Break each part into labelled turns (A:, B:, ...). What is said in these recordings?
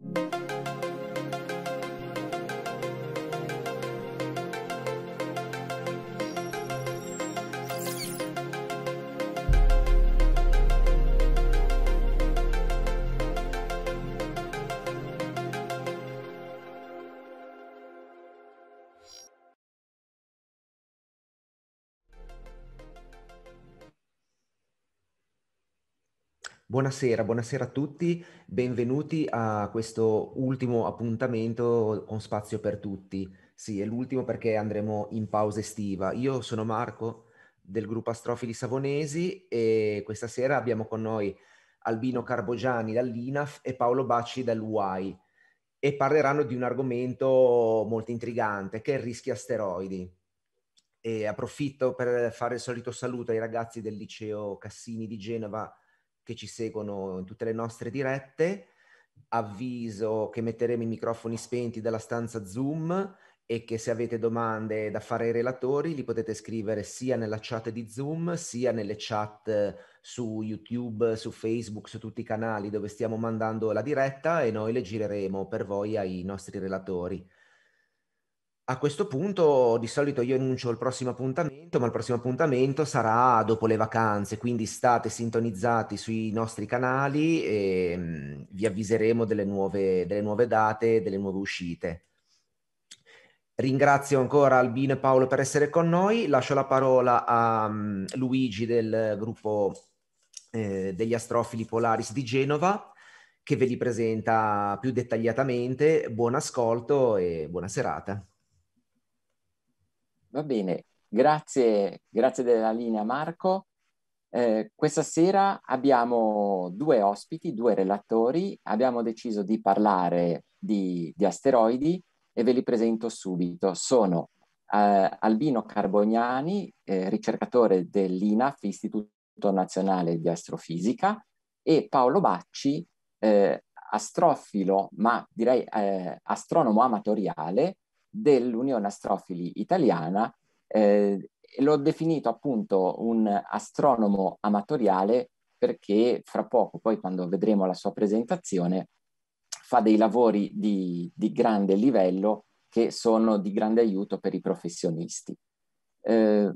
A: Música Buonasera, buonasera a tutti, benvenuti a questo ultimo appuntamento con Spazio per Tutti. Sì, è l'ultimo perché andremo in pausa estiva. Io sono Marco del gruppo Astrofili Savonesi e questa sera abbiamo con noi Albino Carbogiani dall'INAF e Paolo Bacci dall'UAI e parleranno di un argomento molto intrigante che è il rischio asteroidi. E approfitto per fare il solito saluto ai ragazzi del liceo Cassini di Genova che ci seguono in tutte le nostre dirette. Avviso che metteremo i microfoni spenti dalla stanza Zoom e che se avete domande da fare ai relatori li potete scrivere sia nella chat di Zoom sia nelle chat eh, su YouTube, su Facebook, su tutti i canali dove stiamo mandando la diretta e noi le gireremo per voi ai nostri relatori. A questo punto di solito io annuncio il prossimo appuntamento, ma il prossimo appuntamento sarà dopo le vacanze, quindi state sintonizzati sui nostri canali e mm, vi avviseremo delle nuove, delle nuove date, delle nuove uscite. Ringrazio ancora Albino e Paolo per essere con noi, lascio la parola a mm, Luigi del gruppo eh, degli astrofili Polaris di Genova che ve li presenta più dettagliatamente. Buon ascolto e buona serata. Va bene,
B: grazie, grazie della linea Marco. Eh, questa sera abbiamo due ospiti, due relatori, abbiamo deciso di parlare di, di asteroidi e ve li presento subito. Sono eh, Albino Carbognani, eh, ricercatore dell'INAF, Istituto Nazionale di Astrofisica, e Paolo Bacci, eh, astrofilo, ma direi eh, astronomo amatoriale, dell'Unione Astrofili Italiana. Eh, l'ho definito appunto un astronomo amatoriale perché fra poco, poi quando vedremo la sua presentazione, fa dei lavori di, di grande livello che sono di grande aiuto per i professionisti. Eh,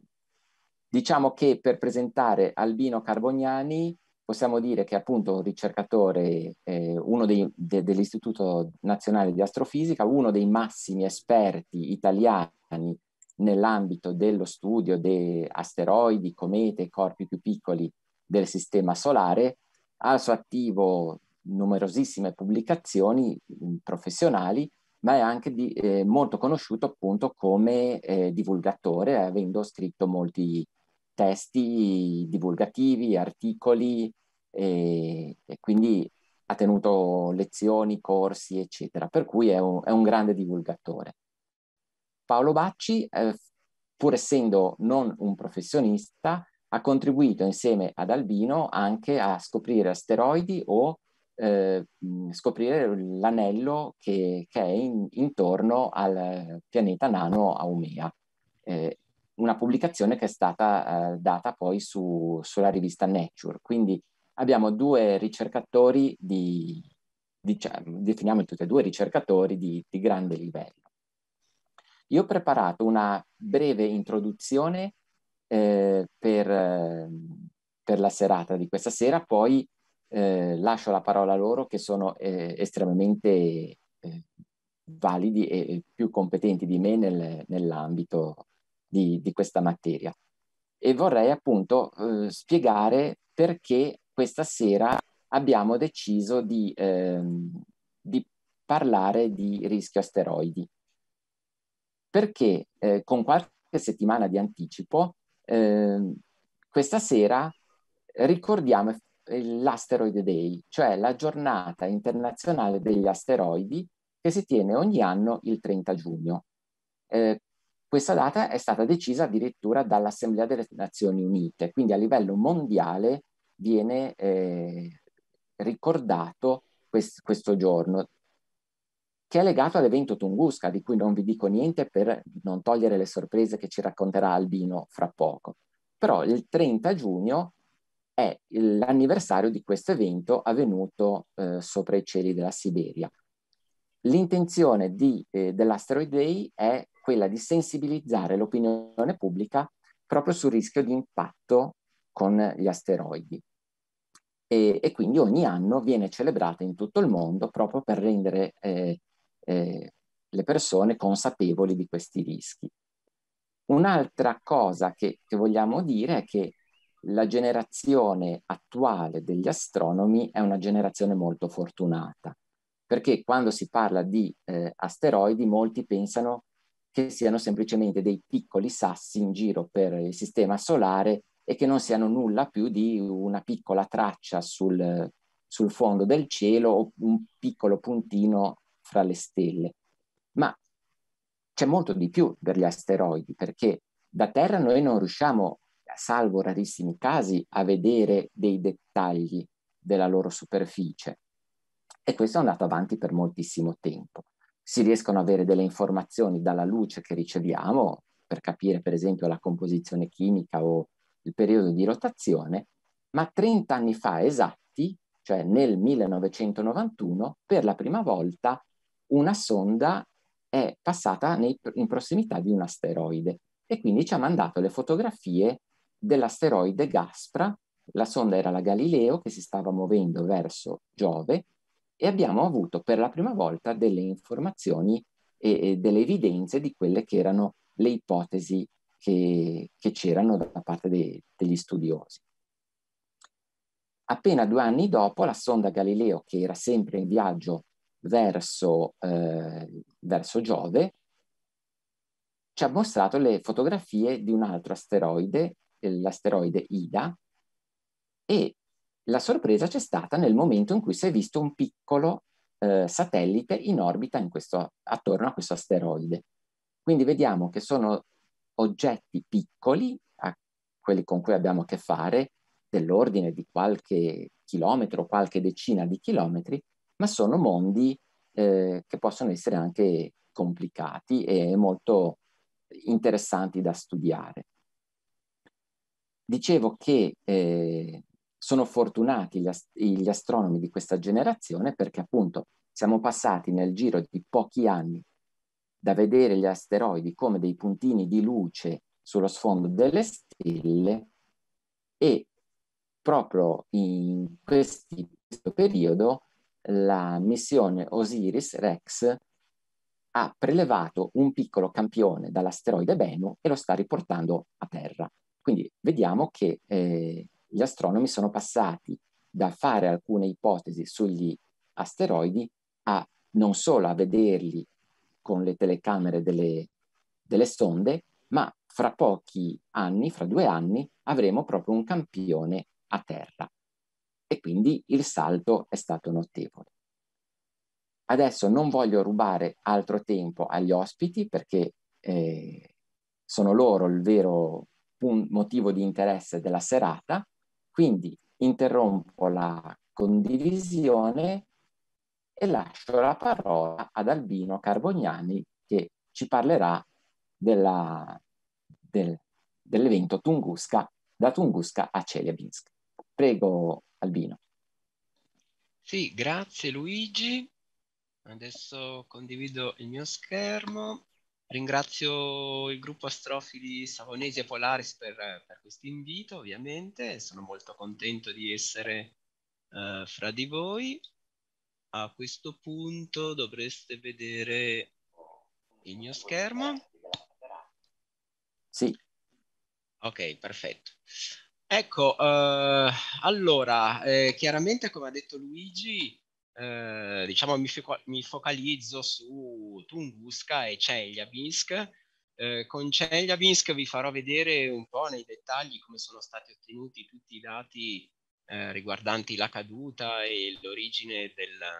B: diciamo che per presentare Albino Carbognani possiamo dire che appunto un ricercatore, eh, uno dei, de, dell'Istituto Nazionale di Astrofisica, uno dei massimi esperti italiani nell'ambito dello studio di asteroidi, comete corpi più piccoli del sistema solare, ha al suo attivo numerosissime pubblicazioni mm, professionali, ma è anche di, eh, molto conosciuto appunto come eh, divulgatore, avendo scritto molti testi divulgativi, articoli e, e quindi ha tenuto lezioni, corsi, eccetera, per cui è un, è un grande divulgatore. Paolo Bacci, eh, pur essendo non un professionista, ha contribuito insieme ad Albino anche a scoprire asteroidi o eh, mm, scoprire l'anello che, che è in, intorno al pianeta nano Aumea. Eh, una pubblicazione che è stata eh, data poi su, sulla rivista Nature. Quindi abbiamo due ricercatori di, diciamo, definiamo tutti e due ricercatori di, di grande livello. Io ho preparato una breve introduzione eh, per, eh, per, la serata di questa sera, poi eh, lascio la parola a loro che sono eh, estremamente eh, validi e, e, più competenti di me nel, nell'ambito di, di questa materia. E vorrei appunto eh, spiegare perché questa sera abbiamo deciso di, ehm, di parlare di rischio asteroidi. Perché eh, con qualche settimana di anticipo, eh, questa sera ricordiamo l'Asteroid Day, cioè la giornata internazionale degli asteroidi che si tiene ogni anno il 30 giugno. Eh, questa data è stata decisa addirittura dall'Assemblea delle Nazioni Unite, quindi a livello mondiale viene eh, ricordato quest- questo giorno, che è legato all'evento Tunguska, di cui non vi dico niente per non togliere le sorprese che ci racconterà Albino fra poco. Però il 30 giugno è l'anniversario di questo evento avvenuto eh, sopra i cieli della Siberia. L'intenzione di, eh, dell'Asteroid Day è quella di sensibilizzare l'opinione pubblica proprio sul rischio di impatto con gli asteroidi. E, e, quindi ogni anno viene celebrata in tutto il mondo proprio per rendere eh, eh, le persone consapevoli di questi rischi. Un'altra cosa che, che vogliamo dire è che la generazione attuale degli astronomi è una generazione molto fortunata, perché quando si parla di eh, asteroidi molti pensano che siano semplicemente dei piccoli sassi in giro per il sistema solare e che non siano nulla più di una piccola traccia sul, sul fondo del cielo o un piccolo puntino fra le stelle. Ma c'è molto di più per gli asteroidi perché da Terra noi non riusciamo, salvo rarissimi casi, a vedere dei dettagli della loro superficie. E questo è andato avanti per moltissimo tempo si riescono ad avere delle informazioni dalla luce che riceviamo per capire per esempio la composizione chimica o il periodo di rotazione, ma 30 anni fa esatti, cioè nel 1991, per la prima volta una sonda è passata nei, in prossimità di un asteroide e quindi ci ha mandato le fotografie dell'asteroide Gaspra, la sonda era la Galileo che si stava muovendo verso Giove e abbiamo avuto per la prima volta delle informazioni e, e delle evidenze di quelle che erano le ipotesi che, che c'erano da parte de, degli studiosi. Appena due anni dopo, la sonda Galileo, che era sempre in viaggio verso, eh, verso Giove, ci ha mostrato le fotografie di un altro asteroide, l'asteroide Ida, e la sorpresa c'è stata nel momento in cui si è visto un piccolo eh, satellite in orbita in questo, attorno a questo asteroide. Quindi vediamo che sono oggetti piccoli, quelli con cui abbiamo a che fare, dell'ordine di qualche chilometro, qualche decina di chilometri, ma sono mondi eh, che possono essere anche complicati e molto interessanti da studiare. Dicevo che eh, sono fortunati gli, ast- gli astronomi di questa generazione perché appunto siamo passati nel giro di pochi anni da vedere gli asteroidi come dei puntini di luce sullo sfondo delle stelle e proprio in questi, questo periodo la missione Osiris-Rex ha prelevato un piccolo campione dall'asteroide Bennu e lo sta riportando a Terra. Quindi vediamo che eh, gli astronomi sono passati da fare alcune ipotesi sugli asteroidi a non solo a vederli con le telecamere delle, delle sonde, ma fra pochi anni, fra due anni, avremo proprio un campione a terra. E quindi il salto è stato notevole. Adesso non voglio rubare altro tempo agli ospiti perché eh, sono loro il vero motivo di interesse della serata quindi interrompo la condivisione e lascio la parola ad Albino Carbognani che ci parlerà della, del, dell'evento Tunguska, da Tunguska a Celiabinsk. Prego Albino.
C: Sì, grazie Luigi. Adesso condivido il mio schermo. Ringrazio il gruppo Astrofili Savonesi e Polaris per, per questo invito, ovviamente, sono molto contento di essere eh, fra di voi. A questo punto dovreste vedere il mio schermo. Sì. Ok, perfetto. Ecco, eh, allora, eh, chiaramente come ha detto Luigi, eh, diciamo mi, fo- mi, focalizzo su Tunguska e Chelyabinsk. Eh, con Chelyabinsk vi farò vedere un po' nei dettagli come sono stati ottenuti tutti i dati eh, riguardanti la caduta e l'origine della,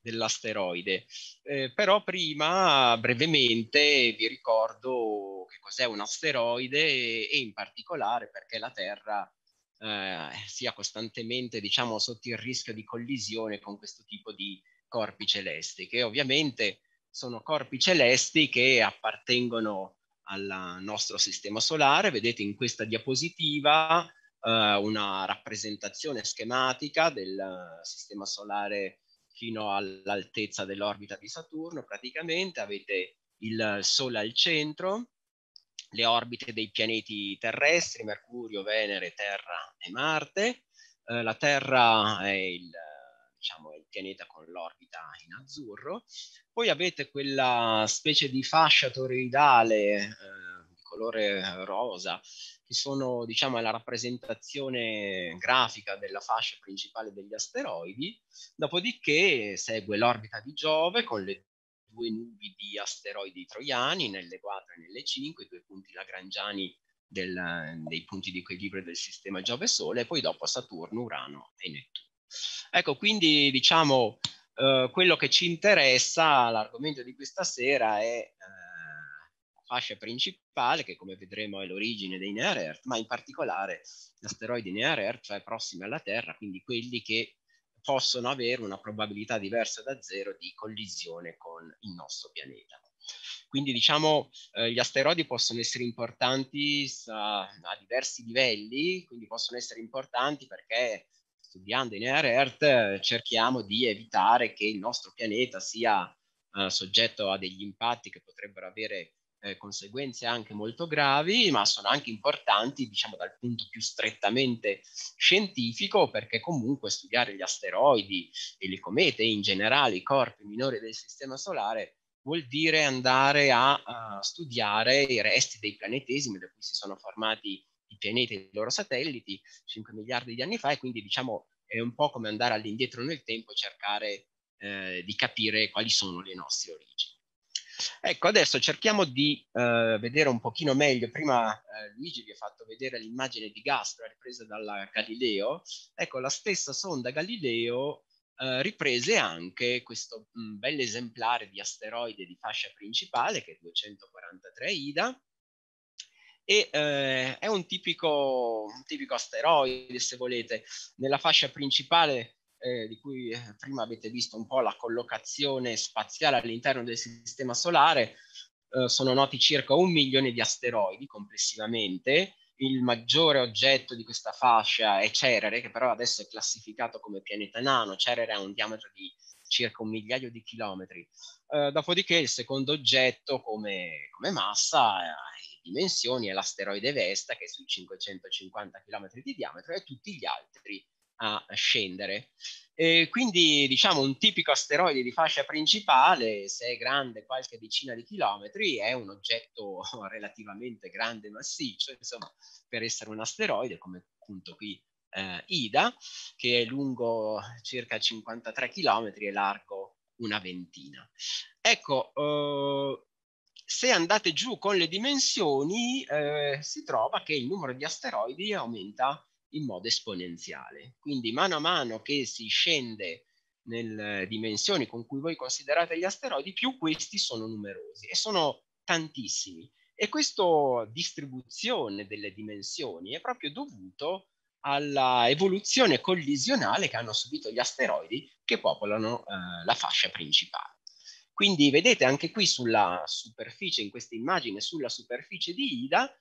C: dell'asteroide. Eh, però prima, brevemente, vi ricordo che cos'è un asteroide e, e in particolare perché la Terra eh, sia costantemente diciamo, sotto il rischio di collisione con questo tipo di corpi celesti, che ovviamente sono corpi celesti che appartengono al nostro sistema solare. Vedete in questa diapositiva eh, una rappresentazione schematica del sistema solare fino all'altezza dell'orbita di Saturno, praticamente avete il Sole al centro, le orbite dei pianeti terrestri, Mercurio, Venere, Terra e Marte. Eh, la Terra è il, diciamo, il pianeta con l'orbita in azzurro. Poi avete quella specie di fascia toroidale eh, di colore rosa, che sono diciamo, la rappresentazione grafica della fascia principale degli asteroidi. Dopodiché segue l'orbita di Giove con le due nubi di asteroidi troiani, nell'E4 e nell'E5, due punti lagrangiani del, dei punti di equilibrio del sistema Giove Sole, e poi dopo Saturno, Urano e Nettuno. Ecco, quindi diciamo eh, quello che ci interessa, l'argomento di questa sera è eh, la fascia principale, che come vedremo è l'origine dei Near Earth, ma in particolare gli asteroidi Near Earth, cioè prossimi alla Terra, quindi quelli che possono avere una probabilità diversa da zero di collisione con il nostro pianeta. Quindi diciamo eh, gli asteroidi possono essere importanti a, a diversi livelli, quindi possono essere importanti perché studiando in Air Earth cerchiamo di evitare che il nostro pianeta sia eh, soggetto a degli impatti che potrebbero avere eh, conseguenze anche molto gravi, ma sono anche importanti, diciamo, dal punto più strettamente scientifico, perché comunque studiare gli asteroidi e le comete e in generale i corpi minori del Sistema Solare vuol dire andare a, a studiare i resti dei planetesimi da cui si sono formati i pianeti e i loro satelliti 5 miliardi di anni fa e quindi diciamo è un po' come andare all'indietro nel tempo e cercare eh, di capire quali sono le nostre origini. Ecco, adesso cerchiamo di eh, vedere un pochino meglio. Prima eh, Luigi vi ha fatto vedere l'immagine di Gastro ripresa dalla Galileo. Ecco, la stessa sonda Galileo eh, riprese anche questo mm, bel esemplare di asteroide di fascia principale, che è 243 Ida, e eh, è un tipico, un tipico, asteroide, se volete. Nella fascia principale eh, di cui eh, prima avete visto un po' la collocazione spaziale all'interno del sistema solare, eh, sono noti circa un milione di asteroidi complessivamente. Il maggiore oggetto di questa fascia è Cerere, che però adesso è classificato come pianeta nano. Cerere ha un diametro di circa un migliaio di chilometri. Eh, dopodiché il secondo oggetto come, come massa e eh, dimensioni è l'asteroide Vesta che è sui 550 km di diametro e tutti gli altri a scendere. E quindi diciamo un tipico asteroide di fascia principale, se è grande qualche decina di chilometri, è un oggetto relativamente grande e massiccio, insomma, per essere un asteroide, come appunto qui eh, Ida, che è lungo circa 53 chilometri e largo una ventina. Ecco, eh, se andate giù con le dimensioni, eh, si trova che il numero di asteroidi aumenta in modo esponenziale. Quindi mano a mano che si scende nelle eh, dimensioni con cui voi considerate gli asteroidi, più questi sono numerosi e sono tantissimi. E questa distribuzione delle dimensioni è proprio dovuto all'evoluzione collisionale che hanno subito gli asteroidi che popolano eh, la fascia principale. Quindi vedete anche qui sulla superficie, in questa immagine, sulla superficie di Ida,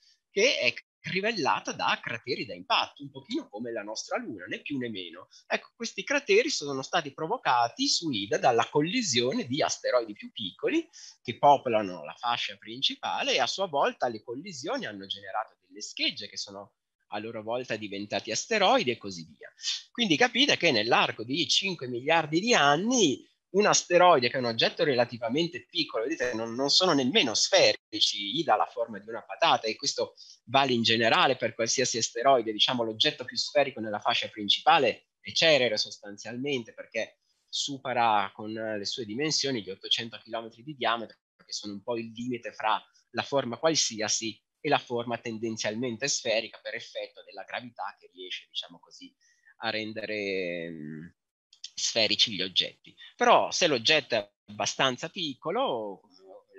C: che è crivellata da crateri da impatto, un pochino come la nostra Luna, né più né meno. Ecco, questi crateri sono stati provocati su Ida dalla collisione di asteroidi più piccoli che popolano la fascia principale e a sua volta le collisioni hanno generato delle schegge che sono a loro volta diventati asteroidi e così via. Quindi capite che nell'arco di 5 miliardi di anni un asteroide che è un oggetto relativamente piccolo, vedete, non, non, sono nemmeno sferici, gli dà la forma di una patata e questo vale in generale per qualsiasi asteroide, diciamo l'oggetto più sferico nella fascia principale è Cerere sostanzialmente perché supera con le sue dimensioni gli 800 km di diametro che sono un po' il limite fra la forma qualsiasi e la forma tendenzialmente sferica per effetto della gravità che riesce, diciamo così, a rendere mm, sferici gli oggetti. Però se l'oggetto è abbastanza piccolo,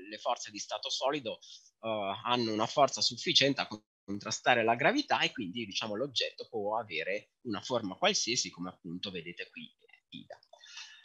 C: le forze di stato solido uh, hanno una forza sufficiente a contrastare la gravità e quindi diciamo l'oggetto può avere una forma qualsiasi come appunto vedete qui Ida.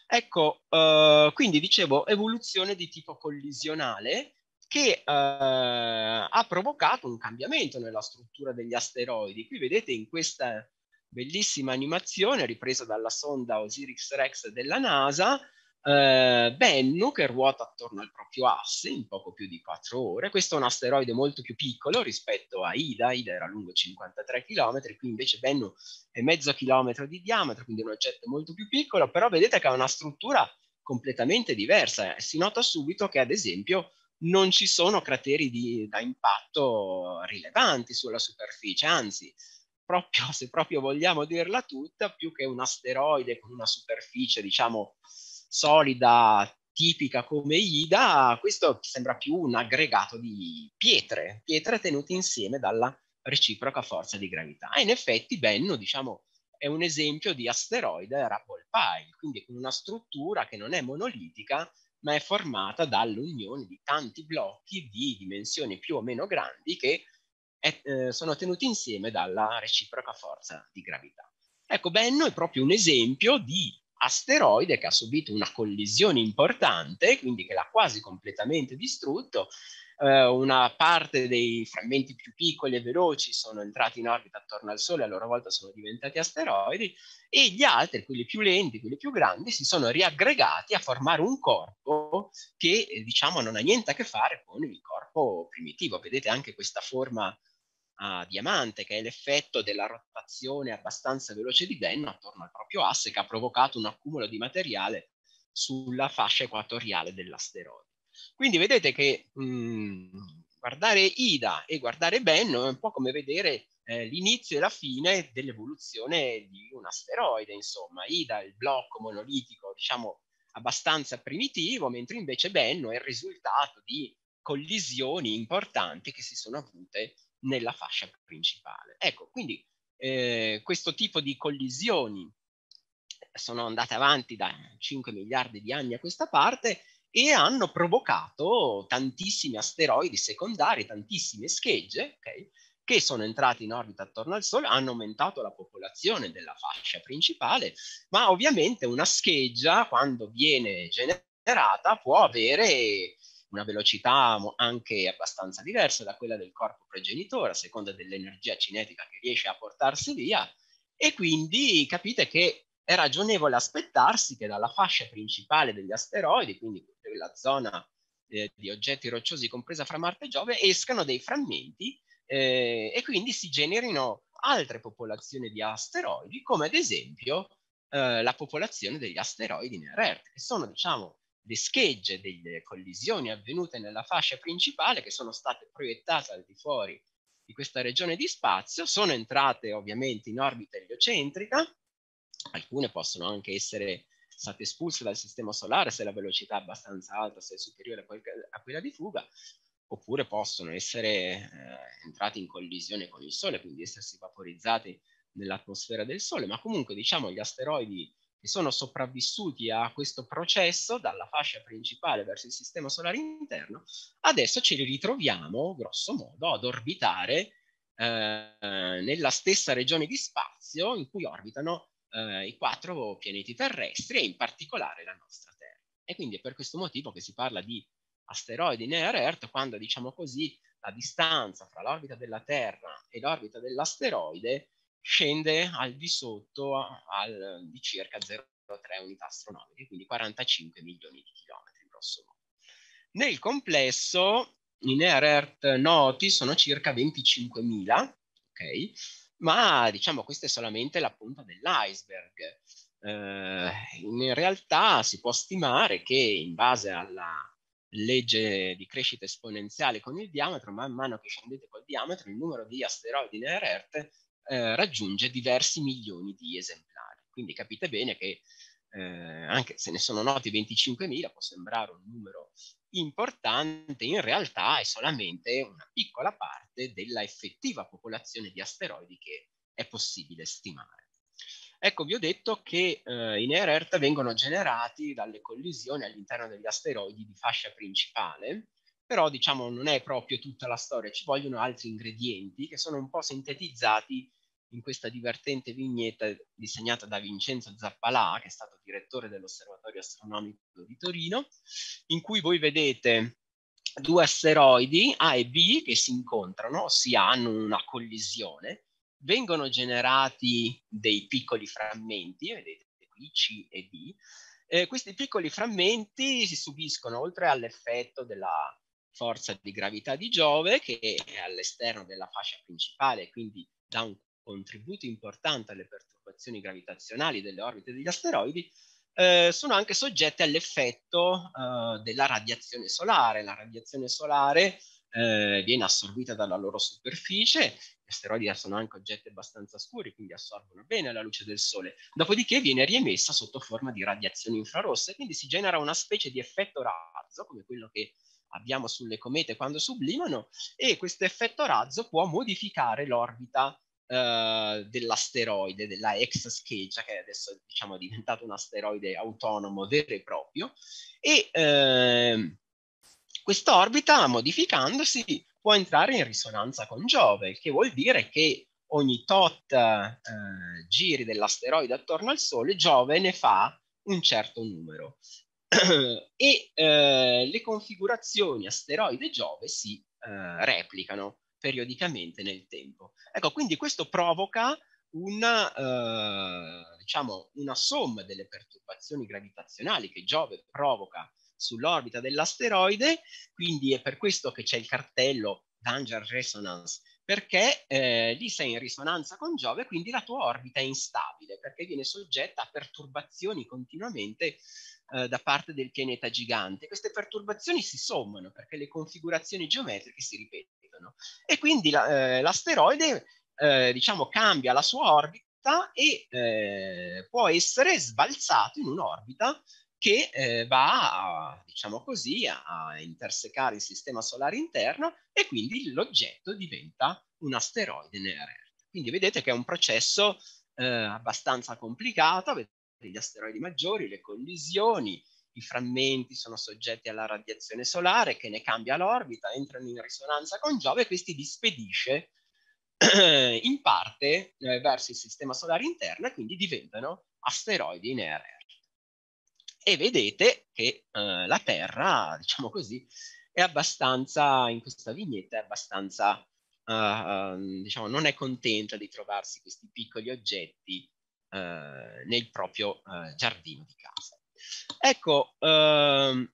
C: Ecco, uh, quindi dicevo evoluzione di tipo collisionale che uh, ha provocato un cambiamento nella struttura degli asteroidi. Qui vedete in questa bellissima animazione ripresa dalla sonda Osiris-Rex della NASA, eh, Bennu che ruota attorno al proprio asse in poco più di 4 ore. Questo è un asteroide molto più piccolo rispetto a Ida, Ida era lungo 53 km, qui invece Bennu è mezzo chilometro di diametro, quindi un oggetto molto più piccolo, però vedete che ha una struttura completamente diversa. Eh, si nota subito che ad esempio non ci sono crateri di, da impatto rilevanti sulla superficie, anzi proprio, se proprio vogliamo dirla tutta, più che un asteroide con una superficie, diciamo, solida, tipica come Ida, questo sembra più un aggregato di pietre, pietre tenute insieme dalla reciproca forza di gravità. E in effetti Bennu, diciamo, è un esempio di asteroide Rappel-Pile, quindi con una struttura che non è monolitica, ma è formata dall'unione di tanti blocchi di dimensioni più o meno grandi che è, eh, sono tenuti insieme dalla reciproca forza di gravità. Ecco, Bennu è proprio un esempio di asteroide che ha subito una collisione importante, quindi che l'ha quasi completamente distrutto, eh, una parte dei frammenti più piccoli e veloci sono entrati in orbita attorno al Sole, a loro volta sono diventati asteroidi, e gli altri, quelli più lenti, quelli più grandi, si sono riaggregati a formare un corpo che, eh, diciamo, non ha niente a che fare con il corpo primitivo. Vedete anche questa forma a diamante, che è l'effetto della rotazione abbastanza veloce di Venno attorno al proprio asse, che ha provocato un accumulo di materiale sulla fascia equatoriale dell'asteroide. Quindi vedete
D: che mh, mm,
C: guardare Ida e guardare Benno è un po' come vedere eh, l'inizio e la fine dell'evoluzione di un asteroide, insomma. Ida è il blocco monolitico, diciamo, abbastanza primitivo, mentre invece Benno è il risultato di collisioni importanti che si sono avute nella fascia principale. Ecco, quindi eh, questo tipo di collisioni sono andate avanti da 5 miliardi di anni a questa parte e hanno provocato tantissimi asteroidi secondari, tantissime schegge, okay, che sono entrati in orbita attorno al Sole, hanno aumentato la popolazione della fascia principale, ma ovviamente una scheggia, quando viene generata, può avere una velocità anche abbastanza diversa da quella del corpo progenitore, a seconda dell'energia cinetica che riesce a portarsi via, e quindi capite che è ragionevole aspettarsi che dalla fascia principale degli asteroidi, quindi quella zona eh, di oggetti rocciosi compresa fra Marte e Giove, escano dei frammenti eh, e quindi si generino altre popolazioni di asteroidi, come ad esempio eh, la popolazione degli asteroidi Nearth, che sono diciamo le schegge delle collisioni avvenute nella fascia principale che sono state proiettate al di fuori di questa regione di spazio, sono entrate ovviamente in orbita eliocentrica, alcune possono anche essere state espulse dal sistema solare se la velocità è abbastanza alta, se è superiore a, quella di fuga, oppure possono essere eh, entrate in collisione con il Sole, quindi essersi vaporizzate nell'atmosfera del Sole, ma comunque diciamo gli asteroidi che sono sopravvissuti a questo processo dalla fascia principale verso il sistema solare interno, adesso ce li ritroviamo grosso modo ad orbitare eh, nella stessa regione di spazio in cui orbitano eh, i quattro pianeti terrestri e in particolare la nostra Terra. E quindi è per questo motivo che si parla di asteroidi near Earth quando diciamo così la distanza fra l'orbita della Terra e l'orbita dell'asteroide scende al di sotto al, di circa 0,3 unità astronomiche, quindi 45 milioni di chilometri, grosso modo. Nel complesso, i near Earth noti sono circa 25.000, ok? Ma diciamo questa è solamente la punta dell'iceberg. Eh, in realtà si può stimare che in base alla legge di crescita esponenziale con il diametro, man mano che scendete col diametro, il numero di asteroidi near Earth eh, raggiunge diversi milioni di esemplari. Quindi capite bene che eh, anche se ne sono noti 25.000 può sembrare un numero importante, in realtà è solamente una piccola parte della effettiva popolazione di asteroidi che è possibile stimare. Ecco, vi ho detto che eh, i Near Earth vengono generati dalle collisioni all'interno degli asteroidi di fascia principale, però diciamo non è proprio tutta la storia, ci vogliono altri ingredienti che sono un po' sintetizzati in questa divertente vignetta disegnata da Vincenzo Zappalà, che è stato direttore dell'Osservatorio Astronomico di Torino, in cui voi vedete due asteroidi A e B che si incontrano, ossia hanno una collisione, vengono generati dei piccoli frammenti, vedete qui C e D, eh, questi piccoli frammenti si subiscono, oltre all'effetto della forza di gravità di Giove che è all'esterno della fascia principale, quindi dà un contributo importante alle perturbazioni gravitazionali delle orbite degli asteroidi, eh, sono anche soggette all'effetto eh, della radiazione solare. La radiazione solare eh, viene assorbita dalla loro superficie, gli asteroidi sono anche oggetti abbastanza scuri, quindi assorbono bene la luce del Sole, dopodiché viene riemessa sotto forma di radiazioni infrarosse, quindi si genera una specie di effetto razzo, come quello che abbiamo sulle comete quando sublimano e questo effetto razzo può modificare l'orbita eh, dell'asteroide, della ex exoscheggia, che adesso diciamo, è diventato un asteroide autonomo vero e proprio, e eh, questa orbita modificandosi può entrare in risonanza con Giove, che vuol dire che ogni tot eh, giri dell'asteroide attorno al Sole, Giove ne fa un certo numero. e eh, le configurazioni asteroide Giove si eh, replicano periodicamente nel tempo. Ecco, quindi questo provoca una, eh, diciamo, una somma delle perturbazioni gravitazionali che Giove provoca sull'orbita dell'asteroide, quindi è per questo che c'è il cartello Danger Resonance, perché eh, lì sei in risonanza con Giove, quindi la tua orbita è instabile, perché viene soggetta a perturbazioni continuamente eh, da parte del pianeta gigante. Queste perturbazioni si sommano perché le configurazioni geometriche si ripetono e quindi la, eh, l'asteroide eh, diciamo cambia la sua orbita e eh, può essere sbalzato in un'orbita che eh, va, a, diciamo così, a, intersecare il sistema solare interno e quindi l'oggetto diventa un asteroide nera Quindi vedete che è un processo eh, abbastanza complicato, avete gli asteroidi maggiori, le collisioni, i frammenti sono soggetti alla radiazione solare che ne cambia l'orbita, entrano in risonanza con Giove e questi li spedisce in parte eh, verso il sistema solare interno e quindi diventano asteroidi in RR. E vedete che eh, la Terra, diciamo così, è abbastanza, in questa vignetta, è abbastanza, uh, diciamo, non è contenta di trovarsi questi piccoli oggetti eh, nel proprio eh, giardino di casa. Ecco, ehm,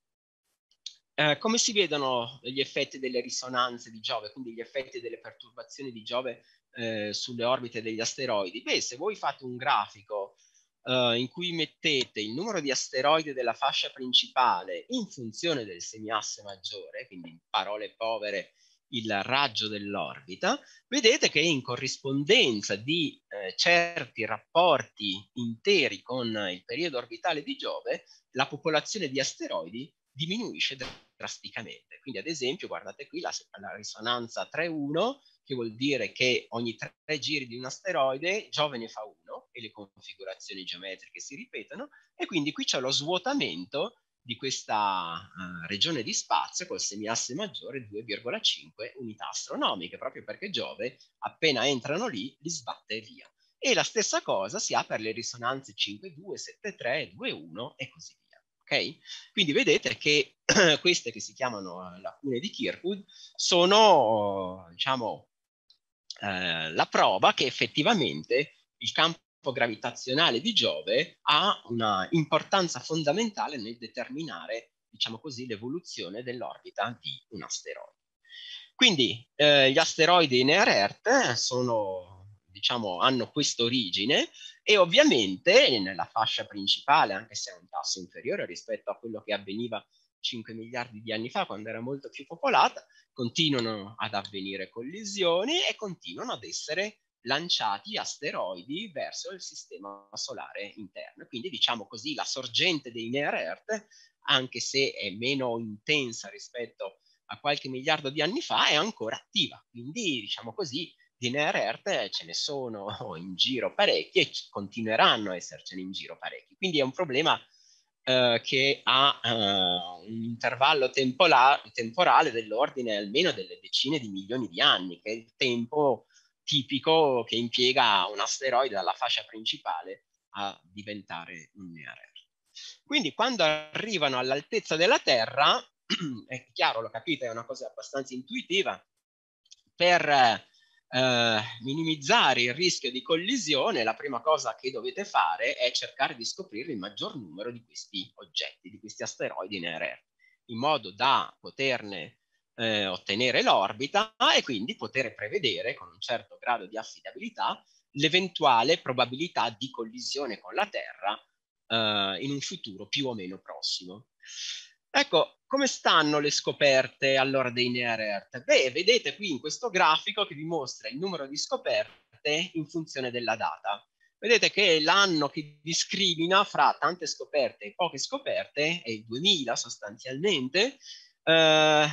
C: eh, come si vedono gli effetti delle risonanze di Giove, quindi gli effetti delle perturbazioni di Giove eh, sulle orbite degli asteroidi? Beh, se voi fate un grafico eh, in cui mettete il numero di asteroidi della fascia principale in funzione del semiasse maggiore, quindi in parole povere il raggio dell'orbita, vedete che in corrispondenza di eh, certi rapporti interi con il periodo orbitale di Giove, la popolazione di asteroidi diminuisce drasticamente. Quindi ad esempio, guardate qui la, la risonanza 3-1, che vuol dire che ogni tre, tre giri di un asteroide Giove ne fa uno e le configurazioni geometriche si ripetono, e quindi qui c'è lo svuotamento di questa uh, regione di spazio col semiasse maggiore 2,5 unità astronomiche, proprio perché Giove appena entrano lì li sbatte via. E la stessa cosa si ha per le risonanze 5, 2, 7, 3, 2, 1 e così via. Okay? Quindi vedete che queste che si chiamano eh, lacune di Kirkwood sono, diciamo, eh, la prova che effettivamente il campo gravitazionale di Giove ha una importanza fondamentale nel determinare, diciamo così, l'evoluzione dell'orbita di un asteroide. Quindi eh, gli asteroidi Near Earth sono, diciamo, hanno questa origine e ovviamente nella fascia principale, anche se è un tasso inferiore rispetto a quello che avveniva 5 miliardi di anni fa, quando era molto più popolata, continuano ad avvenire collisioni e continuano ad essere lanciati asteroidi verso il sistema solare interno. Quindi diciamo così la sorgente dei Near Earth, anche se è meno intensa rispetto a qualche miliardo di anni fa, è ancora attiva. Quindi diciamo così di Near Earth ce ne sono in giro parecchi e continueranno a essercene in giro parecchi. Quindi è un problema eh, che ha eh, un intervallo temporale dell'ordine almeno delle decine di milioni di anni, che è il tempo tipico che impiega un asteroide dalla fascia principale a diventare un NRR. Quindi quando arrivano all'altezza della Terra, è chiaro, lo capite, è una cosa abbastanza intuitiva, per eh, minimizzare il rischio di collisione, la prima cosa che dovete fare è cercare di scoprire il maggior numero di questi oggetti, di questi asteroidi in NRR, in modo da poterne eh, ottenere l'orbita e quindi poter prevedere con un certo grado di affidabilità l'eventuale probabilità di collisione con la Terra eh, in un futuro più o meno prossimo. Ecco, come stanno le scoperte allora dei Near Earth? Beh, vedete qui in questo grafico che vi mostra il numero di scoperte in funzione della data. Vedete che l'anno che discrimina fra tante scoperte e poche scoperte è il 2000 sostanzialmente, eh,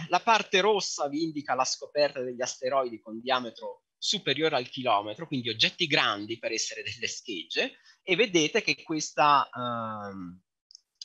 C: la parte rossa vi indica la scoperta degli asteroidi con diametro superiore al chilometro, quindi oggetti grandi per essere delle schegge, e vedete che questa, ehm,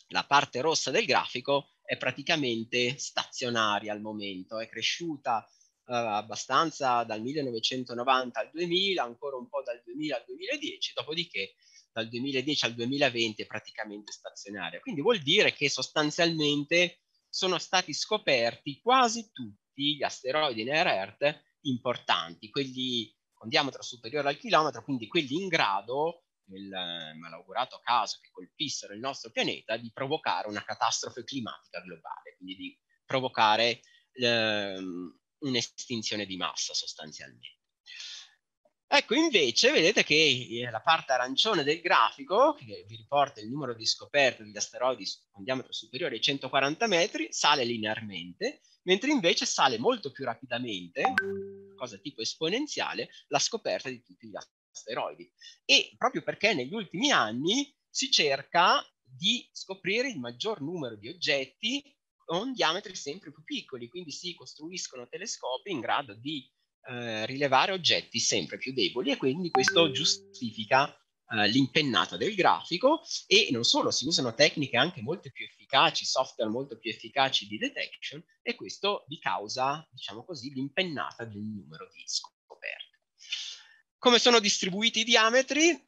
C: la parte rossa del grafico è praticamente stazionaria al momento, è cresciuta eh, abbastanza dal 1990 al 2000, ancora un po' dal 2000 al 2010, dopodiché dal 2010 al 2020 è praticamente stazionaria. Quindi vuol dire che sostanzialmente sono stati scoperti quasi tutti gli asteroidi nera Earth importanti, quelli con diametro superiore al chilometro, quindi quelli in grado, nel malaugurato caso che colpissero il nostro pianeta, di provocare una catastrofe climatica globale, quindi di provocare ehm, un'estinzione di massa sostanzialmente. Ecco, invece, vedete che eh, la parte arancione del grafico, che vi riporta il numero di scoperte degli asteroidi con diametro superiore ai 140 metri, sale linearmente, mentre invece sale molto più rapidamente, cosa tipo esponenziale, la scoperta di tutti gli asteroidi. E proprio perché negli ultimi anni si cerca di scoprire il maggior numero di oggetti con diametri sempre più piccoli, quindi si costruiscono telescopi in grado di eh, rilevare oggetti sempre più deboli e quindi questo mm. giustifica eh, l'impennata del grafico e non solo, si usano tecniche anche molto più efficaci, software molto più efficaci di detection e questo vi causa, diciamo così, l'impennata del numero di scoperte. Come sono distribuiti i diametri?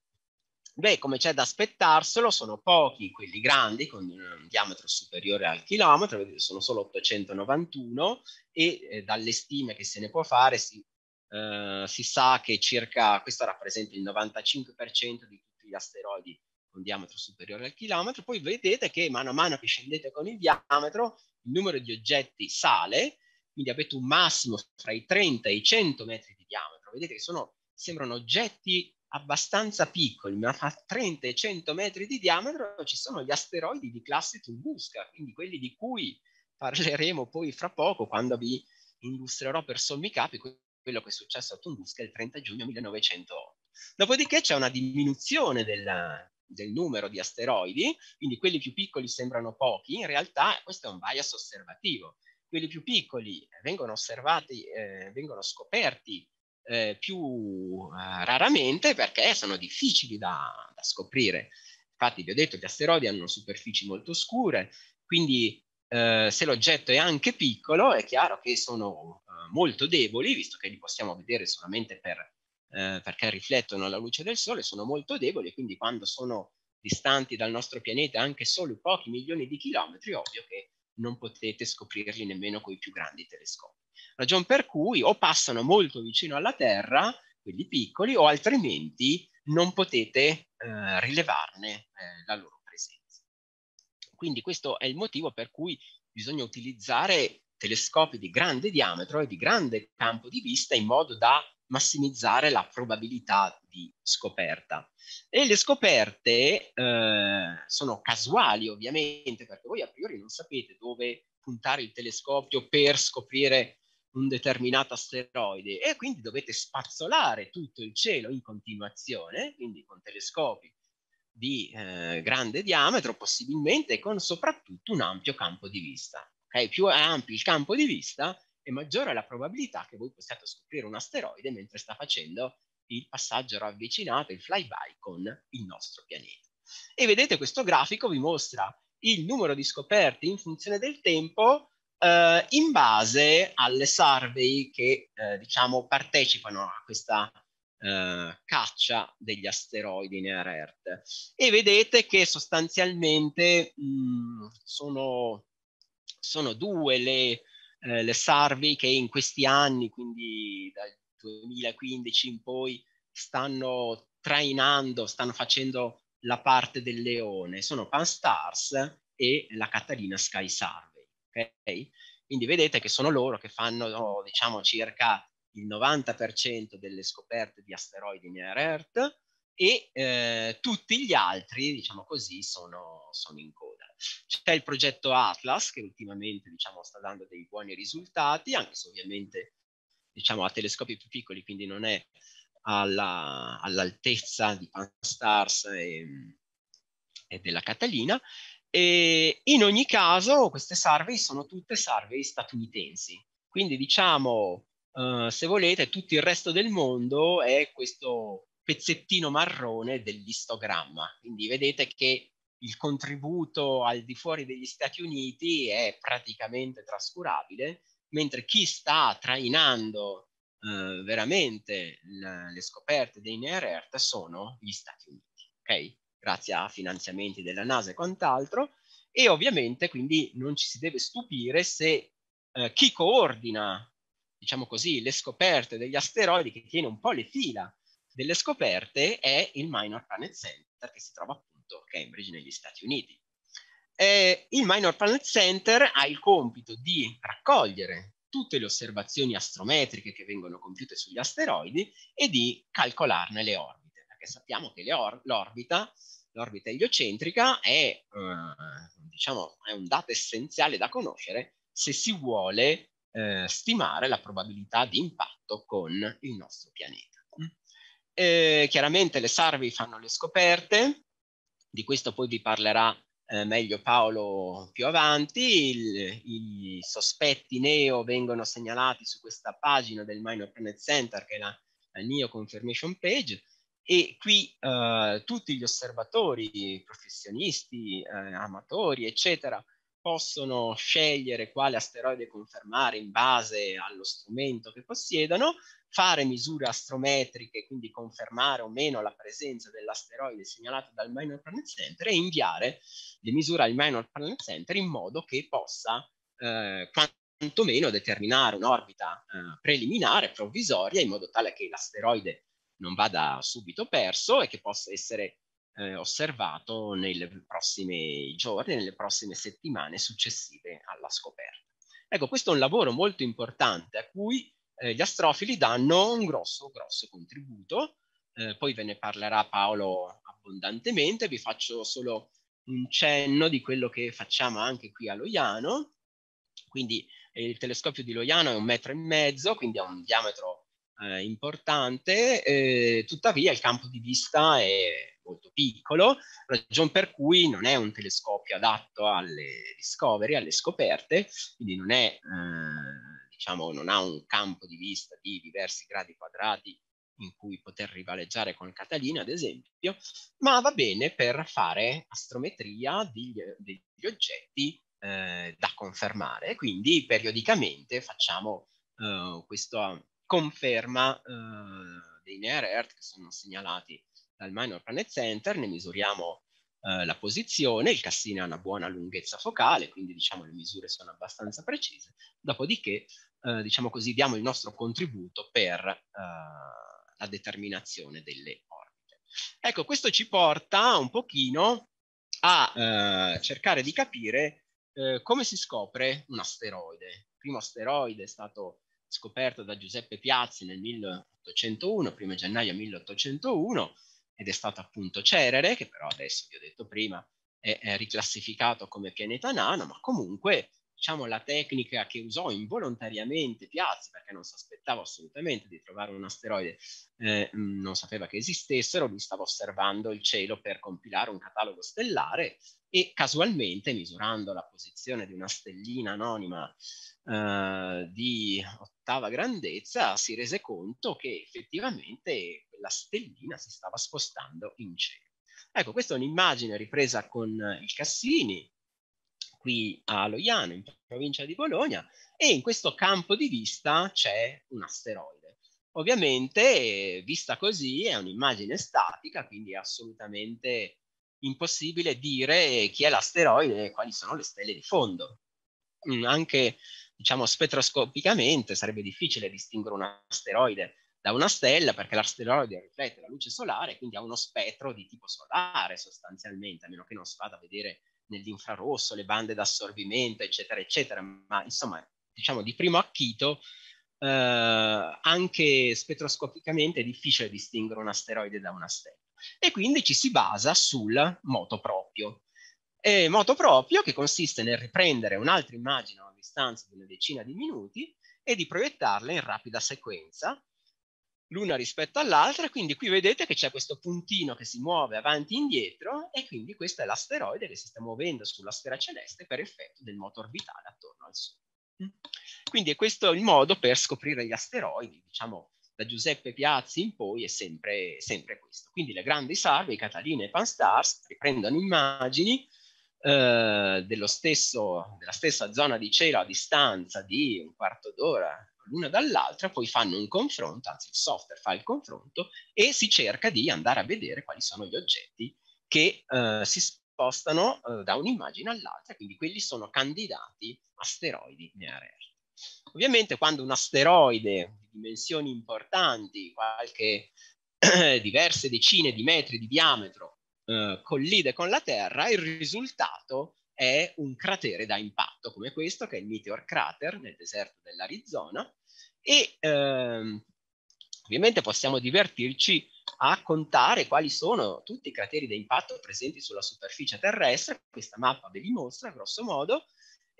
C: Beh, come c'è da aspettarselo, sono pochi quelli grandi con un diametro superiore al chilometro, sono solo 891 e eh, dalle stime che se ne può fare si, eh, si sa che circa, questo rappresenta il 95% di tutti gli asteroidi con diametro superiore al chilometro, poi vedete che mano a mano che scendete con il diametro il numero di oggetti sale, quindi avete un massimo tra i 30 e i 100 metri di diametro, vedete che sono, sembrano oggetti abbastanza piccoli, ma a 30 e 100 metri di diametro, ci sono gli asteroidi di classe Tunguska, quindi quelli di cui parleremo poi fra poco quando vi illustrerò per sommi capi quello che è successo a Tunguska il 30 giugno 1908. Dopodiché c'è una diminuzione della, del numero di asteroidi, quindi quelli più piccoli sembrano pochi, in realtà questo è un bias osservativo. Quelli più piccoli vengono osservati, eh, vengono scoperti eh, più eh, raramente perché sono difficili da, da, scoprire. Infatti vi ho detto che gli asteroidi hanno superfici molto scure, quindi eh, se l'oggetto è anche piccolo è chiaro che sono eh, molto deboli, visto che li possiamo vedere solamente per, eh, perché riflettono la luce del Sole, sono molto deboli e quindi quando sono distanti dal nostro pianeta anche solo pochi milioni di chilometri, ovvio che non potete scoprirli nemmeno con i più grandi telescopi. Ragion per cui o passano molto vicino alla Terra, quelli piccoli, o altrimenti non potete eh, rilevarne eh, la loro presenza. Quindi questo è il motivo per cui bisogna utilizzare telescopi di grande diametro e di grande campo di vista in modo da massimizzare la probabilità di scoperta. E le scoperte eh, sono casuali ovviamente, perché voi a priori non sapete dove puntare il telescopio per scoprire un determinato asteroide e quindi dovete spazzolare tutto il cielo in continuazione, quindi con telescopi di eh, grande diametro possibilmente con soprattutto un ampio campo di vista. Okay? Più è ampio il campo di vista, è maggiore la probabilità che voi possiate scoprire un asteroide mentre sta facendo il passaggio ravvicinato, il flyby con il nostro pianeta. E vedete questo grafico vi mostra il numero di scoperte in funzione del tempo eh, in base alle survey che eh, diciamo partecipano a questa eh, caccia degli asteroidi near Earth. E vedete che sostanzialmente mh, mm, sono, sono due le eh, le survey che in questi anni, quindi dal 2015 in poi, stanno trainando, stanno facendo la parte del leone, sono Panstars e la Catalina Sky Survey. Okay? Quindi vedete che sono loro che fanno oh, diciamo circa il 90% delle scoperte di asteroidi near Earth e eh, tutti gli altri, diciamo così, sono, sono in corso. C'è il progetto Atlas che ultimamente diciamo, sta dando dei buoni risultati, anche se ovviamente diciamo, a telescopi più piccoli, quindi non è alla, all'altezza di Pan-STARRS e, e della Catalina. E in ogni caso queste survey sono tutte survey statunitensi, quindi diciamo, uh, se volete, tutto il resto del mondo è questo pezzettino marrone dell'istogramma. Quindi vedete che il contributo al di fuori degli Stati Uniti è praticamente trascurabile, mentre chi sta trainando eh, veramente la, le scoperte dei Near Earth sono gli Stati Uniti, okay? grazie a finanziamenti della NASA e quant'altro, e ovviamente quindi non ci si deve stupire se eh, chi coordina, diciamo così, le scoperte degli asteroidi, che tiene un po' le fila delle scoperte, è il Minor Planet Center, che si trova appunto appunto Cambridge negli Stati Uniti. Eh, il Minor Planet Center ha il compito di raccogliere tutte le osservazioni astrometriche che vengono compiute sugli asteroidi e di calcolarne le orbite, perché sappiamo che or- l'orbita, l'orbita eliocentrica è, uh, diciamo, è, un dato essenziale da conoscere se si vuole uh, stimare la probabilità di impatto con il nostro pianeta. Mm. Eh, chiaramente le survey fanno le scoperte, di questo poi vi parlerà eh, meglio Paolo più avanti, i sospetti neo vengono segnalati su questa pagina del Minor Planet Center che è la, la Neo Confirmation Page e qui eh, tutti gli osservatori, professionisti, eh, amatori eccetera possono scegliere quale asteroide confermare in base allo strumento che possiedono, fare misure astrometriche, quindi confermare o meno la presenza dell'asteroide segnalato dal Minor Planet Center e inviare le misure al Minor Planet Center in modo che possa eh, quantomeno determinare un'orbita eh, preliminare, provvisoria, in modo tale che l'asteroide non vada subito perso e che possa essere eh, osservato nei prossimi giorni, nelle prossime settimane successive alla scoperta. Ecco, questo è un lavoro molto importante a cui eh, gli astrofili danno un grosso, grosso contributo. Eh, poi ve ne parlerà Paolo abbondantemente, vi faccio solo un cenno di quello che facciamo anche qui a Loiano. Quindi eh, il telescopio di Loiano è un metro e mezzo, quindi ha un diametro eh, importante, eh, tuttavia il campo di vista è molto piccolo, ragion per cui non è un telescopio adatto alle discovery, alle scoperte, quindi non è, eh, diciamo, non ha un campo di vista di diversi gradi quadrati in cui poter rivaleggiare con Catalina, ad esempio, ma va bene per fare astrometria degli, degli oggetti eh, da confermare. Quindi periodicamente facciamo eh, questa conferma eh, dei near earth che sono segnalati dal minor planet center, ne misuriamo eh, la posizione, il cassino ha una buona lunghezza focale, quindi diciamo le misure sono abbastanza precise, dopodiché eh, diciamo così diamo il nostro contributo per eh, la determinazione delle orbite. Ecco, questo ci porta un pochino a eh, cercare di capire eh, come si scopre un asteroide. Il primo asteroide è stato scoperto da Giuseppe Piazzi nel 1801, primo gennaio 1801, ed è stato appunto Cerere, che però adesso vi ho detto prima è, è riclassificato come pianeta nano, ma comunque diciamo la tecnica che usò involontariamente Piazzi, perché non si aspettava assolutamente di trovare un asteroide, eh, non sapeva che esistessero, lui stava osservando il cielo per compilare un catalogo stellare e casualmente misurando la posizione di una stellina anonima eh, di ottava grandezza si rese conto che effettivamente quella stellina si stava spostando in cielo. Ecco, questa è un'immagine ripresa con il Cassini qui a Loiano, in provincia di Bologna, e in questo campo di vista c'è un asteroide. Ovviamente, vista così, è un'immagine statica, quindi assolutamente impossibile dire chi è l'asteroide e quali sono le stelle di fondo. Mm, anche diciamo spettroscopicamente sarebbe difficile distinguere un asteroide da una stella perché l'asteroide riflette la luce solare, quindi ha uno spettro di tipo solare sostanzialmente, a meno che non si vada a vedere nell'infrarosso, le bande d'assorbimento, eccetera, eccetera. Ma insomma, diciamo di primo acchito, eh, anche spettroscopicamente è difficile distinguere un asteroide da una stella e quindi ci si basa sul moto proprio. E moto proprio che consiste nel riprendere un'altra immagine a una distanza di una decina di minuti e di proiettarla in rapida sequenza l'una rispetto all'altra, quindi qui vedete che c'è questo puntino che si muove avanti e indietro e quindi questo è l'asteroide che si sta muovendo sulla sfera celeste per effetto del moto orbitale attorno al Sole. Mm. Quindi è questo il modo per scoprire gli asteroidi, diciamo da Giuseppe Piazzi in poi è sempre, sempre questo. Quindi le grandi salve, Catalina e Panstars, riprendono immagini eh, stesso, della stessa zona di cielo a distanza di un quarto d'ora l'una dall'altra, poi fanno un confronto, anzi il software fa il confronto e si cerca di andare a vedere quali sono gli oggetti che eh, si spostano eh, da un'immagine all'altra, quindi quelli sono candidati asteroidi nea rare. Ovviamente quando un asteroide di dimensioni importanti, qualche diverse decine di metri di diametro, eh, collide con la Terra, il risultato è un cratere da impatto come questo, che è il Meteor Crater nel deserto dell'Arizona, e ehm, ovviamente possiamo divertirci a contare quali sono tutti i crateri da impatto presenti sulla superficie terrestre, questa mappa ve li mostra grosso modo,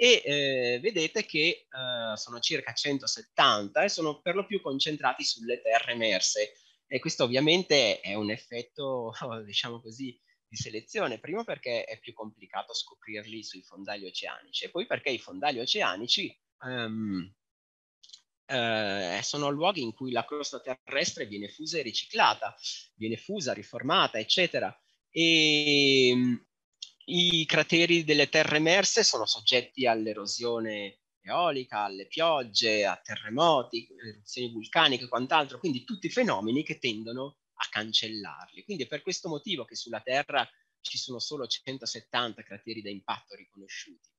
C: e eh, vedete che eh, sono circa 170 e sono per lo più concentrati sulle terre emerse. E questo ovviamente è un effetto, diciamo così, di selezione, primo perché è più complicato scoprirli sui fondali oceanici e poi perché i fondali oceanici um, eh, sono luoghi in cui la crosta terrestre viene fusa e riciclata, viene fusa, riformata, eccetera. E, i crateri delle terre emerse sono soggetti all'erosione eolica, alle piogge, a terremoti, eruzioni vulcaniche e quant'altro, quindi tutti fenomeni che tendono a cancellarli. Quindi è per questo motivo che sulla Terra ci sono solo 170 crateri da impatto riconosciuti,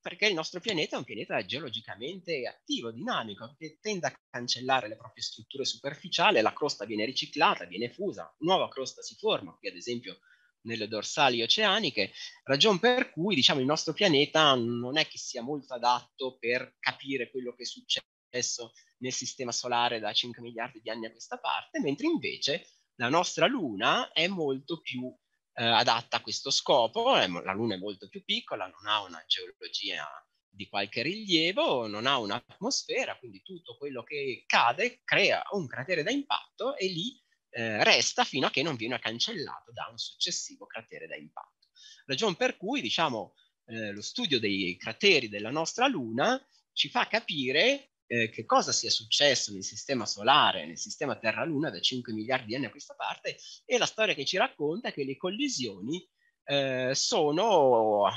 C: perché il nostro pianeta è un pianeta geologicamente attivo, dinamico, che tende a cancellare le proprie strutture superficiali, la crosta viene riciclata, viene fusa, nuova crosta si forma, qui ad esempio nelle dorsali oceaniche, ragion per cui diciamo, il nostro pianeta non è che sia molto adatto per capire quello che è successo nel sistema solare da 5 miliardi di anni a questa parte, mentre invece la nostra Luna è molto più eh, adatta a questo scopo, la Luna è molto più piccola, non ha una geologia di qualche rilievo, non ha un'atmosfera, quindi tutto quello che cade crea un cratere da impatto e lì eh, resta fino a che non viene cancellato da un successivo cratere da impatto. Ragion per cui, diciamo, eh, lo studio dei crateri della nostra Luna ci fa capire eh, che cosa sia successo nel sistema solare, nel sistema Terra-Luna da 5 miliardi di anni a questa parte e la storia che ci racconta è che le collisioni eh, sono,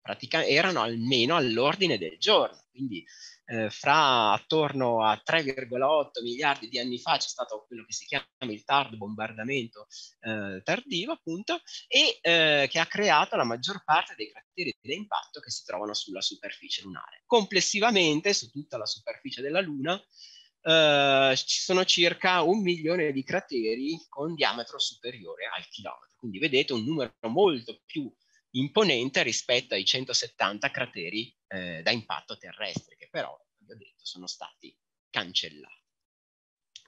C: pratica, erano almeno all'ordine del giorno, quindi eh, fra attorno a 3,8 miliardi di anni fa c'è stato quello che si chiama il tardo bombardamento eh, tardivo, appunto, e eh, che ha creato la maggior parte dei crateri di impatto che si trovano sulla superficie lunare. Complessivamente, su tutta la superficie della Luna, eh, ci sono circa un milione di crateri con diametro superiore al chilometro. Quindi vedete un numero molto più imponente rispetto ai 170 crateri eh, da impatto terrestre, che però, vi ho detto, sono stati cancellati.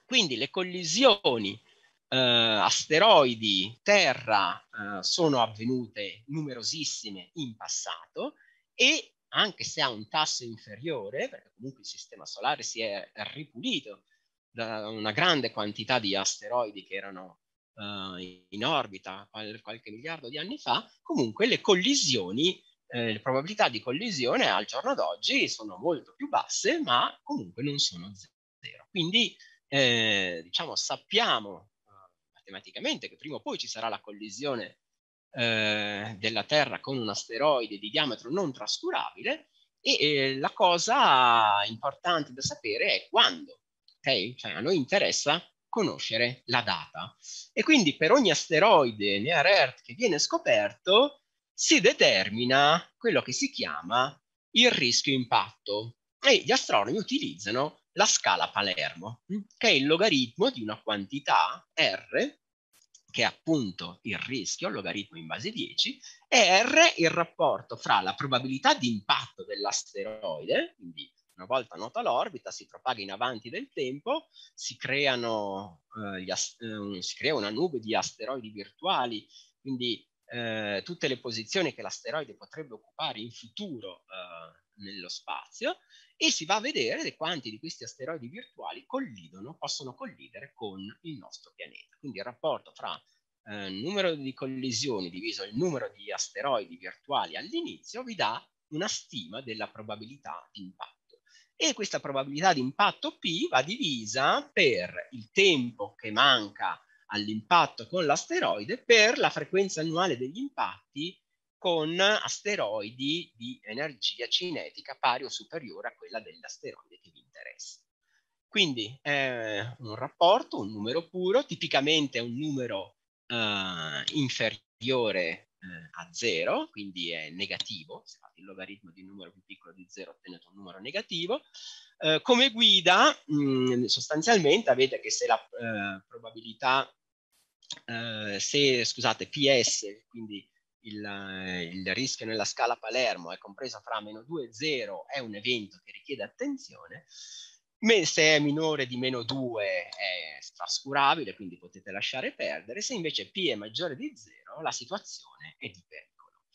C: Quindi le collisioni eh, asteroidi Terra eh, sono avvenute numerosissime in passato e anche se ha un tasso inferiore, perché comunque il sistema solare si è ripulito da una grande quantità di asteroidi che erano eh, in orbita qualche miliardo di anni fa, comunque le collisioni, eh, le probabilità di collisione al giorno d'oggi sono molto più basse, ma comunque non sono zero. Quindi eh, diciamo sappiamo eh, matematicamente che prima o poi ci sarà la collisione eh, della Terra con un asteroide di diametro non trascurabile e eh, la cosa importante da sapere è quando, ok? Cioè a noi interessa conoscere la data. E quindi per ogni asteroide near Earth che viene scoperto si determina quello che si chiama il rischio impatto e gli astronomi utilizzano la scala Palermo, mm, che è il logaritmo di una quantità R, che è appunto il rischio, logaritmo in base 10, e R il rapporto fra la probabilità di impatto dell'asteroide, quindi una volta nota l'orbita, si propaga in avanti del tempo, si, creano, eh, as- eh, si crea una nube di asteroidi virtuali, quindi eh, tutte le posizioni che l'asteroide potrebbe occupare in futuro eh, nello spazio, e si va a vedere quanti di questi asteroidi virtuali collidono, possono collidere con il nostro pianeta. Quindi il rapporto fra eh, numero di collisioni diviso il numero di asteroidi virtuali all'inizio vi dà una stima della probabilità di impatto e questa probabilità di impatto P va divisa per il tempo che manca all'impatto con l'asteroide per la frequenza annuale degli impatti con asteroidi di energia cinetica pari o superiore a quella dell'asteroide che vi interessa. Quindi è eh, un rapporto, un numero puro, tipicamente è un numero eh, inferiore eh, a 0, quindi è negativo, se fate il logaritmo di un numero più piccolo di 0 ottenete un numero negativo. Eh, come guida mh, mm, sostanzialmente avete che se la eh, probabilità, eh, se scusate, PS, quindi il, eh, il, rischio nella scala Palermo è compreso fra meno 2 e 0, è un evento che richiede attenzione, se è minore di meno 2 è trascurabile, quindi potete lasciare perdere, se invece P è maggiore di 0, mano la situazione è di pericolo.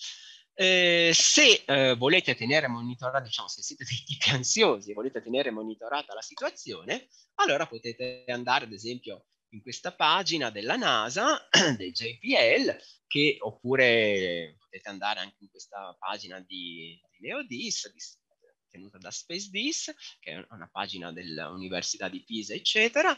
C: Eh, se eh, volete tenere monitorata, diciamo, se siete dei tipi ansiosi e volete tenere monitorata la situazione, allora potete andare, ad esempio, in questa pagina della NASA, del JPL, che, oppure potete andare anche in questa pagina di, di NeoDIS, di, tenuta da SpaceDIS, che è una pagina dell'Università di Pisa, eccetera,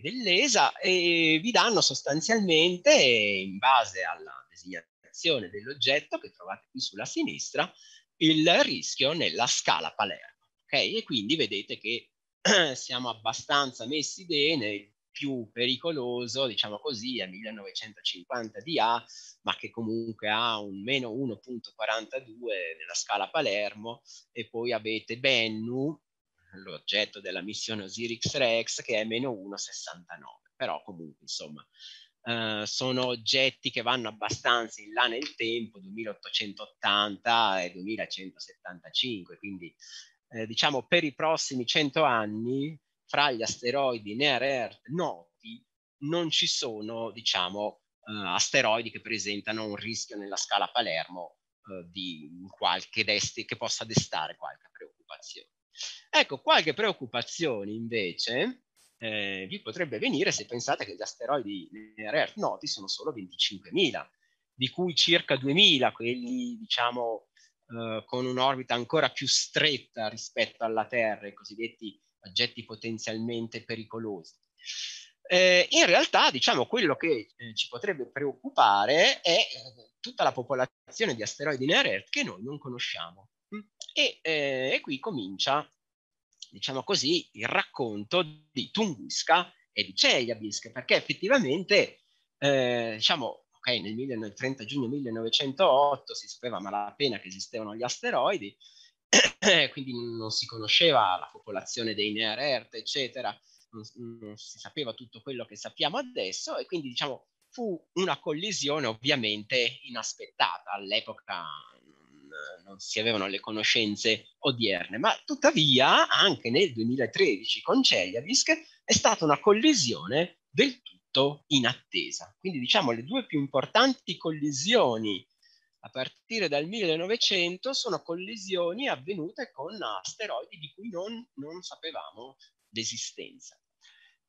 C: dell'ESA e vi danno sostanzialmente, in base alla designazione dell'oggetto che trovate qui sulla sinistra, il rischio nella scala Palermo. Okay? E quindi vedete che siamo abbastanza messi bene, il più pericoloso, diciamo così, a 1950 di A, ma che comunque ha un meno 1.42 nella scala Palermo, e poi avete Bennu, l'oggetto della missione Osiris Rex che è meno 1,69, però comunque insomma eh, sono oggetti che vanno abbastanza in là nel tempo, 2880 e 2175, quindi eh, diciamo per i prossimi 100 anni fra gli asteroidi Near Earth noti non ci sono diciamo eh, asteroidi che presentano un rischio nella scala Palermo eh, di qualche desti- che possa destare qualche preoccupazione. Ecco, qualche preoccupazione invece eh, vi potrebbe venire se pensate che gli asteroidi rare earth noti sono solo 25.000, di cui circa 2.000 quelli, diciamo, eh, con un'orbita ancora più stretta rispetto alla Terra, i cosiddetti oggetti potenzialmente pericolosi. Eh, in realtà, diciamo, quello che eh, ci potrebbe preoccupare è eh, tutta la popolazione di asteroidi near Earth che noi non conosciamo. E, eh, e qui comincia, diciamo così, il racconto di Tunguska e di Chelyabinsk, perché effettivamente, eh, diciamo, okay, nel 30 giugno 1908 si sapeva a malapena che esistevano gli asteroidi, quindi non si conosceva la popolazione dei near Earth, eccetera, non, non, si sapeva tutto quello che sappiamo adesso e quindi diciamo fu una collisione ovviamente inaspettata all'epoca non si avevano le conoscenze odierne, ma tuttavia anche nel 2013 con Celiavisc è stata una collisione del tutto inattesa. Quindi diciamo le due più importanti collisioni a partire dal 1900 sono collisioni avvenute con asteroidi di cui non, non sapevamo l'esistenza.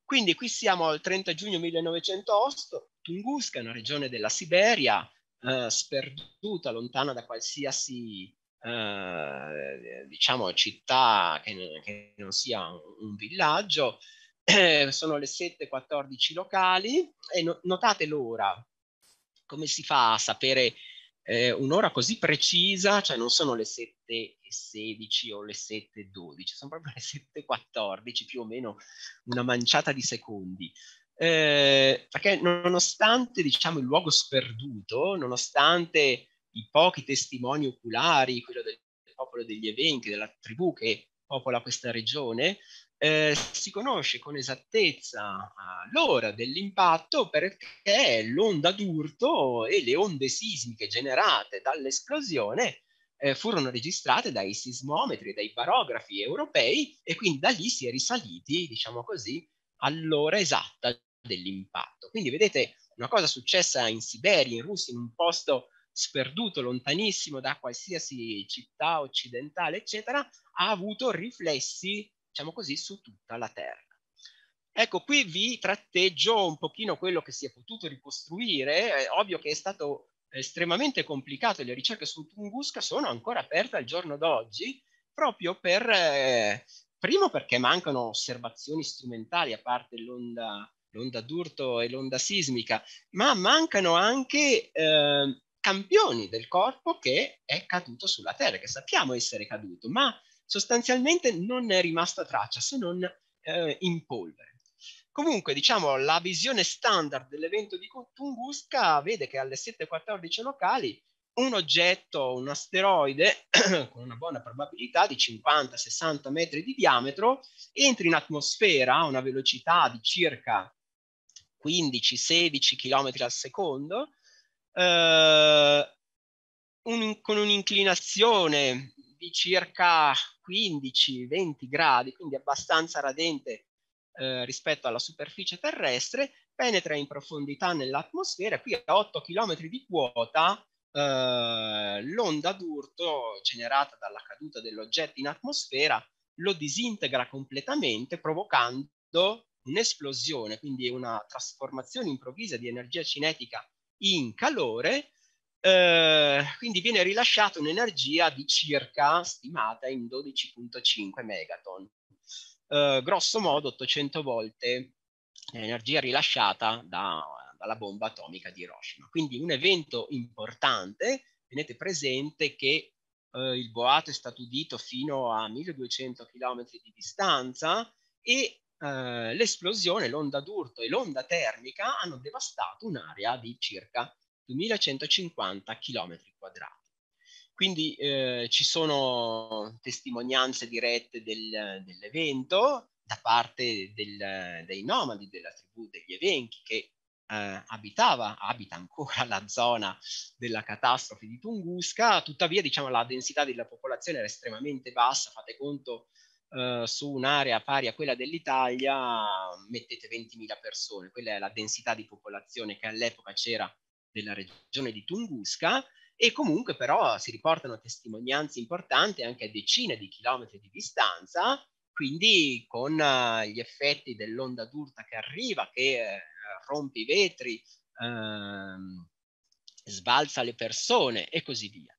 C: Quindi qui siamo al 30 giugno 1908, Tunguska, una regione della Siberia, eh, sperduta, lontana da qualsiasi eh, diciamo città che, che, non sia un, un villaggio. Eh, sono le 7.14 locali e no, notate l'ora, come si fa a sapere eh, un'ora così precisa, cioè non sono le 7.16 o le 7.12, sono proprio le 7.14 più o meno una manciata di secondi. Eh, perché nonostante diciamo, il luogo sperduto, nonostante i pochi testimoni oculari, quello del, del popolo degli eventi, della tribù che popola questa regione, eh, si conosce con esattezza ah, l'ora dell'impatto perché l'onda d'urto e le onde sismiche generate dall'esplosione eh, furono registrate dai sismometri, dai barografi europei e quindi da lì si è risaliti, diciamo così, all'ora esatta dell'impatto. Quindi vedete una cosa successa in Siberia, in Russia, in un posto sperduto, lontanissimo da qualsiasi città occidentale, eccetera, ha avuto riflessi, diciamo così, su tutta la Terra. Ecco, qui vi tratteggio un pochino quello che si è potuto ricostruire, è ovvio che è stato estremamente complicato e le ricerche su Tunguska sono ancora aperte al giorno d'oggi, proprio per eh, Primo perché mancano osservazioni strumentali, a parte l'onda, l'onda d'urto e l'onda sismica, ma mancano anche eh, campioni del corpo che è caduto sulla Terra, che sappiamo essere caduto, ma sostanzialmente non è rimasta traccia se non eh, in polvere. Comunque, diciamo, la visione standard dell'evento di Tunguska vede che alle 7.14 locali un oggetto, un asteroide, con una buona probabilità di 50-60 metri di diametro, entri in atmosfera a una velocità di circa 15-16 km al secondo, eh, un, con un'inclinazione di circa 15-20 gradi, quindi abbastanza radente eh, rispetto alla superficie terrestre, penetra in profondità nell'atmosfera, qui a 8 km di quota eh, l'onda d'urto generata dalla caduta dell'oggetto in atmosfera lo disintegra completamente provocando un'esplosione, quindi una trasformazione improvvisa di energia cinetica in calore, eh, quindi viene rilasciata un'energia di circa, stimata in 12.5 megaton, eh, grosso modo 800 volte l'energia rilasciata da alla bomba atomica di Hiroshima. Quindi un evento importante, tenete presente che eh, il boato è stato udito fino a 1200 km di distanza e eh, l'esplosione, l'onda d'urto e l'onda termica hanno devastato un'area di circa 2150 km quadrati. Quindi eh, ci sono testimonianze dirette del, dell'evento da parte del, dei nomadi della tribù degli Evenchi che eh, abitava, abita ancora la zona della catastrofe di Tunguska, tuttavia diciamo, la densità della popolazione era estremamente bassa, fate conto eh, su un'area pari a quella dell'Italia mettete 20.000 persone, quella è la densità di popolazione che all'epoca c'era della regione di Tunguska e comunque però si riportano testimonianze importanti anche a decine di chilometri di distanza, quindi con uh, gli effetti dell'onda d'urta che arriva, che eh, rompe rompivetri, ehm, sbalza le persone e così via.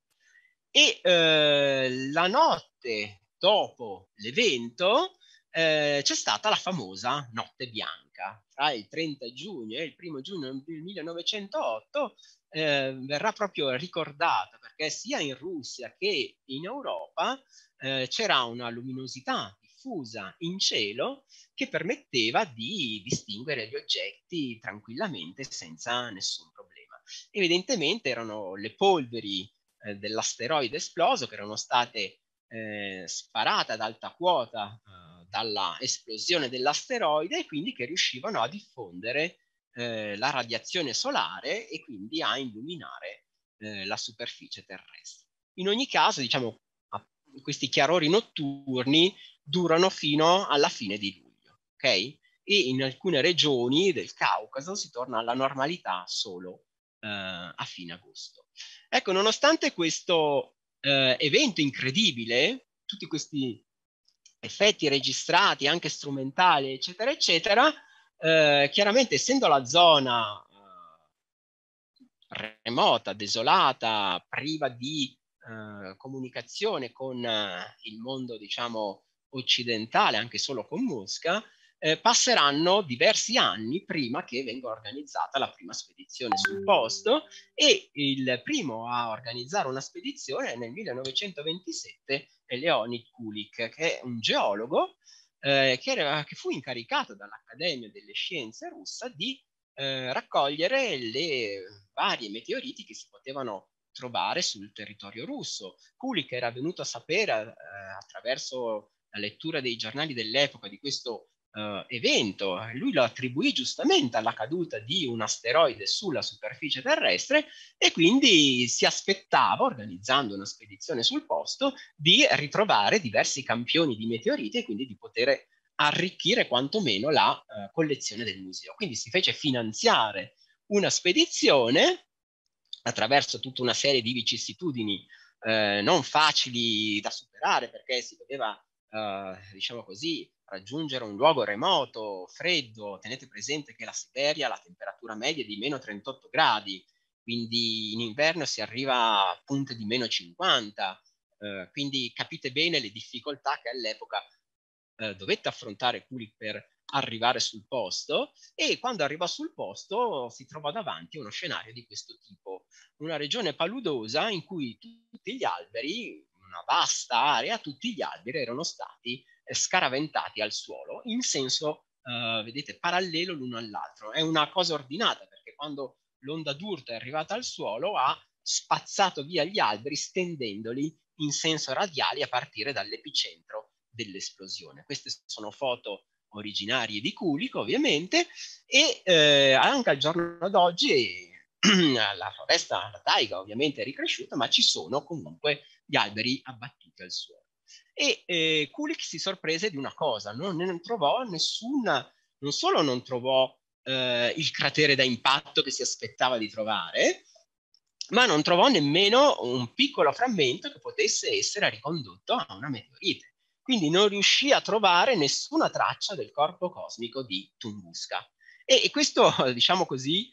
C: E eh, la notte dopo l'evento eh, c'è stata la famosa Notte Bianca. Tra il 30 giugno e il 1 giugno del 1908 eh, verrà proprio ricordata perché sia in Russia che in Europa eh, c'era una luminosità diffusa in cielo che permetteva di distinguere gli oggetti tranquillamente senza nessun problema. Evidentemente erano le polveri eh, dell'asteroide esploso che erano state eh, sparate ad alta quota eh, dalla esplosione dell'asteroide e quindi che riuscivano a diffondere eh, la radiazione solare e quindi a illuminare eh, la superficie terrestre. In ogni caso, diciamo, questi chiarori notturni durano fino alla fine di luglio, ok? E in alcune regioni del Caucaso si torna alla normalità solo eh, a fine agosto. Ecco, nonostante questo eh, evento incredibile, tutti questi effetti registrati, anche strumentali, eccetera, eccetera, eh, chiaramente essendo la zona eh, remota, desolata, priva di eh, comunicazione con eh, il mondo, diciamo, occidentale, anche solo con Mosca, eh, passeranno diversi anni prima che venga organizzata la prima spedizione sul posto e il primo a organizzare una spedizione nel 1927 è Leonid Kulik, che è un geologo eh, che, era, che, fu incaricato dall'Accademia delle Scienze russa di eh, raccogliere le varie meteoriti che si potevano trovare sul territorio russo. Kulik era venuto a sapere eh, attraverso la lettura dei giornali dell'epoca di questo uh, evento, eh, lui lo attribuì giustamente alla caduta di un asteroide sulla superficie terrestre e quindi si aspettava, organizzando una spedizione sul posto, di ritrovare diversi campioni di meteoriti e quindi di poter arricchire quantomeno la uh, collezione del museo. Quindi si fece finanziare una spedizione attraverso tutta una serie di vicissitudini eh, non facili da superare perché si doveva eh, diciamo così, raggiungere un luogo remoto, freddo, tenete presente che la Siberia la temperatura media è di meno 38 gradi, quindi in inverno si arriva a punte di meno 50, eh, quindi capite bene le difficoltà che all'epoca eh, dovette affrontare Kulik per arrivare sul posto e quando arriva sul posto si trova davanti a uno scenario di questo tipo, una regione paludosa in cui tutti gli alberi una vasta area, tutti gli alberi erano stati eh, scaraventati al suolo in senso, eh, vedete, parallelo l'uno all'altro. È una cosa ordinata perché quando l'onda d'urto è arrivata al suolo ha spazzato via gli alberi stendendoli in senso radiale a partire dall'epicentro dell'esplosione. Queste sono foto originarie di Culico ovviamente e eh, anche al giorno d'oggi la foresta, la taiga ovviamente è ricresciuta, ma ci sono comunque gli alberi abbattuti al suolo. E eh, Kulik si sorprese di una cosa, non, non trovò nessuna, non solo non trovò eh, il cratere da impatto che si aspettava di trovare, ma non trovò nemmeno un piccolo frammento che potesse essere ricondotto a una meteorite. Quindi non riuscì a trovare nessuna traccia del corpo cosmico di Tunguska. E, e questo, diciamo così,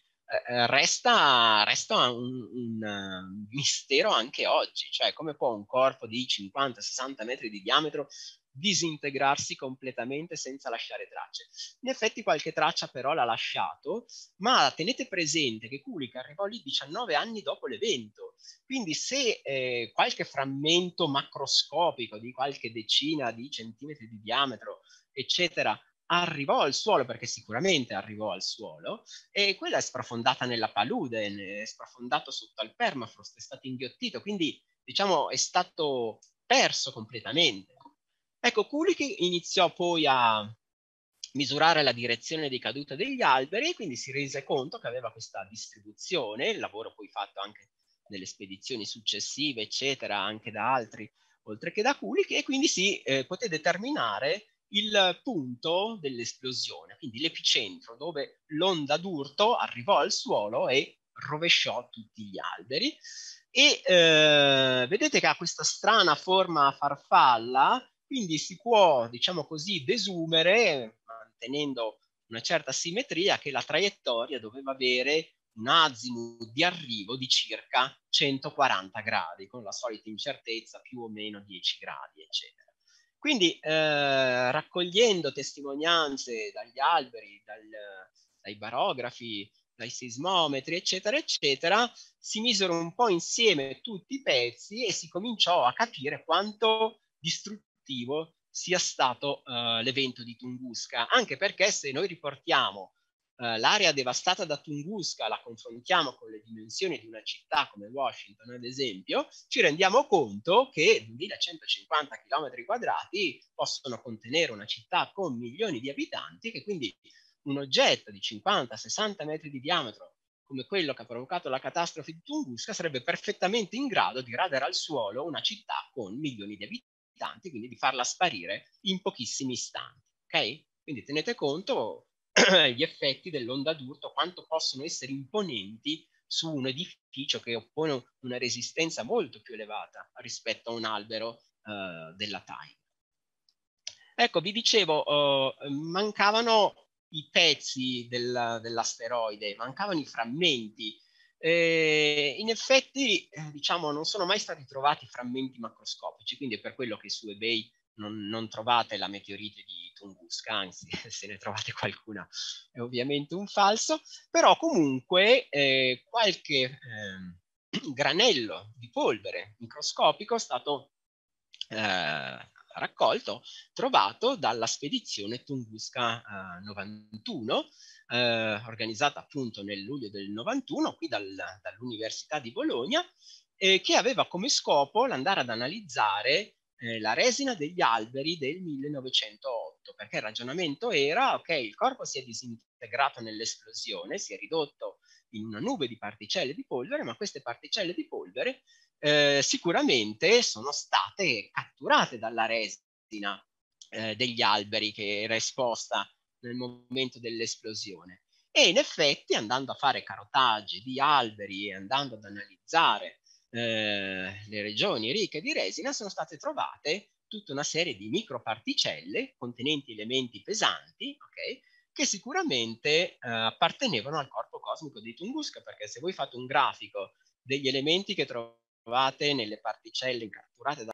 C: eh, resta, resta un, un, eh, mistero anche oggi, cioè come può un corpo di 50-60 metri di diametro disintegrarsi completamente senza lasciare tracce. In effetti qualche traccia però l'ha lasciato, ma tenete presente che Kulik arrivò lì 19 anni dopo l'evento, quindi se eh, qualche frammento macroscopico di qualche decina di centimetri di diametro, eccetera, arrivò al suolo, perché sicuramente arrivò al suolo, e quella è sprofondata nella palude, è sprofondato sotto al permafrost, è stato inghiottito, quindi diciamo è stato perso completamente. Ecco, Kulik iniziò poi a misurare la direzione di caduta degli alberi e quindi si rese conto che aveva questa distribuzione, il lavoro poi fatto anche nelle spedizioni successive, eccetera, anche da altri, oltre che da Kulik, e quindi si eh, poté determinare il punto dell'esplosione, quindi l'epicentro dove l'onda d'urto arrivò al suolo e rovesciò tutti gli alberi. E eh, vedete che ha questa strana forma farfalla, quindi si può, diciamo così, desumere, mantenendo una certa simmetria, che la traiettoria doveva avere un azimut di arrivo di circa 140 gradi, con la solita incertezza più o meno 10 gradi, eccetera. Quindi eh, raccogliendo testimonianze dagli alberi, dal, dai barografi, dai sismometri, eccetera, eccetera, si misero un po' insieme tutti i pezzi e si cominciò a capire quanto distruttivo sia stato eh, l'evento di Tunguska, anche perché se noi riportiamo eh, l'area devastata da Tunguska la confrontiamo con le dimensioni di una città come Washington, ad esempio, ci rendiamo conto che 2150 km quadrati possono contenere una città con milioni di abitanti che quindi un oggetto di 50-60 metri di diametro come quello che ha provocato la catastrofe di Tunguska sarebbe perfettamente in grado di radere al suolo una città con milioni di abitanti, quindi di farla sparire in pochissimi istanti. Ok? Quindi tenete conto gli effetti dell'onda d'urto, quanto possono essere imponenti su un edificio che oppone una resistenza molto più elevata rispetto a un albero eh, della taglia. Ecco, vi dicevo, eh, mancavano i pezzi del, dell'asteroide, mancavano i frammenti. Eh, in effetti, eh, diciamo, non sono mai stati trovati frammenti macroscopici, quindi è per quello che su eBay non, non, trovate la meteorite di Tunguska, anzi se ne trovate qualcuna è ovviamente un falso, però comunque eh, qualche eh, granello di polvere microscopico è stato eh, raccolto, trovato dalla spedizione Tunguska 91, eh, eh, organizzata appunto nel luglio del 91 qui dal, dall'Università di Bologna, eh, che aveva come scopo l'andare ad analizzare eh, la resina degli alberi del 1908, perché il ragionamento era, ok, il corpo si è disintegrato nell'esplosione, si è ridotto in una nube di particelle di polvere, ma queste particelle di polvere eh, sicuramente sono state catturate dalla resina eh, degli alberi che era esposta nel momento dell'esplosione. E in effetti, andando a fare carotaggi di alberi e andando ad analizzare eh, le regioni ricche di resina sono state trovate tutta una serie di microparticelle contenenti elementi pesanti, okay, che sicuramente eh, appartenevano al corpo cosmico di Tunguska, perché se voi fate un grafico degli elementi che trovate nelle particelle catturate, da,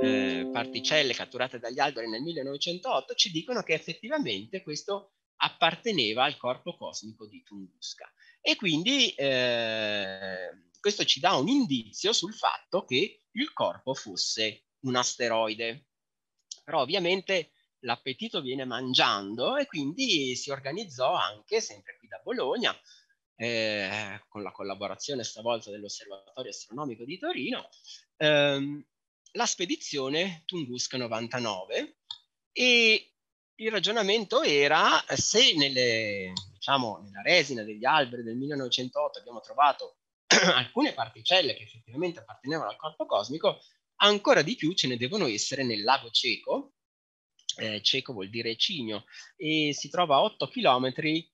C: eh, particelle catturate dagli alberi nel 1908, ci dicono che effettivamente questo apparteneva al corpo cosmico di Tunguska. E quindi eh, questo ci dà un indizio sul fatto che il corpo fosse un asteroide. Però ovviamente l'appetito viene mangiando e quindi si organizzò anche, sempre qui da Bologna, eh, con la collaborazione stavolta dell'Osservatorio Astronomico di Torino, ehm, la spedizione Tunguska 99 e il ragionamento era eh, se nelle, diciamo, nella resina degli alberi del 1908 abbiamo trovato alcune particelle che effettivamente appartenevano al corpo cosmico, ancora di più ce ne devono essere nel lago cieco, eh, cieco vuol dire cigno, e si trova a 8 km eh,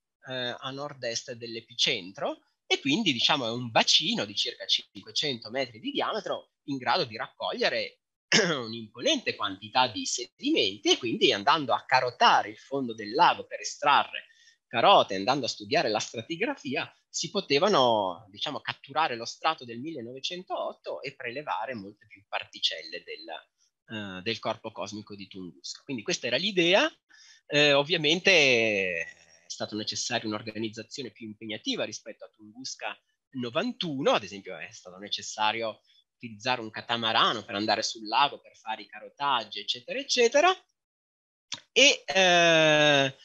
C: a nord-est dell'epicentro, e quindi diciamo è un bacino di circa 500 metri di diametro in grado di raccogliere un'imponente quantità di sedimenti e quindi andando a carotare il fondo del lago per estrarre carote, andando a studiare la stratigrafia, si potevano diciamo, catturare lo strato del 1908 e prelevare molte più particelle del, uh, del corpo cosmico di Tunguska. Quindi questa era l'idea, eh, ovviamente eh, è stata necessaria un'organizzazione più impegnativa rispetto a Tunguska 91, ad esempio è stato necessario utilizzare un catamarano per andare sul lago, per fare i carotaggi, eccetera, eccetera. E eh,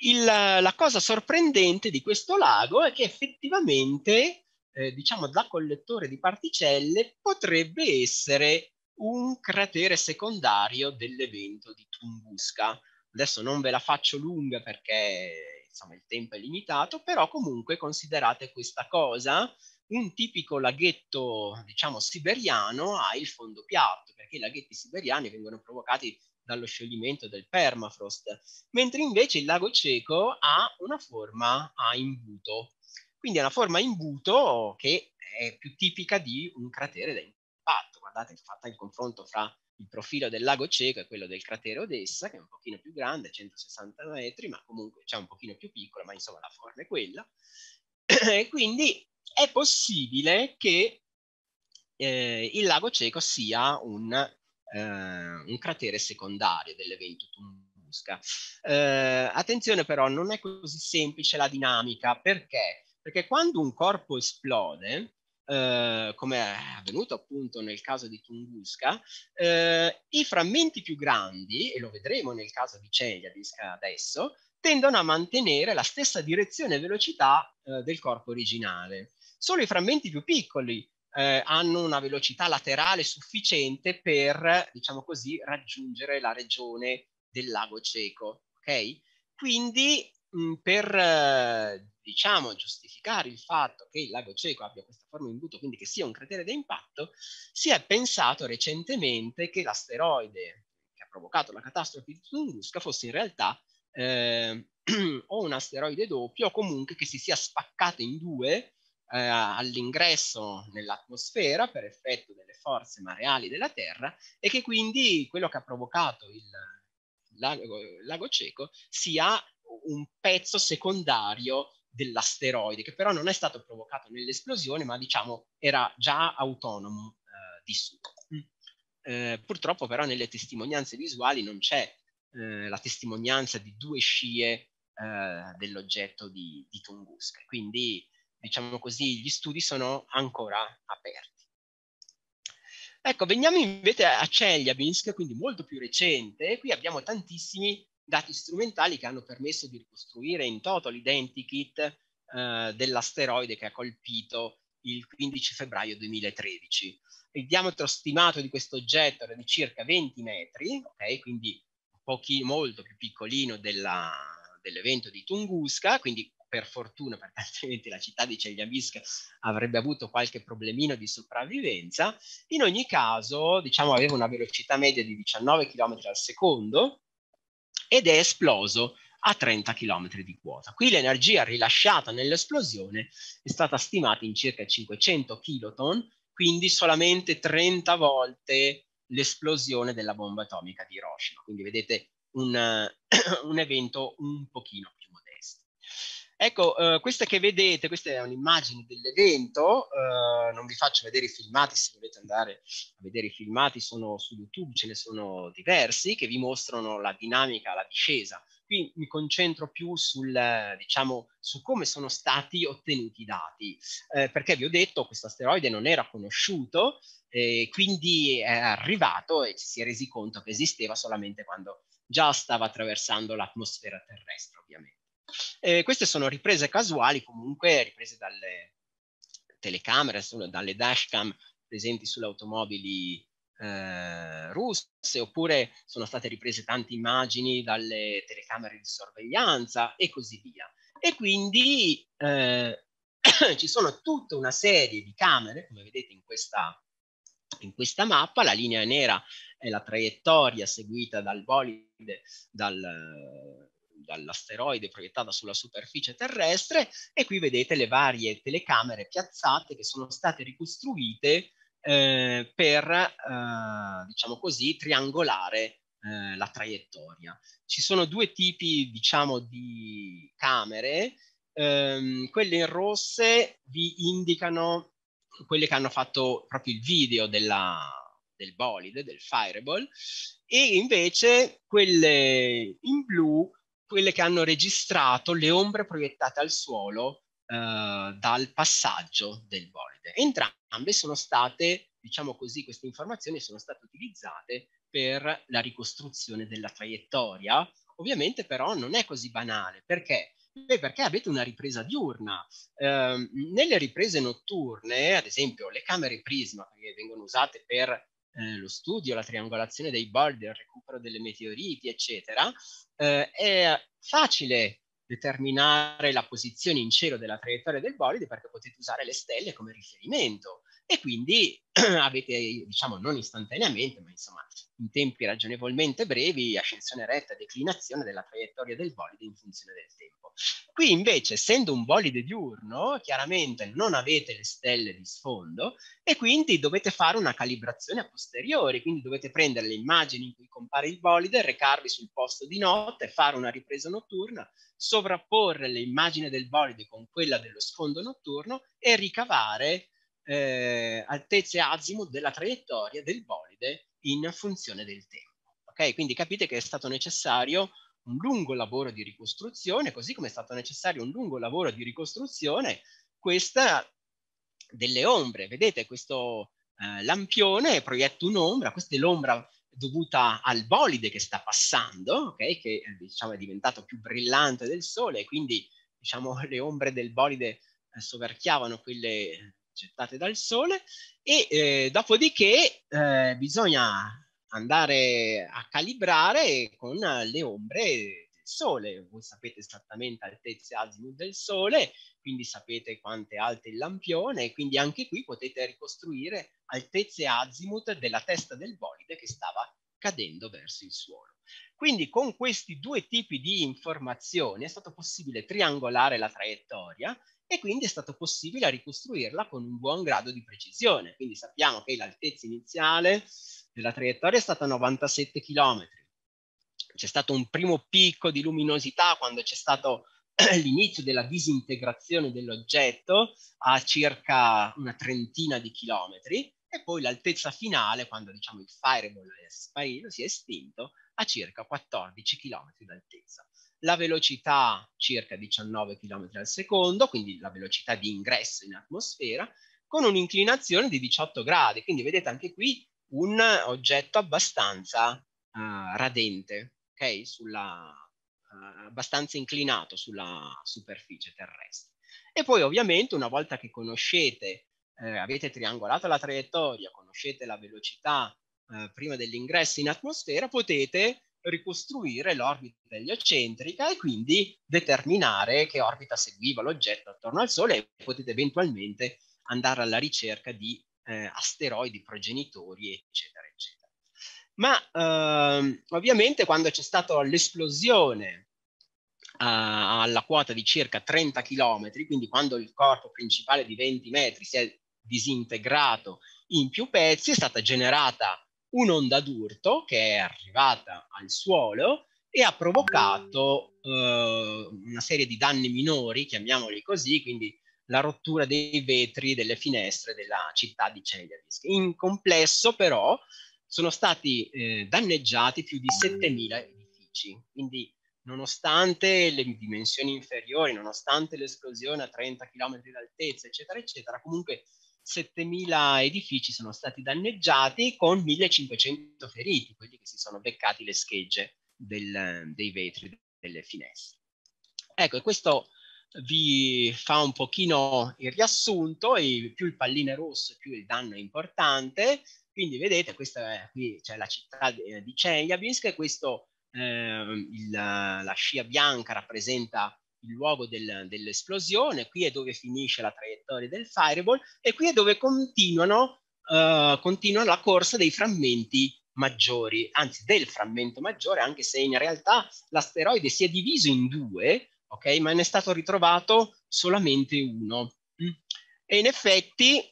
C: il, la cosa sorprendente di questo lago è che effettivamente, eh, diciamo, da collettore di particelle potrebbe essere un cratere secondario dell'evento di Tunguska. Adesso non ve la faccio lunga perché insomma il tempo è limitato, però comunque considerate questa cosa, un tipico laghetto, diciamo, siberiano ha il fondo piatto, perché i laghetti siberiani vengono provocati dallo scioglimento del permafrost, mentre invece il lago cieco ha una forma a imbuto. Quindi è una forma a imbuto che è più tipica di un cratere da impatto. Guardate, fatta il confronto fra il profilo del lago cieco e quello del cratere Odessa, che è un pochino più grande, 160 metri, ma comunque c'è un pochino più piccolo, ma insomma la forma è quella. quindi è possibile che eh, il lago cieco sia un eh, un cratere secondario dell'evento Tunguska. Eh, attenzione però, non è così semplice la dinamica, perché? Perché quando un corpo esplode, eh, come è avvenuto appunto nel caso di Tunguska, eh, i frammenti più grandi, e lo vedremo nel caso di Chelyabinsk adesso, tendono a mantenere la stessa direzione e velocità eh, del corpo originale. Solo i frammenti più piccoli eh, hanno una velocità laterale sufficiente per, diciamo così, raggiungere la regione del lago cieco. Okay? Quindi mh, per, eh, diciamo, giustificare il fatto che il lago cieco abbia questa forma di imbuto, quindi che sia un cratere da impatto, si è pensato recentemente che l'asteroide che ha provocato la catastrofe di Tunguska fosse in realtà eh, o un asteroide doppio o comunque che si sia spaccato in due eh, all'ingresso nell'atmosfera per effetto delle forze mareali della Terra e che quindi quello che ha provocato il lago, lago cieco sia un pezzo secondario dell'asteroide, che però non è stato provocato nell'esplosione, ma diciamo era già autonomo eh, di su. Mm. Eh, purtroppo però nelle testimonianze visuali non c'è eh, la testimonianza di due scie eh, dell'oggetto di, di Tunguska, quindi diciamo così, gli studi sono ancora aperti. Ecco, veniamo invece a Chelyabinsk, quindi molto più recente, e qui abbiamo tantissimi dati strumentali che hanno permesso di ricostruire in toto l'identikit eh, dell'asteroide che ha colpito il 15 febbraio 2013. Il diametro stimato di questo oggetto era di circa 20 metri, okay, quindi pochi, molto più piccolino della, dell'evento di Tunguska, quindi per fortuna, perché altrimenti la città di Celiabisk avrebbe avuto qualche problemino di sopravvivenza. In ogni caso, diciamo, aveva una velocità media di 19 km al secondo ed è esploso a 30 km di quota. Qui l'energia rilasciata nell'esplosione è stata stimata in circa 500 kiloton, quindi solamente 30 volte l'esplosione della bomba atomica di Hiroshima. Quindi vedete un, un evento un pochino Ecco, eh, questa che vedete, questa è un'immagine dell'evento, eh, non vi faccio vedere i filmati, se volete andare a vedere i filmati sono su YouTube, ce ne sono diversi che vi mostrano la dinamica, la discesa. Qui mi concentro più sul, diciamo, su come sono stati ottenuti i dati, eh, perché vi ho detto questo asteroide non era conosciuto, quindi è arrivato e ci si è resi conto che esisteva solamente quando già stava attraversando l'atmosfera terrestre, ovviamente. Eh, queste sono riprese casuali, comunque riprese dalle telecamere, dalle dashcam presenti sulle automobili eh, russe, oppure sono state riprese tante immagini dalle telecamere di sorveglianza e così via. E quindi eh, ci sono tutta una serie di camere, come vedete in questa, in questa mappa, la linea nera è la traiettoria seguita dal bolide, dal, dall'asteroide proiettata sulla superficie terrestre e qui vedete le varie telecamere piazzate che sono state ricostruite eh, per, eh, diciamo così, triangolare eh, la traiettoria. Ci sono due tipi, diciamo, di camere. Ehm, quelle in rosse vi indicano quelle che hanno fatto proprio il video della, del bolide, del fireball, e invece quelle in blu quelle che hanno registrato le ombre proiettate al suolo eh, dal passaggio del bolide. Entrambe sono state, diciamo così, queste informazioni sono state utilizzate per la ricostruzione della traiettoria. Ovviamente però non è così banale, perché? Beh, perché avete una ripresa diurna. Eh, nelle riprese notturne, ad esempio le camere prisma, che vengono usate per eh, lo studio, la triangolazione dei bordi, il recupero delle meteoriti, eccetera, eh, è facile determinare la posizione in cielo della traiettoria del bolide perché potete usare le stelle come riferimento e quindi avete, diciamo, non istantaneamente, ma insomma in tempi ragionevolmente brevi, ascensione retta, declinazione della traiettoria del bolide in funzione del tempo. Qui invece, essendo un bolide diurno, chiaramente non avete le stelle di sfondo e quindi dovete fare una calibrazione a posteriori, quindi dovete prendere le immagini in cui compare il bolide, recarvi sul posto di notte, fare una ripresa notturna, sovrapporre l'immagine del bolide con quella dello sfondo notturno e ricavare eh, altezze azimut della traiettoria del bolide in funzione del tempo. Okay? Quindi capite che è stato necessario un lungo lavoro di ricostruzione, così come è stato necessario un lungo lavoro di ricostruzione questa delle ombre. Vedete questo eh, lampione proietta un'ombra, questa è l'ombra dovuta al bolide che sta passando, okay? che eh, diciamo, è diventato più brillante del sole, quindi diciamo, le ombre del bolide eh, soverchiavano quelle gettate dal sole e eh, dopodiché eh, bisogna andare a calibrare con le ombre del sole. Voi sapete esattamente altezze azimut del sole, quindi sapete quanto è alto il lampione, quindi anche qui potete ricostruire altezze azimut della testa del bolide che stava cadendo verso il suolo. Quindi con questi due tipi di informazioni è stato possibile triangolare la traiettoria e quindi è stato possibile ricostruirla con un buon grado di precisione. Quindi sappiamo che l'altezza iniziale della traiettoria è stata 97 km. C'è stato un primo picco di luminosità quando c'è stato l'inizio della disintegrazione dell'oggetto a circa una trentina di chilometri e poi l'altezza finale, quando diciamo il fireball è sparito, si è estinto a circa 14 km d'altezza la velocità circa 19 km al secondo, quindi la velocità di ingresso in atmosfera, con un'inclinazione di 18 gradi. Quindi vedete anche qui un oggetto abbastanza uh, radente, okay? Sulla, uh, abbastanza inclinato sulla superficie terrestre. E poi ovviamente una volta che conoscete, eh, avete triangolato la traiettoria, conoscete la velocità eh, prima dell'ingresso in atmosfera, potete ricostruire l'orbita eliocentrica e quindi determinare che orbita seguiva l'oggetto attorno al Sole e potete eventualmente andare alla ricerca di eh, asteroidi progenitori, eccetera, eccetera. Ma ehm, ovviamente quando c'è stata l'esplosione a, alla quota di circa 30 km, quindi quando il corpo principale di 20 metri si è disintegrato in più pezzi, è stata generata un'onda d'urto che è arrivata al suolo e ha provocato eh, una serie di danni minori, chiamiamoli così, quindi la rottura dei vetri delle finestre della città di Chelyabinsk. In complesso però sono stati eh, danneggiati più di 7.000 edifici, quindi nonostante le dimensioni inferiori, nonostante l'esplosione a 30 km d'altezza, eccetera, eccetera, comunque 7.000 edifici sono stati danneggiati con 1.500 feriti, quelli che si sono beccati le schegge del, dei vetri delle finestre. Ecco, questo vi fa un pochino il riassunto, e più il pallino è rosso più il danno è importante, quindi vedete questa è, qui c'è la città di eh, Chelyabinsk e questo eh, il, la scia bianca rappresenta il luogo del, dell'esplosione, qui è dove finisce la traiettoria del fireball e qui è dove continuano, uh, continua la corsa dei frammenti maggiori, anzi del frammento maggiore, anche se in realtà l'asteroide si è diviso in due, ok? Ma ne è stato ritrovato solamente uno. Mm. E in effetti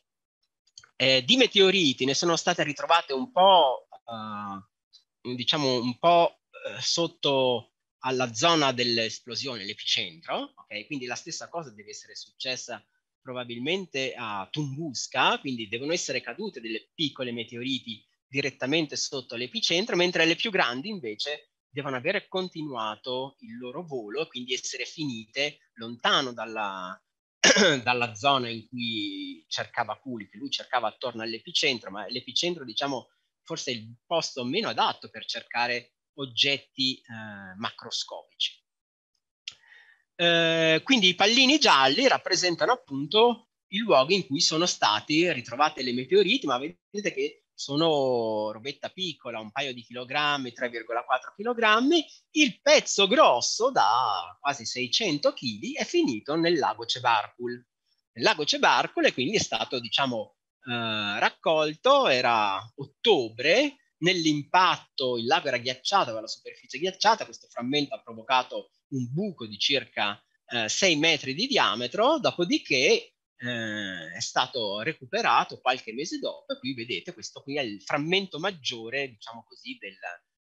C: eh, di meteoriti ne sono state ritrovate un po', uh, diciamo, un po' eh, sotto alla zona dell'esplosione, l'epicentro, okay? quindi la stessa cosa deve essere successa probabilmente a Tunguska, quindi devono essere cadute delle piccole meteoriti direttamente sotto l'epicentro, mentre le più grandi invece devono aver continuato il loro volo e quindi essere finite lontano dalla, dalla zona in cui cercava Culi, che lui cercava attorno all'epicentro, ma l'epicentro diciamo forse è il posto meno adatto per cercare oggetti eh, macroscopici. Eh, quindi i pallini gialli rappresentano appunto i luoghi in cui sono stati ritrovate le meteoriti, ma vedete che sono robetta piccola, un paio di chilogrammi, 3,4 chilogrammi, il pezzo grosso da quasi 600 kg è finito nel lago Cebarcul. Il lago Cebarcul quindi è stato, diciamo, eh, raccolto, era ottobre, nell'impatto il lago era ghiacciato, aveva la superficie ghiacciata, questo frammento ha provocato un buco di circa eh, 6 metri di diametro, dopodiché eh, è stato recuperato qualche mese dopo e qui vedete questo qui è il frammento maggiore, diciamo così, del,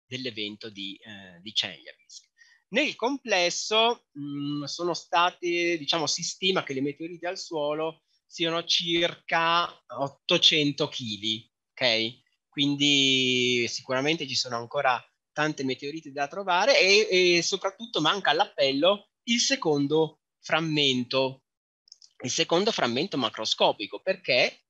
C: dell'evento di, eh, di Chelyabinsk. Nel complesso mh, mm, sono stati, diciamo, si stima che le meteorite al suolo siano circa 800 kg, ok? quindi sicuramente ci sono ancora tante meteorite da trovare e, e soprattutto manca all'appello il secondo frammento, il secondo frammento macroscopico, perché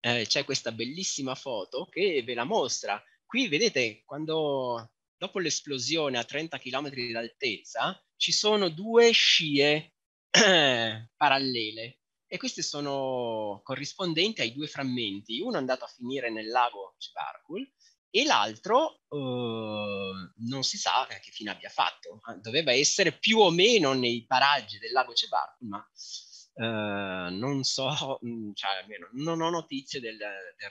C: eh, c'è questa bellissima foto che ve la mostra. Qui vedete quando dopo l'esplosione a 30 km d'altezza ci sono due scie parallele e questi sono corrispondenti ai due frammenti, uno è andato a finire nel lago Cevarcul e l'altro eh, non si sa che fine abbia fatto, ah, doveva essere più o meno nei paraggi del lago Cevarcul, ma eh, non so, mm, cioè almeno non ho notizie del, del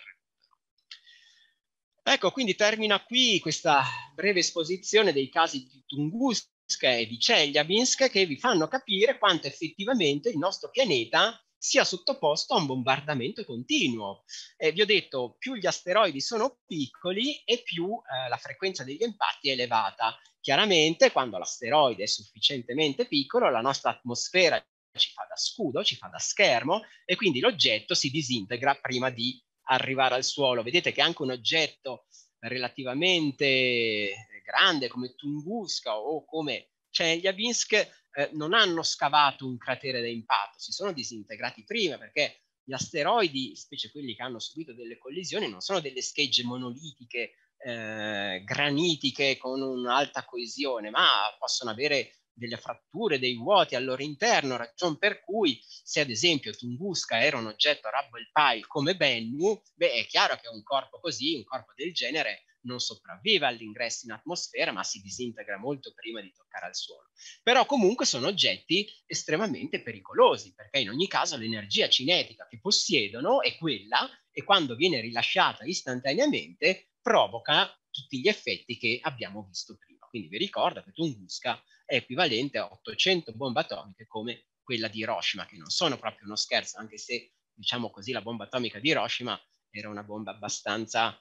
C: Ecco, quindi termina qui questa breve esposizione dei casi di Tunguska e di Chelyabinsk che vi fanno capire quanto effettivamente il nostro pianeta sia sottoposto a un bombardamento continuo. Eh, vi ho detto, più gli asteroidi sono piccoli e più eh, la frequenza degli impatti è elevata. Chiaramente, quando l'asteroide è sufficientemente piccolo, la nostra atmosfera ci fa da scudo, ci fa da schermo e quindi l'oggetto si disintegra prima di arrivare al suolo. Vedete che anche un oggetto relativamente eh, grande come Tunguska o come Chelyabinsk eh, non hanno scavato un cratere da impatto, si sono disintegrati prima perché gli asteroidi, specie quelli che hanno subito delle collisioni, non sono delle schegge monolitiche, eh, granitiche con un'alta coesione, ma possono avere delle fratture, dei vuoti al loro interno, ragion per cui se ad esempio Tunguska era un oggetto Hubble Pile come Bennu, beh è chiaro che un corpo così, un corpo del genere, non sopravvive all'ingresso in atmosfera, ma si disintegra molto prima di toccare al suolo. Però comunque sono oggetti estremamente pericolosi, perché in ogni caso l'energia cinetica che possiedono è quella e quando viene rilasciata istantaneamente provoca tutti gli effetti che abbiamo visto prima. Quindi vi ricordo che Tunguska è equivalente a 800 bombe atomiche come quella di Hiroshima, che non sono proprio uno scherzo, anche se, diciamo così, la bomba atomica di Hiroshima era una bomba abbastanza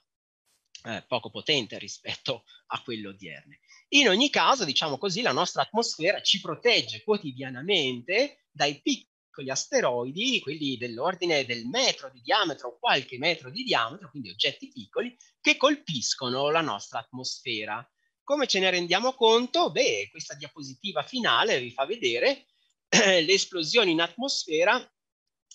C: eh, poco potente rispetto a quello odierne. In ogni caso, diciamo così, la nostra atmosfera ci protegge quotidianamente dai piccoli asteroidi, quelli dell'ordine del metro di diametro o qualche metro di diametro, quindi oggetti piccoli, che colpiscono la nostra atmosfera. Come ce ne rendiamo conto? Beh, questa diapositiva finale vi fa vedere eh, le esplosioni in atmosfera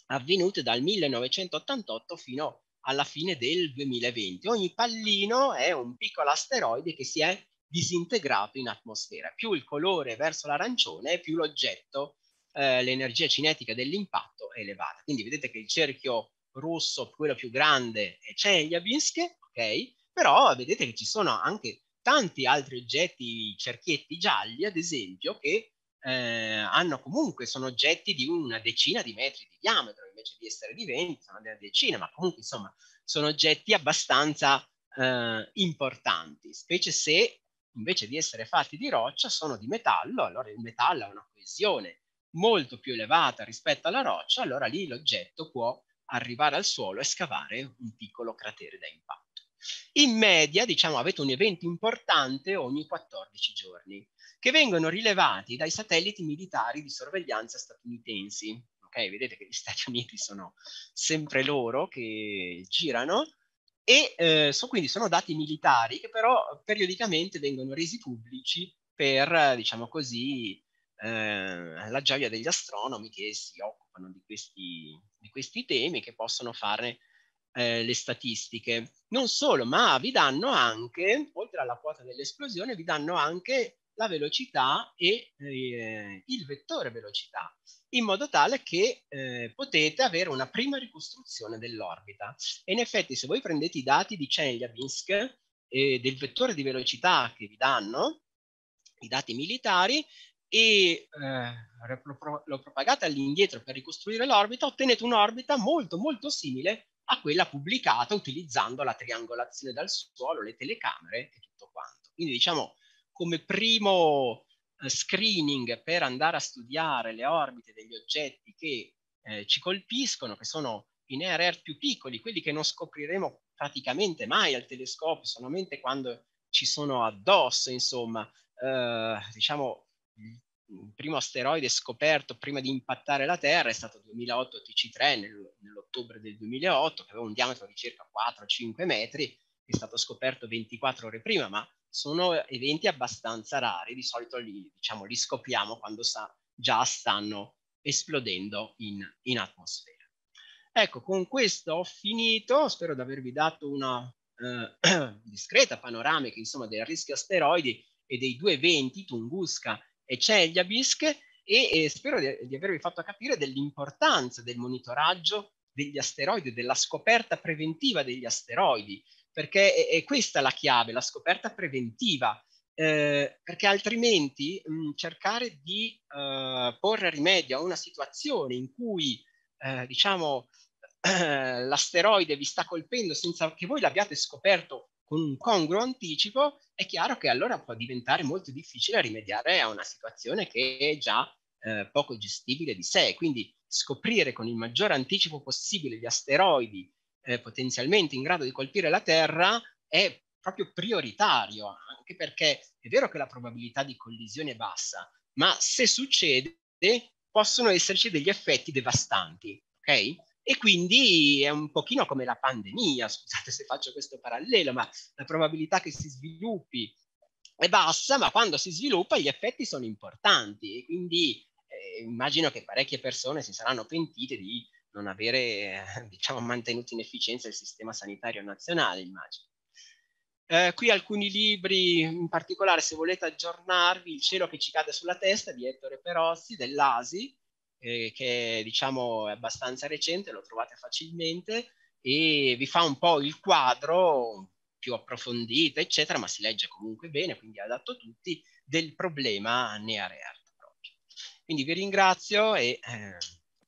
C: avvenute dal 1988 fino alla fine del 2020. Ogni pallino è un piccolo asteroide che si è disintegrato in atmosfera. Più il colore verso l'arancione, più l'oggetto, eh, l'energia cinetica dell'impatto è elevata. Quindi vedete che il cerchio rosso, quello più grande, è Chelyabinsk, ok? Però vedete che ci sono anche tanti altri oggetti, cerchietti gialli, ad esempio, che Ehm, hanno comunque, sono oggetti di una decina di metri di diametro, invece di essere di 20, sono una decina, ma comunque insomma sono oggetti abbastanza eh, importanti, specie se invece di essere fatti di roccia sono di metallo, allora il metallo ha una coesione molto più elevata rispetto alla roccia, allora lì l'oggetto può arrivare al suolo e scavare un piccolo cratere da impatto. In media, diciamo, avete un evento importante ogni 14 giorni che vengono rilevati dai satelliti militari di sorveglianza statunitensi. Ok, vedete che gli Stati Uniti sono sempre loro che girano e eh, so, quindi sono dati militari che però periodicamente vengono resi pubblici per, diciamo così, eh, la gioia degli astronomi che si occupano di questi, di questi temi che possono farne eh, le statistiche. Non solo, ma vi danno anche, oltre alla quota dell'esplosione, vi danno anche la velocità e eh, il vettore velocità, in modo tale che eh, potete avere una prima ricostruzione dell'orbita. E in effetti se voi prendete i dati di Chelyabinsk e eh, del vettore di velocità che vi danno, i dati militari, e eh, lo, lo propagate all'indietro per ricostruire l'orbita, ottenete un'orbita molto molto simile a quella pubblicata utilizzando la triangolazione dal suolo, le telecamere e tutto quanto. Quindi diciamo come primo eh, screening per andare a studiare le orbite degli oggetti che eh, ci colpiscono, che sono i near air più piccoli, quelli che non scopriremo praticamente mai al telescopio, solamente quando ci sono addosso, insomma, eh, diciamo il primo asteroide scoperto prima di impattare la Terra è stato 2008 TC3 nell'ottobre del 2008, che aveva un diametro di circa 4-5 metri, è stato scoperto 24 ore prima, ma sono eventi abbastanza rari, di solito li, diciamo, li scopriamo quando sa, già stanno esplodendo in, in, atmosfera. Ecco, con questo ho finito, spero di avervi dato una eh, discreta panoramica insomma, del rischio asteroidi e dei due eventi, Tunguska e Chelyabinsk, e, e spero di, di avervi fatto capire dell'importanza del monitoraggio degli asteroidi, della scoperta preventiva degli asteroidi, perché è, è questa la chiave, la scoperta preventiva, eh, perché altrimenti mh, mm, cercare di eh, porre rimedio a una situazione in cui, eh, diciamo, l'asteroide vi sta colpendo senza che voi l'abbiate scoperto con un congruo anticipo, è chiaro che allora può diventare molto difficile rimediare a una situazione che è già eh, poco gestibile di sé. Quindi scoprire con il maggior anticipo possibile gli asteroidi eh, potenzialmente in grado di colpire la Terra è proprio prioritario, anche perché è vero che la probabilità di collisione è bassa, ma se succede possono esserci degli effetti devastanti, ok? E quindi è un pochino come la pandemia, scusate se faccio questo parallelo, ma la probabilità che si sviluppi è bassa, ma quando si sviluppa gli effetti sono importanti e quindi eh, immagino che parecchie persone si saranno pentite di non avere diciamo, mantenuto in efficienza il sistema sanitario nazionale, immagino. Eh, qui alcuni libri, in particolare se volete aggiornarvi, Il cielo che ci cade sulla testa di Ettore Perozzi dell'ASI, eh, che diciamo è abbastanza recente, lo trovate facilmente e vi fa un po' il quadro più approfondito, eccetera, ma si legge comunque bene, quindi è adatto a tutti, del problema near Quindi vi ringrazio e... Eh,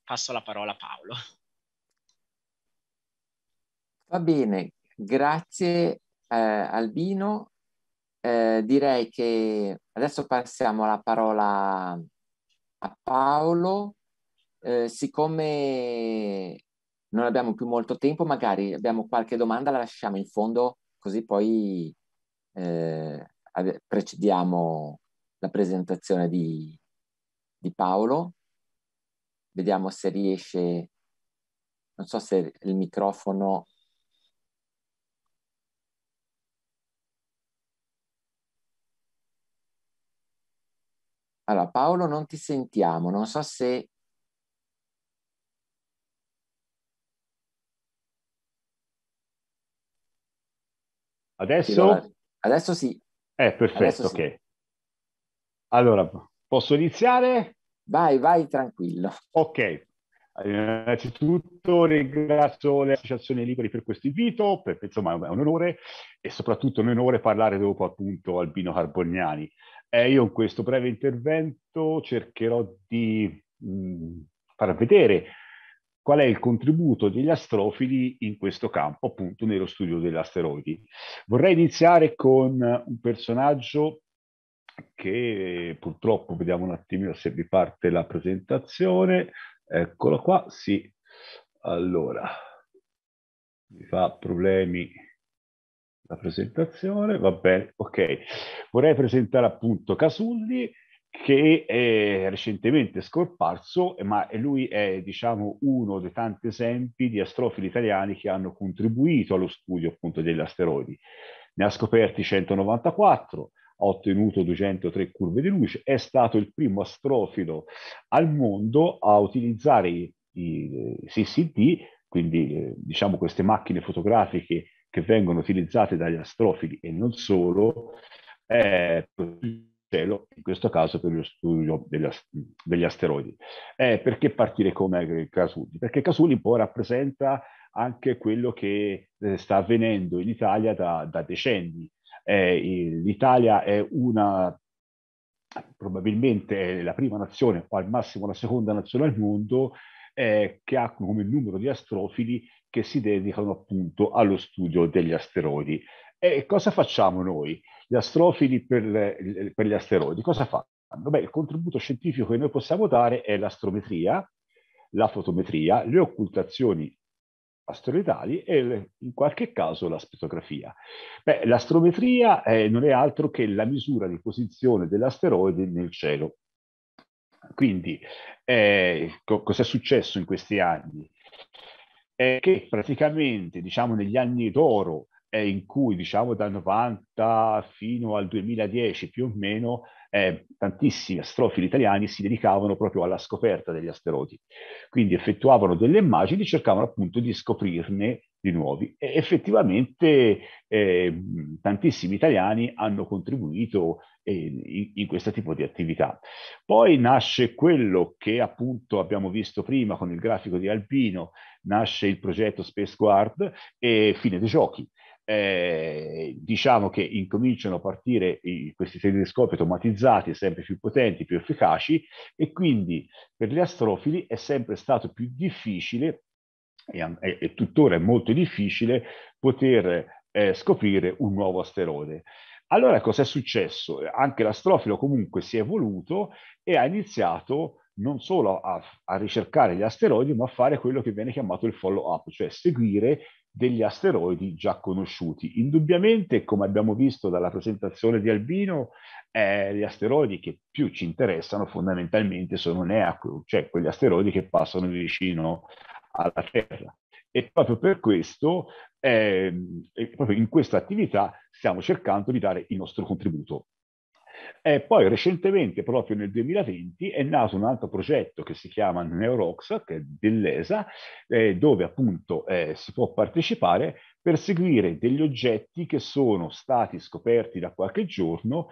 C: passo la parola a Paolo.
B: Va bene, grazie eh, Albino. Eh, direi che adesso passiamo la parola a Paolo. Eh, siccome non abbiamo più molto tempo, magari abbiamo qualche domanda, la lasciamo in fondo così poi eh, precediamo la presentazione di, di Paolo. Vediamo se riesce, non so se il microfono... Allora, Paolo, non ti sentiamo, non so se...
D: Adesso? Adesso sì. Eh,
E: perfetto, Adesso ok. Allora, posso iniziare? Vai, vai tranquillo. Ok, eh, Innanzitutto ringrazio le associazioni liberi per questo invito, perché insomma è un onore e soprattutto un onore parlare dopo appunto Albino Carbognani. Eh, io in questo breve intervento cercherò di mh, mm, far vedere qual è il contributo degli astrofili in questo campo, appunto nello studio degli asteroidi. Vorrei iniziare con un personaggio che purtroppo vediamo un attimino se vi parte la presentazione. Eccolo qua, sì. Allora, mi fa problemi la presentazione, va bene, ok. Vorrei presentare appunto Casulli che è recentemente scomparso, ma lui è diciamo uno dei tanti esempi di astrofili italiani che hanno contribuito allo studio appunto degli asteroidi. Ne ha scoperti 194, ha ottenuto 203 curve di luce, è stato il primo astrofilo al mondo a utilizzare i, i, eh, CCD, quindi eh, diciamo queste macchine fotografiche che vengono utilizzate dagli astrofili e non solo, eh, in questo caso per lo studio degli, ast- degli asteroidi. Eh, perché partire come Casulli? Perché Casulli poi rappresenta anche quello che eh, sta avvenendo in Italia da, da decenni, eh, L'Italia è una probabilmente la prima nazione o al massimo la seconda nazione al mondo eh, che ha come numero di astrofili che si dedicano appunto allo studio degli asteroidi. E cosa facciamo noi, gli astrofili per, per gli asteroidi? Cosa fanno? Beh, il contributo scientifico che noi possiamo dare è l'astrometria, la fotometria, le occultazioni astroidali e in qualche caso la spetografia. Beh, l'astrometria eh, non è altro che la misura di posizione dell'asteroide nel cielo. Quindi, eh, co- cosa è successo in questi anni? Eh, che praticamente, diciamo, negli anni d'oro, eh, in cui, diciamo, dal 90 fino al 2010 più o meno, eh, tantissimi astrofili italiani si dedicavano proprio alla scoperta degli asteroidi. Quindi effettuavano delle immagini, e cercavano appunto di scoprirne di nuovi. E effettivamente eh, tantissimi italiani hanno contribuito eh, in, in, questo tipo di attività. Poi nasce quello che appunto abbiamo visto prima con il grafico di Alpino, nasce il progetto Space Guard e fine dei giochi eh, diciamo che incominciano a partire i, questi telescopi automatizzati sempre più potenti, più efficaci e quindi per gli astrofili è sempre stato più difficile e, e, e tuttora è molto difficile poter eh, scoprire un nuovo asteroide. Allora cosa è successo? Anche l'astrofilo comunque si è evoluto e ha iniziato non solo a, a, ricercare gli asteroidi, ma a fare quello che viene chiamato il follow up, cioè seguire degli asteroidi già conosciuti. Indubbiamente, come abbiamo visto dalla presentazione di Albino, eh, gli asteroidi che più ci interessano fondamentalmente sono Neacu, cioè quegli asteroidi che passano vicino alla Terra. E proprio per questo, eh, proprio in questa attività, stiamo cercando di dare il nostro contributo. E poi recentemente, proprio nel 2020, è nato un altro progetto che si chiama Neurox, che è dell'ESA, eh, dove appunto eh, si può partecipare per seguire degli oggetti che sono stati scoperti da qualche giorno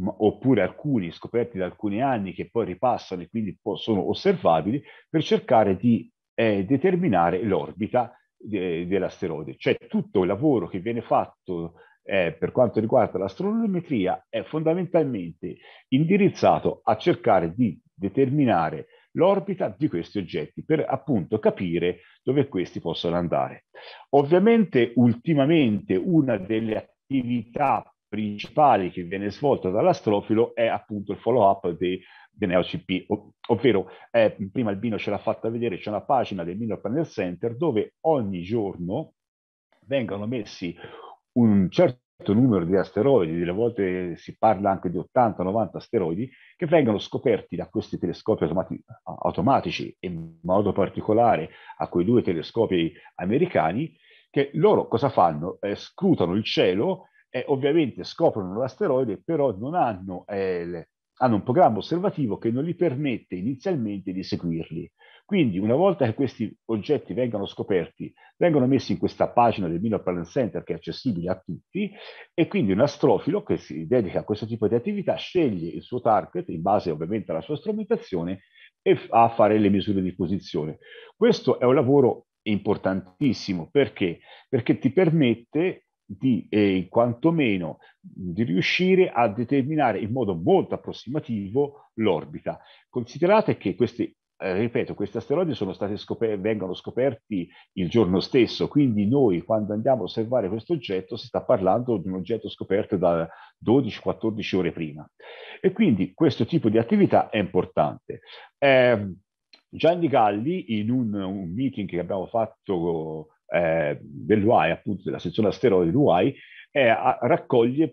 E: oppure alcuni scoperti da alcuni anni che poi ripassano e quindi sono osservabili per cercare di eh, determinare l'orbita de- eh, dell'asteroide. Cioè tutto il lavoro che viene fatto eh, per quanto riguarda l'astronometria è fondamentalmente indirizzato a cercare di determinare l'orbita di questi oggetti per appunto capire dove questi possono andare. Ovviamente ultimamente una delle attività principali che viene svolta dall'astrofilo è appunto il follow up dei, NeoCP, ovvero eh, prima Albino ce l'ha fatta vedere, c'è una pagina del Mino Panel Center dove ogni giorno vengono messi un certo numero di asteroidi, delle volte si parla anche di 80-90 asteroidi, che vengono scoperti da questi telescopi automati- automatici, in modo particolare a quei due telescopi americani, che loro cosa fanno? Eh, scrutano il cielo e ovviamente scoprono l'asteroide, però non hanno, eh, le, hanno un programma osservativo che non gli permette inizialmente di seguirli. Quindi una volta che questi oggetti vengano scoperti, vengono messi in questa pagina del Mino Talent Center che è accessibile a tutti e quindi un astrofilo che si dedica a questo tipo di attività sceglie il suo target in base ovviamente alla sua strumentazione e a fare le misure di posizione. Questo è un lavoro importantissimo perché? Perché ti permette di eh, quantomeno di riuscire a determinare in modo molto approssimativo l'orbita. Considerate che queste eh, ripeto, questi asteroidi scoper- vengono scoperti il giorno stesso, quindi noi quando andiamo a osservare questo oggetto si sta parlando di un oggetto scoperto da 12-14 ore prima. E quindi questo tipo di attività è importante. Eh, Gianni Galli, in un, un, meeting che abbiamo fatto eh, dell'UAI, appunto della sezione asteroidi dell'UAI, eh, raccoglie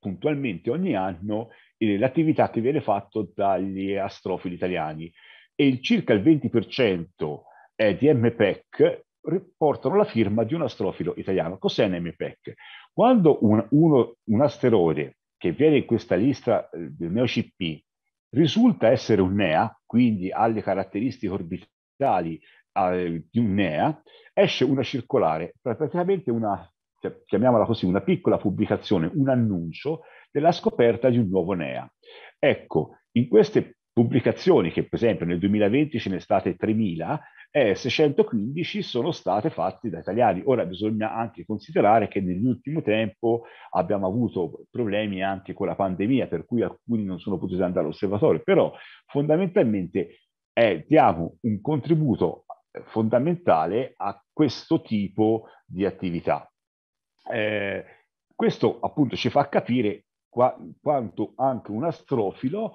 E: puntualmente ogni anno eh, l'attività che viene fatta dagli astrofili italiani e il circa il 20% è di MPEC riportano la firma di un astrofilo italiano. Cos'è un MPEC? Quando un, uno, un asteroide che viene in questa lista eh, del NeoCP risulta essere un NEA, quindi ha le caratteristiche orbitali eh, di un NEA, esce una circolare, praticamente una, chiamiamola così, una piccola pubblicazione, un annuncio della scoperta di un nuovo NEA. Ecco, in queste pubblicazioni, che per esempio nel 2020 ce ne state 3.000, eh, 615 sono state fatte da italiani. Ora bisogna anche considerare che nell'ultimo tempo abbiamo avuto problemi anche con la pandemia, per cui alcuni non sono potuti andare all'osservatorio, però fondamentalmente eh, diamo un contributo fondamentale a questo tipo di attività. Eh, questo appunto ci fa capire qua, quanto anche un astrofilo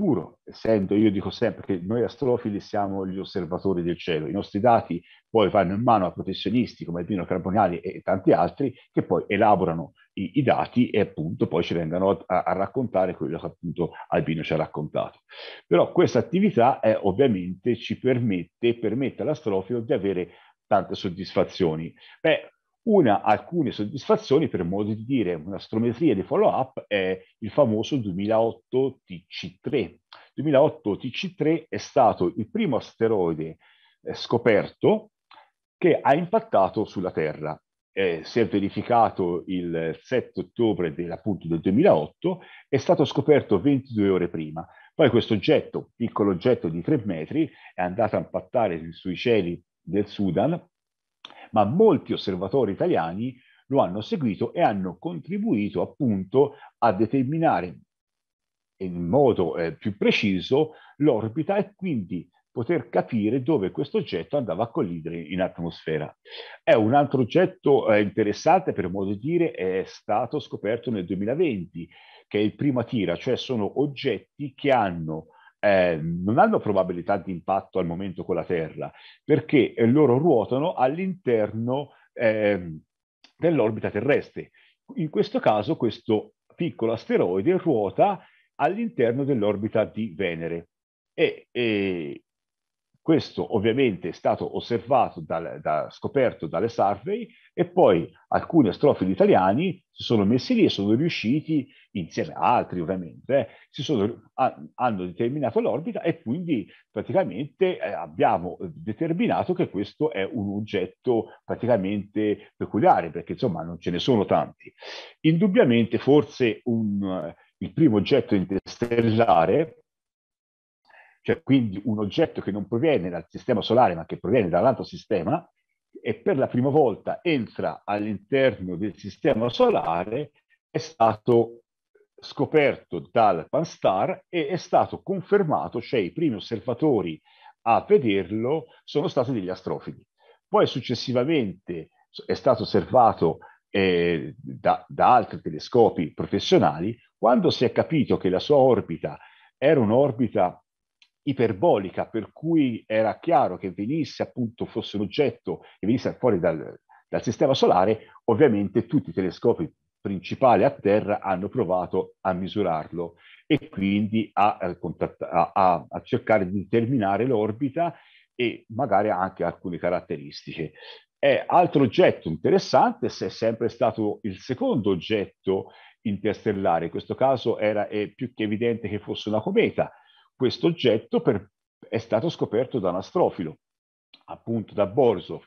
E: puro, essendo, io dico sempre che noi astrofili siamo gli osservatori del cielo, i nostri dati poi vanno in mano a professionisti come Dino Carbonari e tanti altri che poi elaborano i, i dati e appunto poi ci vengono a, a, raccontare quello che appunto Albino ci ha raccontato. Però questa attività è, ovviamente ci permette, permette all'astrofilo di avere tante soddisfazioni. Beh, una, alcune soddisfazioni, per modo di dire, una strometria di follow-up è il famoso 2008 TC3. 2008 TC3 è stato il primo asteroide eh, scoperto che ha impattato sulla Terra. Eh, si è verificato il 7 ottobre appunto, del 2008, è stato scoperto 22 ore prima. Poi questo oggetto, piccolo oggetto di 3 metri, è andato a impattare sui cieli del Sudan ma molti osservatori italiani lo hanno seguito e hanno contribuito appunto a determinare in modo eh, più preciso l'orbita e quindi poter capire dove questo oggetto andava a collidere in atmosfera. È un altro oggetto eh, interessante, per modo di dire, è stato scoperto nel 2020, che è il primo tira, cioè sono oggetti che hanno eh, non hanno probabilità di impatto al momento con la Terra, perché eh, loro ruotano all'interno eh, dell'orbita terrestre. In questo caso questo piccolo asteroide ruota all'interno dell'orbita di Venere. E, e questo ovviamente è stato osservato, dal, da, scoperto dalle survey e poi alcuni astrofili italiani si sono messi lì e sono riusciti, insieme a altri ovviamente, eh, sono, a, hanno determinato l'orbita e quindi praticamente eh, abbiamo determinato che questo è un oggetto praticamente peculiare, perché insomma non ce ne sono tanti. Indubbiamente forse un, eh, il primo oggetto interstellare cioè, quindi un oggetto che non proviene dal sistema solare, ma che proviene dall'altro sistema, e per la prima volta entra all'interno del sistema solare, è stato scoperto dal Panstar e è stato confermato, cioè i primi osservatori a vederlo sono stati degli astrofili. Poi successivamente è stato osservato eh, da, da, altri telescopi professionali, quando si è capito che la sua orbita era un'orbita iperbolica, per cui era chiaro che venisse appunto, fosse un oggetto che venisse fuori dal, dal sistema solare, ovviamente tutti i telescopi principali a terra hanno provato a misurarlo e quindi a, eh, a, a, a cercare di determinare l'orbita e magari anche alcune caratteristiche. Eh, altro oggetto interessante è sempre stato il secondo oggetto interstellare, in questo caso era più che evidente che fosse una cometa, questo oggetto per, è stato scoperto da un astrofilo, appunto da Borisov,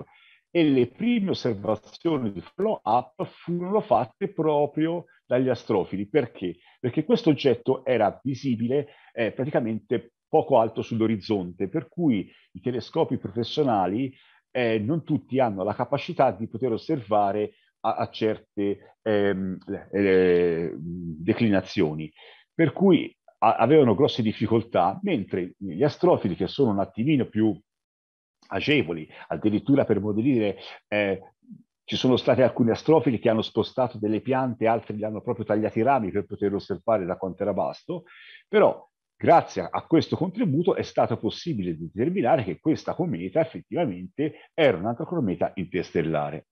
E: e le prime osservazioni di follow-up furono fatte proprio dagli astrofili. Perché? Perché questo oggetto era visibile eh, praticamente poco alto sull'orizzonte, per cui i telescopi professionali eh, non tutti hanno la capacità di poter osservare a, a certe ehm, eh, declinazioni. Per cui avevano grosse difficoltà, mentre gli astrofili che sono un attimino più agevoli, addirittura per modo di dire, eh, ci sono stati alcuni astrofili che hanno spostato delle piante, altri gli hanno proprio tagliati i rami per poter osservare da quanto era vasto, però grazie a questo contributo è stato possibile determinare che questa cometa effettivamente era un'altra cometa interstellare.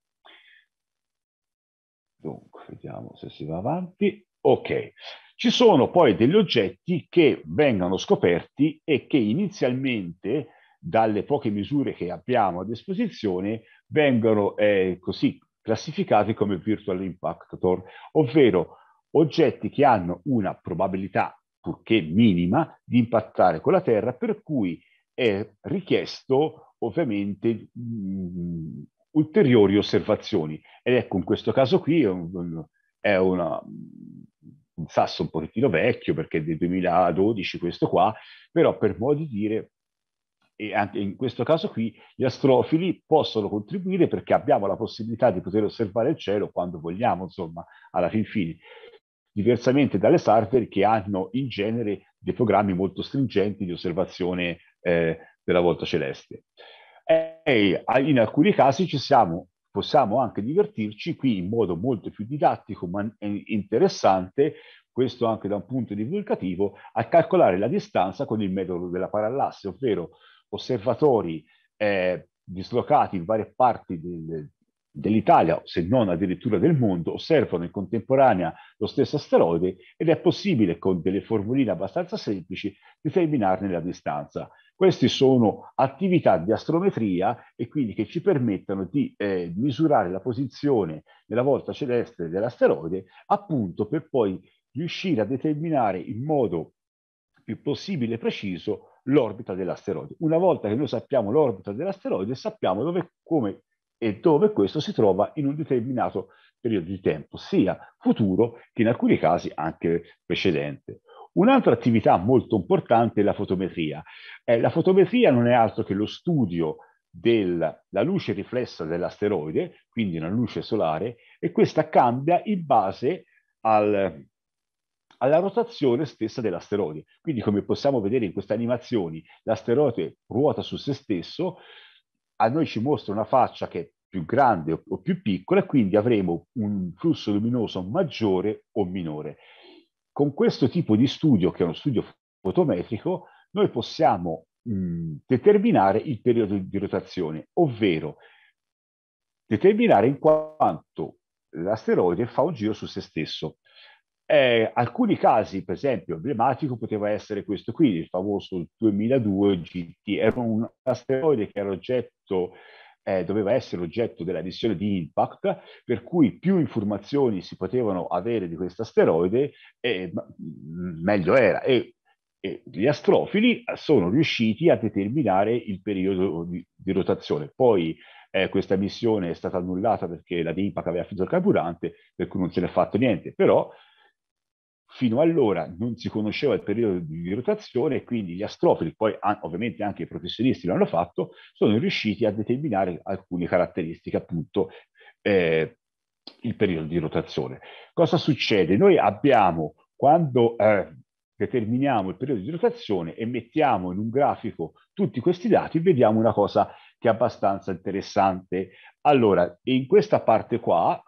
E: Dunque, vediamo se si va avanti. Ok, ci sono poi degli oggetti che vengono scoperti e che inizialmente dalle poche misure che abbiamo a disposizione vengono eh, così classificati come virtual impactor, ovvero oggetti che hanno una probabilità purché minima di impattare con la Terra, per cui è richiesto ovviamente mh, mm, ulteriori osservazioni. Ed ecco, in questo caso qui è, è una un sasso un pochettino vecchio perché è del 2012 questo qua, però per modo di dire, e anche in questo caso qui, gli astrofili possono contribuire perché abbiamo la possibilità di poter osservare il cielo quando vogliamo, insomma, alla fin fine. Diversamente dalle Sartre che hanno in genere dei programmi molto stringenti di osservazione eh, della volta celeste. E eh, in alcuni casi ci siamo possiamo anche divertirci qui in modo molto più didattico ma interessante, questo anche da un punto di divulgativo, a calcolare la distanza con il metodo della parallasse, ovvero osservatori eh, dislocati in varie parti del, dell'Italia, se non addirittura del mondo, osservano in contemporanea lo stesso asteroide ed è possibile con delle formuline abbastanza semplici determinarne la distanza. Queste sono attività di astrometria e quindi che ci permettono di eh, misurare la posizione nella volta celeste dell'asteroide, appunto per poi riuscire a determinare in modo più possibile preciso l'orbita dell'asteroide. Una volta che noi sappiamo l'orbita dell'asteroide, sappiamo dove, come e dove questo si trova in un determinato periodo di tempo, sia futuro che in alcuni casi anche precedente. Un'altra attività molto importante è la fotometria. Eh, la fotometria non è altro che lo studio della luce riflessa dell'asteroide, quindi una luce solare, e questa cambia in base al, alla rotazione stessa dell'asteroide. Quindi come possiamo vedere in queste animazioni, l'asteroide ruota su se stesso, a noi ci mostra una faccia che è più grande o più piccola, e quindi avremo un flusso luminoso maggiore o minore. Con questo tipo di studio, che è uno studio fotometrico, noi possiamo mh, determinare il periodo di rotazione, ovvero determinare in quanto l'asteroide fa un giro su se stesso. Eh, alcuni casi, per esempio, emblematico poteva essere questo qui, il famoso 2002 GT, era un asteroide che era oggetto eh, doveva essere oggetto della missione di Impact, per cui più informazioni si potevano avere di questo asteroide, eh, meglio era. E, e, gli astrofili eh, sono riusciti a determinare il periodo di, di rotazione. Poi eh, questa missione è stata annullata perché la di Impact aveva finito il carburante, per cui non se ne è fatto niente, però Fino allora non si conosceva il periodo di rotazione e quindi gli astrofili, poi ovviamente anche i professionisti l'hanno fatto, sono riusciti a determinare alcune caratteristiche, appunto, eh, il periodo di rotazione. Cosa succede? Noi abbiamo, quando eh, determiniamo il periodo di rotazione e mettiamo in un grafico tutti questi dati, vediamo una cosa che è abbastanza interessante. Allora, in questa parte qua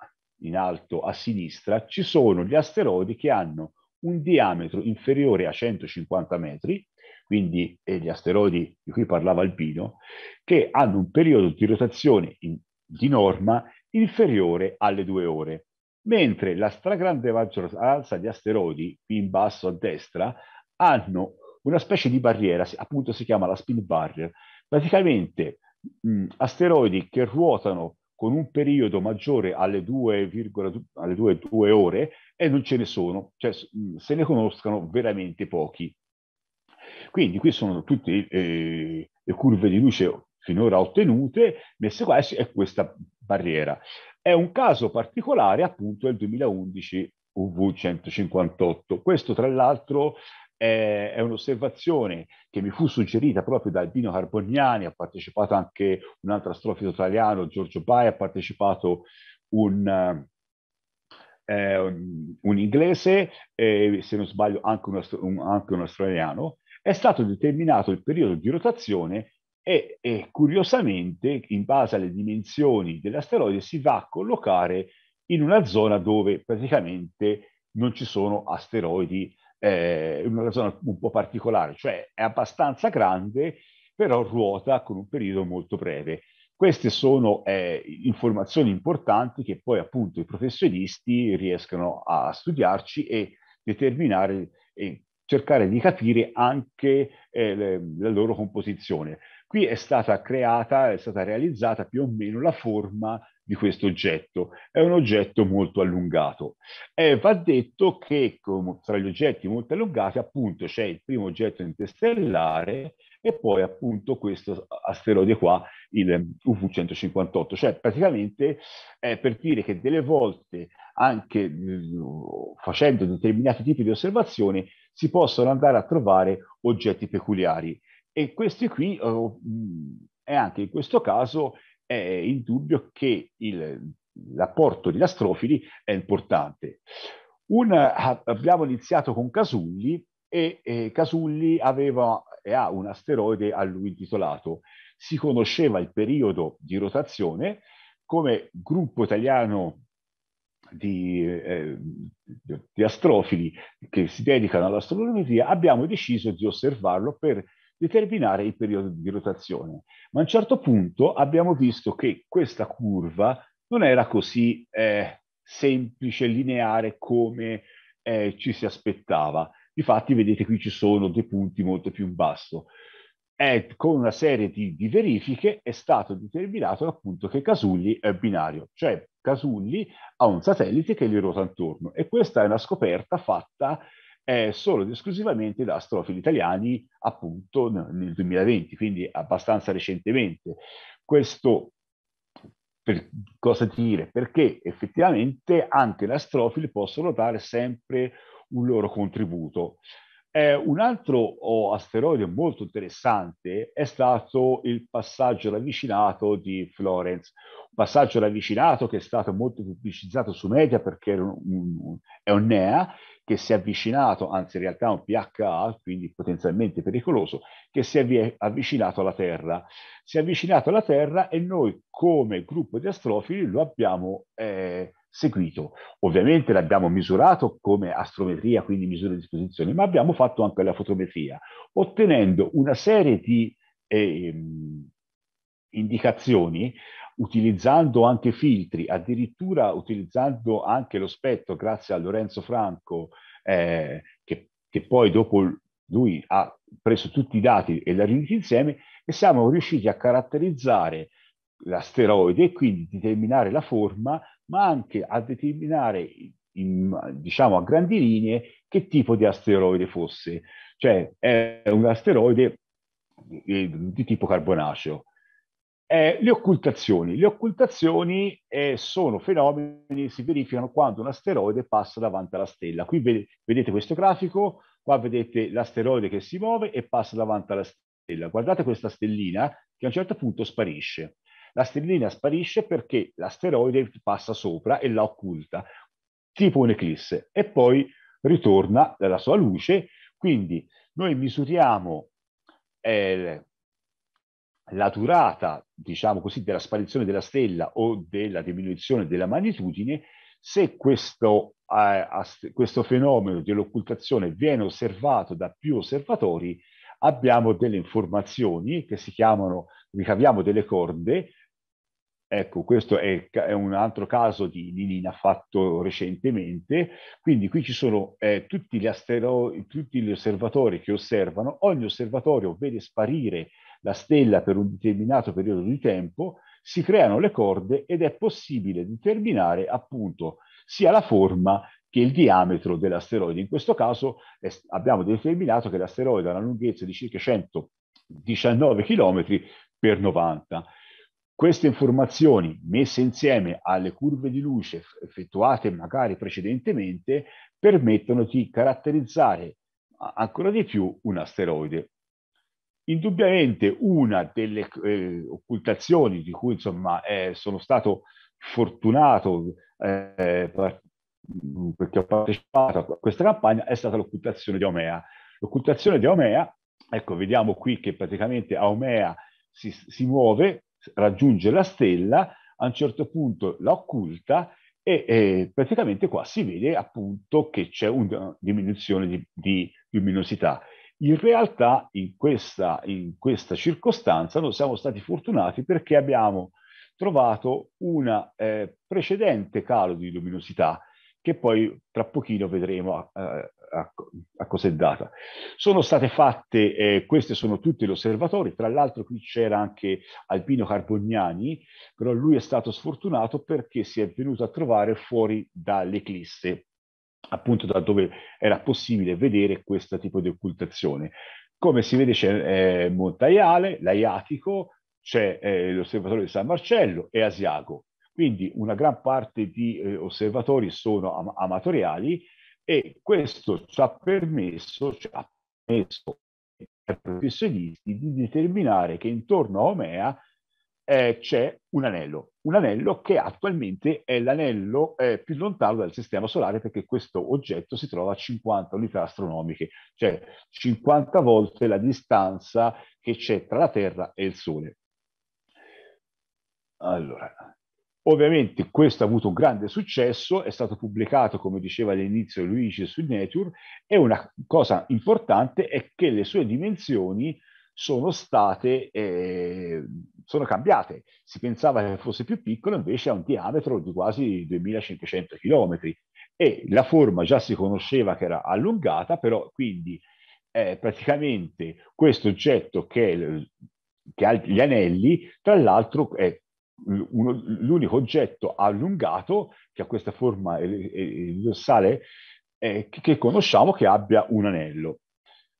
E: in alto a sinistra, ci sono gli asteroidi che hanno un diametro inferiore a 150 metri, quindi eh, gli asteroidi di cui parlava Alpino, che hanno un periodo di rotazione in, di norma inferiore alle due ore, mentre la stragrande maggioranza degli asteroidi, qui in basso a destra, hanno una specie di barriera, appunto si chiama la spin barrier, praticamente mh, asteroidi che ruotano con un periodo maggiore alle 2,2 alle 2, 2 ore e non ce ne sono, cioè se ne conoscano veramente pochi. Quindi qui sono tutte eh, le curve di luce finora ottenute, messe quasi, e questa barriera. È un caso particolare appunto del 2011 UV158. Questo tra l'altro è, un'osservazione che mi fu suggerita proprio da Albino Carbognani, ha partecipato anche un altro strofito italiano, Giorgio Bai, ha partecipato un, eh, eh un, un inglese, eh, se non sbaglio anche, uno, un, anche un australiano, è stato determinato il periodo di rotazione e, e curiosamente in base alle dimensioni dell'asteroide si va a collocare in una zona dove praticamente non ci sono asteroidi eh, una zona un po' particolare, cioè è abbastanza grande, però ruota con un periodo molto breve. Queste sono eh, informazioni importanti che poi appunto i professionisti riescono a studiarci e determinare e cercare di capire anche eh, le, la loro composizione. Qui è stata creata, è stata realizzata più o meno la forma di questo oggetto. È un oggetto molto allungato. E va detto che com- tra gli oggetti molto allungati, appunto, c'è il primo oggetto interstellare e poi appunto questo asteroide qua, il UV-158. Cioè praticamente è eh, per dire che delle volte anche mm, facendo determinati tipi di osservazioni si possono andare a trovare oggetti peculiari e questi qui eh, oh, è mm, anche in questo caso è indubbio che il, l'apporto di astrofili è importante. Una, eh, abbiamo iniziato con Casulli e, e Casulli aveva e ha un asteroide a lui intitolato. Si conosceva il periodo di rotazione come gruppo italiano di, eh, di astrofili che si dedicano all'astronomia, abbiamo deciso di osservarlo per determinare il periodo di rotazione. Ma a un certo punto abbiamo visto che questa curva non era così eh, semplice, lineare come eh, ci si aspettava. Difatti, vedete qui ci sono dei punti molto più in basso. E con una serie di, di, verifiche è stato determinato appunto che Casulli è binario, cioè Casulli ha un satellite che gli ruota intorno e questa è una scoperta fatta è solo ed esclusivamente da astrofili italiani appunto nel 2020, quindi abbastanza recentemente. Questo per cosa dire? Perché effettivamente anche le astrofili possono dare sempre un loro contributo. Eh, un altro oh, asteroide molto interessante è stato il passaggio ravvicinato di Florence, un passaggio ravvicinato che è stato molto pubblicizzato su media perché era un, un, è un NEA che si è avvicinato, anzi in realtà è un PHA, quindi potenzialmente pericoloso, che si è avvicinato alla Terra. Si è avvicinato alla Terra e noi come gruppo di astrofili lo abbiamo... Eh, seguito. Ovviamente l'abbiamo misurato come astrometria, quindi misura di esposizione, ma abbiamo fatto anche la fotometria, ottenendo una serie di eh, indicazioni utilizzando anche filtri, addirittura utilizzando anche lo spettro grazie a Lorenzo Franco, eh, che, che poi dopo lui ha preso tutti i dati e li ha riuniti insieme e siamo riusciti a caratterizzare l'asteroide e quindi determinare la forma ma anche a determinare, in, diciamo a grandi linee, che tipo di asteroide fosse. Cioè è un asteroide eh, di tipo carbonaceo. Eh, le occultazioni. Le occultazioni eh, sono fenomeni che si verificano quando un asteroide passa davanti alla stella. Qui ve- vedete questo grafico, qua vedete l'asteroide che si muove e passa davanti alla stella. Guardate questa stellina che a un certo punto sparisce. La stellina sparisce perché l'asteroide passa sopra e la occulta, tipo un'eclisse, e poi ritorna dalla sua luce. Quindi noi misuriamo eh, la durata, diciamo così, della sparizione della stella o della diminuzione della magnitudine se questo, eh, questo, fenomeno dell'occultazione viene osservato da più osservatori, abbiamo delle informazioni che si chiamano, ricaviamo delle corde Ecco, questo è, è, un altro caso di Ninin fatto recentemente, quindi qui ci sono eh, tutti, gli astero, tutti gli osservatori che osservano, ogni osservatorio vede sparire la stella per un determinato periodo di tempo, si creano le corde ed è possibile determinare appunto sia la forma che il diametro dell'asteroide. In questo caso eh, abbiamo determinato che l'asteroide ha una lunghezza di circa 119 km per 90 km queste informazioni messe insieme alle curve di luce effettuate magari precedentemente permettono di caratterizzare ancora di più un asteroide. Indubbiamente una delle eh, occultazioni di cui insomma eh, sono stato fortunato eh, mm, perché ho partecipato a questa campagna è stata l'occultazione di Omea. L'occultazione di Omea, ecco, vediamo qui che praticamente Omea si, si muove raggiunge la stella, a un certo punto l'occulta e, e praticamente qua si vede appunto che c'è una eh, diminuzione di, di luminosità. In realtà in questa, in questa, circostanza noi siamo stati fortunati perché abbiamo trovato un eh, precedente calo di luminosità che poi tra pochino vedremo eh, a, a cosa è data. Sono state fatte, eh, queste sono tutte gli osservatori, tra l'altro qui c'era anche Alpino Carbognani, però lui è stato sfortunato perché si è venuto a trovare fuori dall'eclisse, appunto da dove era possibile vedere questo tipo di occultazione. Come si vede c'è eh, Montaiale, l'Aiatico, c'è eh, l'osservatorio di San Marcello e Asiago. Quindi una gran parte di eh, osservatori sono am- amatoriali e questo ci ha permesso, ci ha permesso ai professionisti di determinare che intorno a Omea eh, c'è un anello, un anello che attualmente è l'anello eh, più lontano dal sistema solare perché questo oggetto si trova a 50 unità astronomiche, cioè 50 volte la distanza che c'è tra la Terra e il Sole. Allora, Ovviamente questo ha avuto un grande successo, è stato pubblicato, come diceva all'inizio Luigi, su Nature e una cosa importante è che le sue dimensioni sono state eh, sono cambiate. Si pensava che fosse più piccolo, invece ha un diametro di quasi 2500 km e la forma già si conosceva che era allungata, però quindi eh, praticamente questo oggetto che, che, ha gli anelli, tra l'altro è uno, l'unico oggetto allungato che ha questa forma dorsale eh, che, conosciamo che abbia un anello.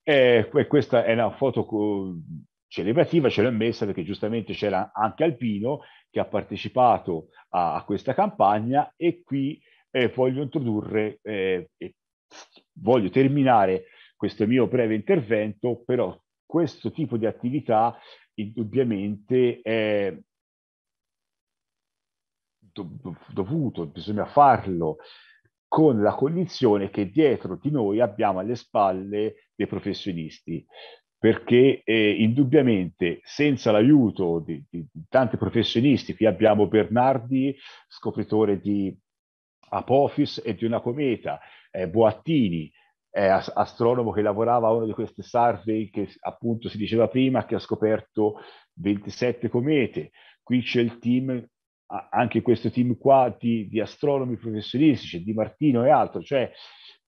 E: E questa è una foto celebrativa, ce l'ho messa perché giustamente c'era anche Alpino che ha partecipato a, a questa campagna e qui eh, voglio introdurre, eh, eh, voglio terminare questo mio breve intervento, però questo tipo di attività indubbiamente dovuto, bisogna farlo con la cognizione che dietro di noi abbiamo alle spalle dei professionisti, perché eh, indubbiamente senza l'aiuto di, di, di tanti professionisti, qui abbiamo Bernardi, scopritore di Apophis e di una cometa, eh, Boattini, eh, astronomo che lavorava a uno di questi survey che appunto si diceva prima che ha scoperto 27 comete. Qui c'è il team anche questo team qua di, di astronomi professionistici, Di Martino e altro, cioè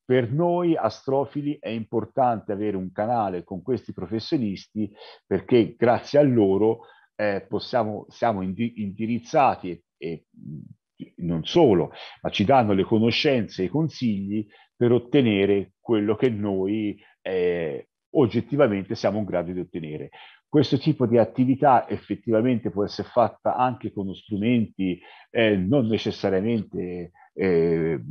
E: per noi astrofili è importante avere un canale con questi professionisti perché grazie a loro eh, possiamo, siamo indirizzati e, e non solo, ma ci danno le conoscenze e i consigli per ottenere quello che noi eh, oggettivamente siamo in grado di ottenere questo tipo di attività effettivamente può essere fatta anche con strumenti eh, non necessariamente eh,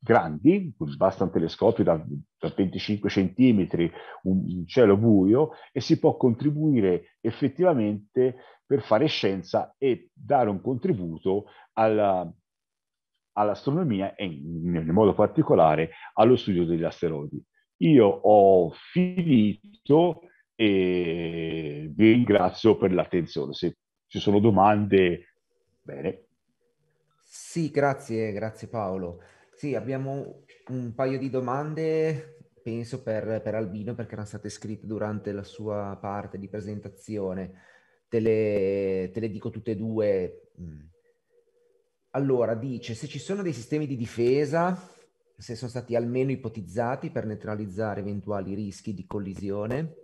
E: grandi, basta un telescopio da, da 25 centimetri, un, un cielo buio e si può contribuire effettivamente per fare scienza e dare un contributo alla, all'astronomia e in, modo particolare allo studio degli asteroidi. Io ho finito e vi ringrazio per l'attenzione. Se ci sono domande, bene.
A: Sì, grazie, grazie Paolo. Sì, abbiamo un paio di domande, penso per, per Albino, perché erano state scritte durante la sua parte di presentazione. Te le, te le dico tutte e due. Mm. Allora, dice, se ci sono dei sistemi di difesa, se sono stati almeno ipotizzati per neutralizzare eventuali rischi di collisione,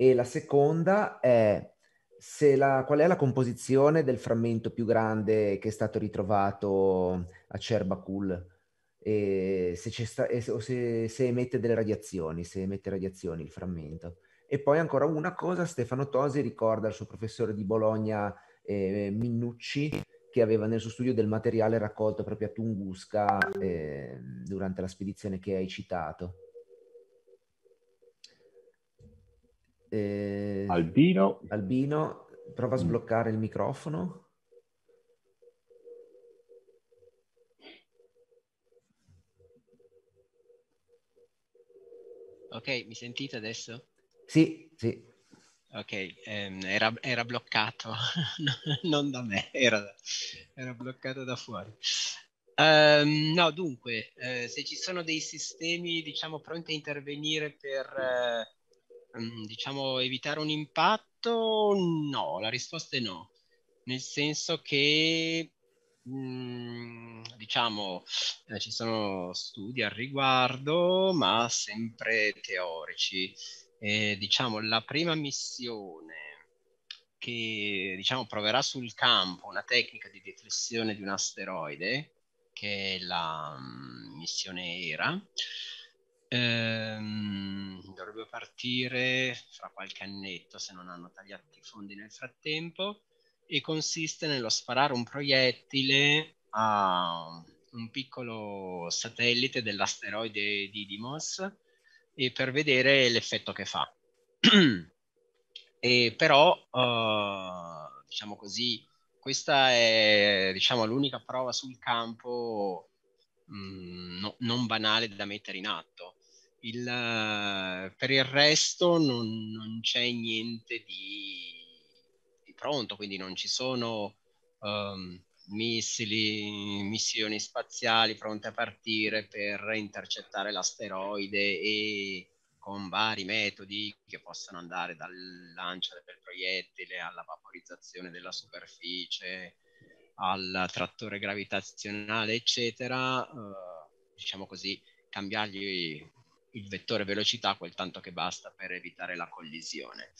A: e la seconda è la, qual è la composizione del frammento più grande che è stato ritrovato a Cerbacul e se, sta, e se, se emette delle radiazioni, se emette radiazioni il frammento. E poi ancora una cosa, Stefano Tosi ricorda il suo professore di Bologna eh, Minnucci che aveva nel suo studio del materiale raccolto proprio a Tunguska eh, durante la spedizione che hai citato. Eh, Albino. Albino, prova a mm. sbloccare il microfono.
C: Ok, mi sentite adesso?
A: Sì, sì. Ok,
C: ehm, era, era, bloccato, non da me, era, era bloccato da fuori. Um, no, dunque, eh, se ci sono dei sistemi, diciamo, pronti a intervenire per... Eh, Mm, diciamo, evitare un impatto? No, la risposta è no, nel senso che mm, diciamo eh, ci sono studi al riguardo ma sempre teorici e, diciamo la prima missione che diciamo proverà sul campo una tecnica di deflessione di un asteroide che è la mm, missione ERA Ehm, dovrebbe partire fra qualche annetto se non hanno tagliato i fondi nel frattempo e consiste nello sparare un proiettile a un piccolo satellite dell'asteroide Didymos e per vedere l'effetto che fa. e però, uh, diciamo così, questa è diciamo, l'unica prova sul campo mh, mm, no, non banale da mettere in atto. Il, eh, per il resto non, non c'è niente di, di, pronto, quindi non ci sono um, missili, missioni spaziali pronte a partire per intercettare l'asteroide e con vari metodi che possono andare dal lancio del proiettile alla vaporizzazione della superficie al trattore gravitazionale, eccetera, uh, diciamo così, cambiargli il vettore velocità quel tanto che basta per evitare la collisione.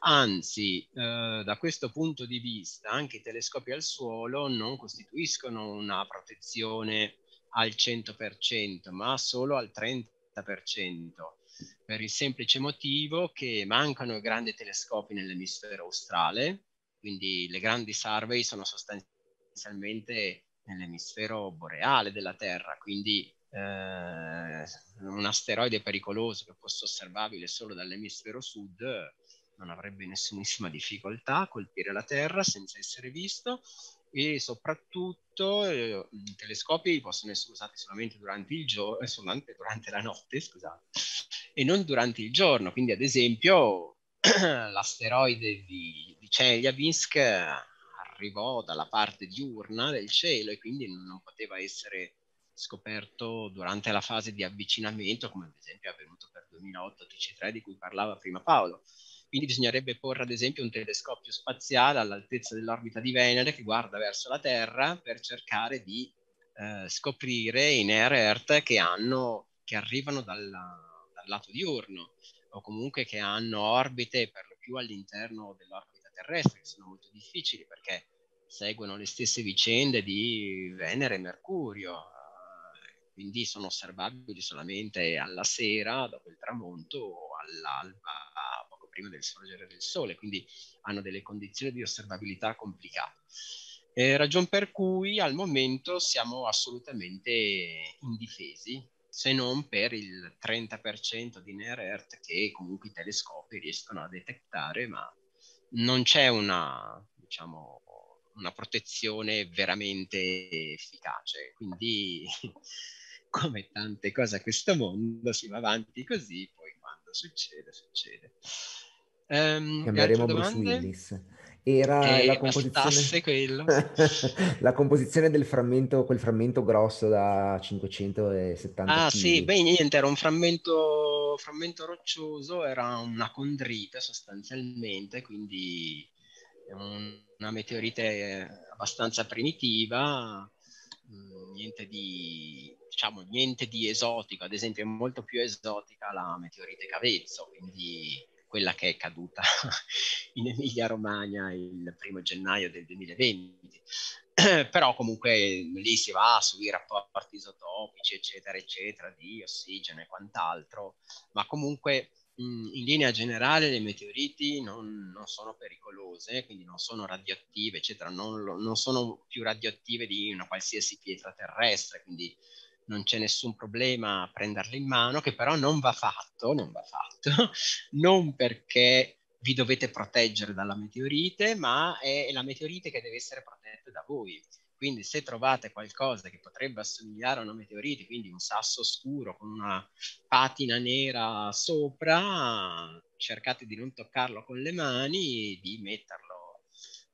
C: Anzi, eh, da questo punto di vista, anche i telescopi al suolo non costituiscono una protezione al 100%, ma solo al 30%, per il semplice motivo che mancano grandi telescopi nell'emisfero australe, quindi le grandi survey sono sostanzialmente nell'emisfero boreale della Terra, quindi eh, un asteroide pericoloso che fosse osservabile solo dall'emisfero sud non avrebbe nessunissima difficoltà a colpire la Terra senza essere visto e soprattutto eh, i telescopi possono essere usati solamente durante il giorno, eh, solamente durante la notte, scusate, e non durante il giorno. Quindi, ad esempio, l'asteroide di, di Chelyabinsk arrivò dalla parte diurna del cielo e quindi non poteva essere scoperto durante la fase di avvicinamento, come ad esempio è avvenuto per 2008 TC3 di cui parlava prima Paolo. Quindi bisognerebbe porre ad esempio un telescopio spaziale all'altezza dell'orbita di Venere che guarda verso la Terra per cercare di eh, scoprire i Near Earth che, hanno, che arrivano dalla, dal lato diurno o comunque che hanno orbite per lo più all'interno dell'orbita terrestre, che sono molto difficili perché seguono le stesse vicende di Venere e Mercurio, quindi sono osservabili solamente alla sera, dopo il tramonto o all'alba, poco prima del sorgere del sole, quindi hanno delle condizioni di osservabilità complicate. Eh, ragion per cui al momento siamo assolutamente indifesi, se non per il 30% di Near Earth che comunque i telescopi riescono a detectare, ma non c'è una, diciamo, una protezione veramente efficace. Quindi come tante cose a questo mondo, si va avanti così, poi quando succede, succede. Um, ehm, Chiameremo Bruce Willis.
A: Era la composizione... la composizione... del frammento, quel frammento grosso da 570 Ah kg. sì, beh niente, era un
C: frammento, frammento roccioso, era una condrita sostanzialmente, quindi una meteorite abbastanza primitiva, mm, niente di diciamo niente di esotico, ad esempio è molto più esotica la meteorite Cavezzo, quindi quella che è caduta in Emilia Romagna il primo gennaio del 2020. Però comunque lì si va sui rapporti isotopici, eccetera, eccetera, di ossigeno e quant'altro, ma comunque in linea generale le meteoriti non, non, sono pericolose, quindi non sono radioattive, eccetera, non, non, sono più radioattive di una qualsiasi pietra terrestre, quindi non c'è nessun problema a prenderle in mano, che però non va fatto, non va fatto, non perché vi dovete proteggere dalla meteorite, ma è la meteorite che deve essere protetta da voi. Quindi se trovate qualcosa che potrebbe assomigliare a una meteorite, quindi un sasso scuro con una patina nera sopra, cercate di non toccarlo con le mani, di metterlo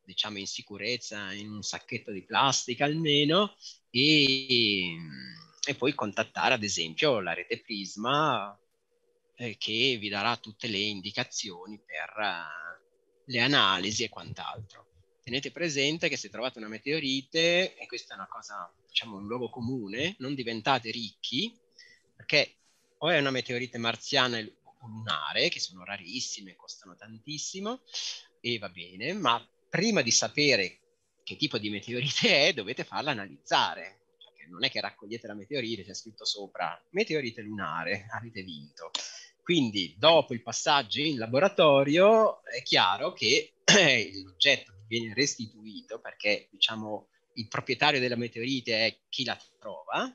C: diciamo in sicurezza in un sacchetto di plastica almeno e e poi contattare ad esempio la rete Prisma eh, che vi darà tutte le indicazioni per uh, le analisi e quant'altro. Tenete presente che se trovate una meteorite, e questa è una cosa, diciamo, un luogo comune, non diventate ricchi, perché o è una meteorite marziana o lunare, che sono rarissime, costano tantissimo, e va bene, ma prima di sapere che tipo di meteorite è, dovete farla analizzare, non è che raccogliete la meteorite, c'è scritto sopra meteorite lunare, avete vinto. Quindi dopo il passaggio in laboratorio è chiaro che l'oggetto viene restituito perché diciamo il proprietario della meteorite è chi la trova,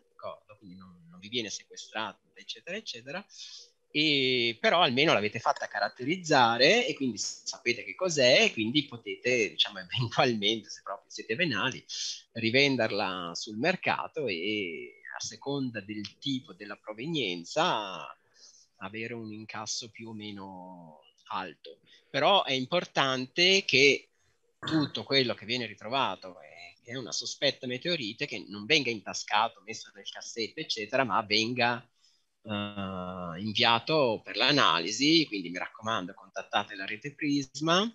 C: quindi non, non vi viene sequestrato, eccetera, eccetera, e, però almeno l'avete fatta caratterizzare e quindi sapete che cos'è e quindi potete, diciamo, eventualmente, se proprio siete venali, rivenderla sul mercato e a seconda del tipo della provenienza avere un incasso più o meno alto. Però è importante che tutto quello che viene ritrovato è, è una sospetta meteorite che non venga intascato, messo nel cassetto, eccetera, ma venga eh, inviato per l'analisi, quindi mi raccomando contattate la rete Prisma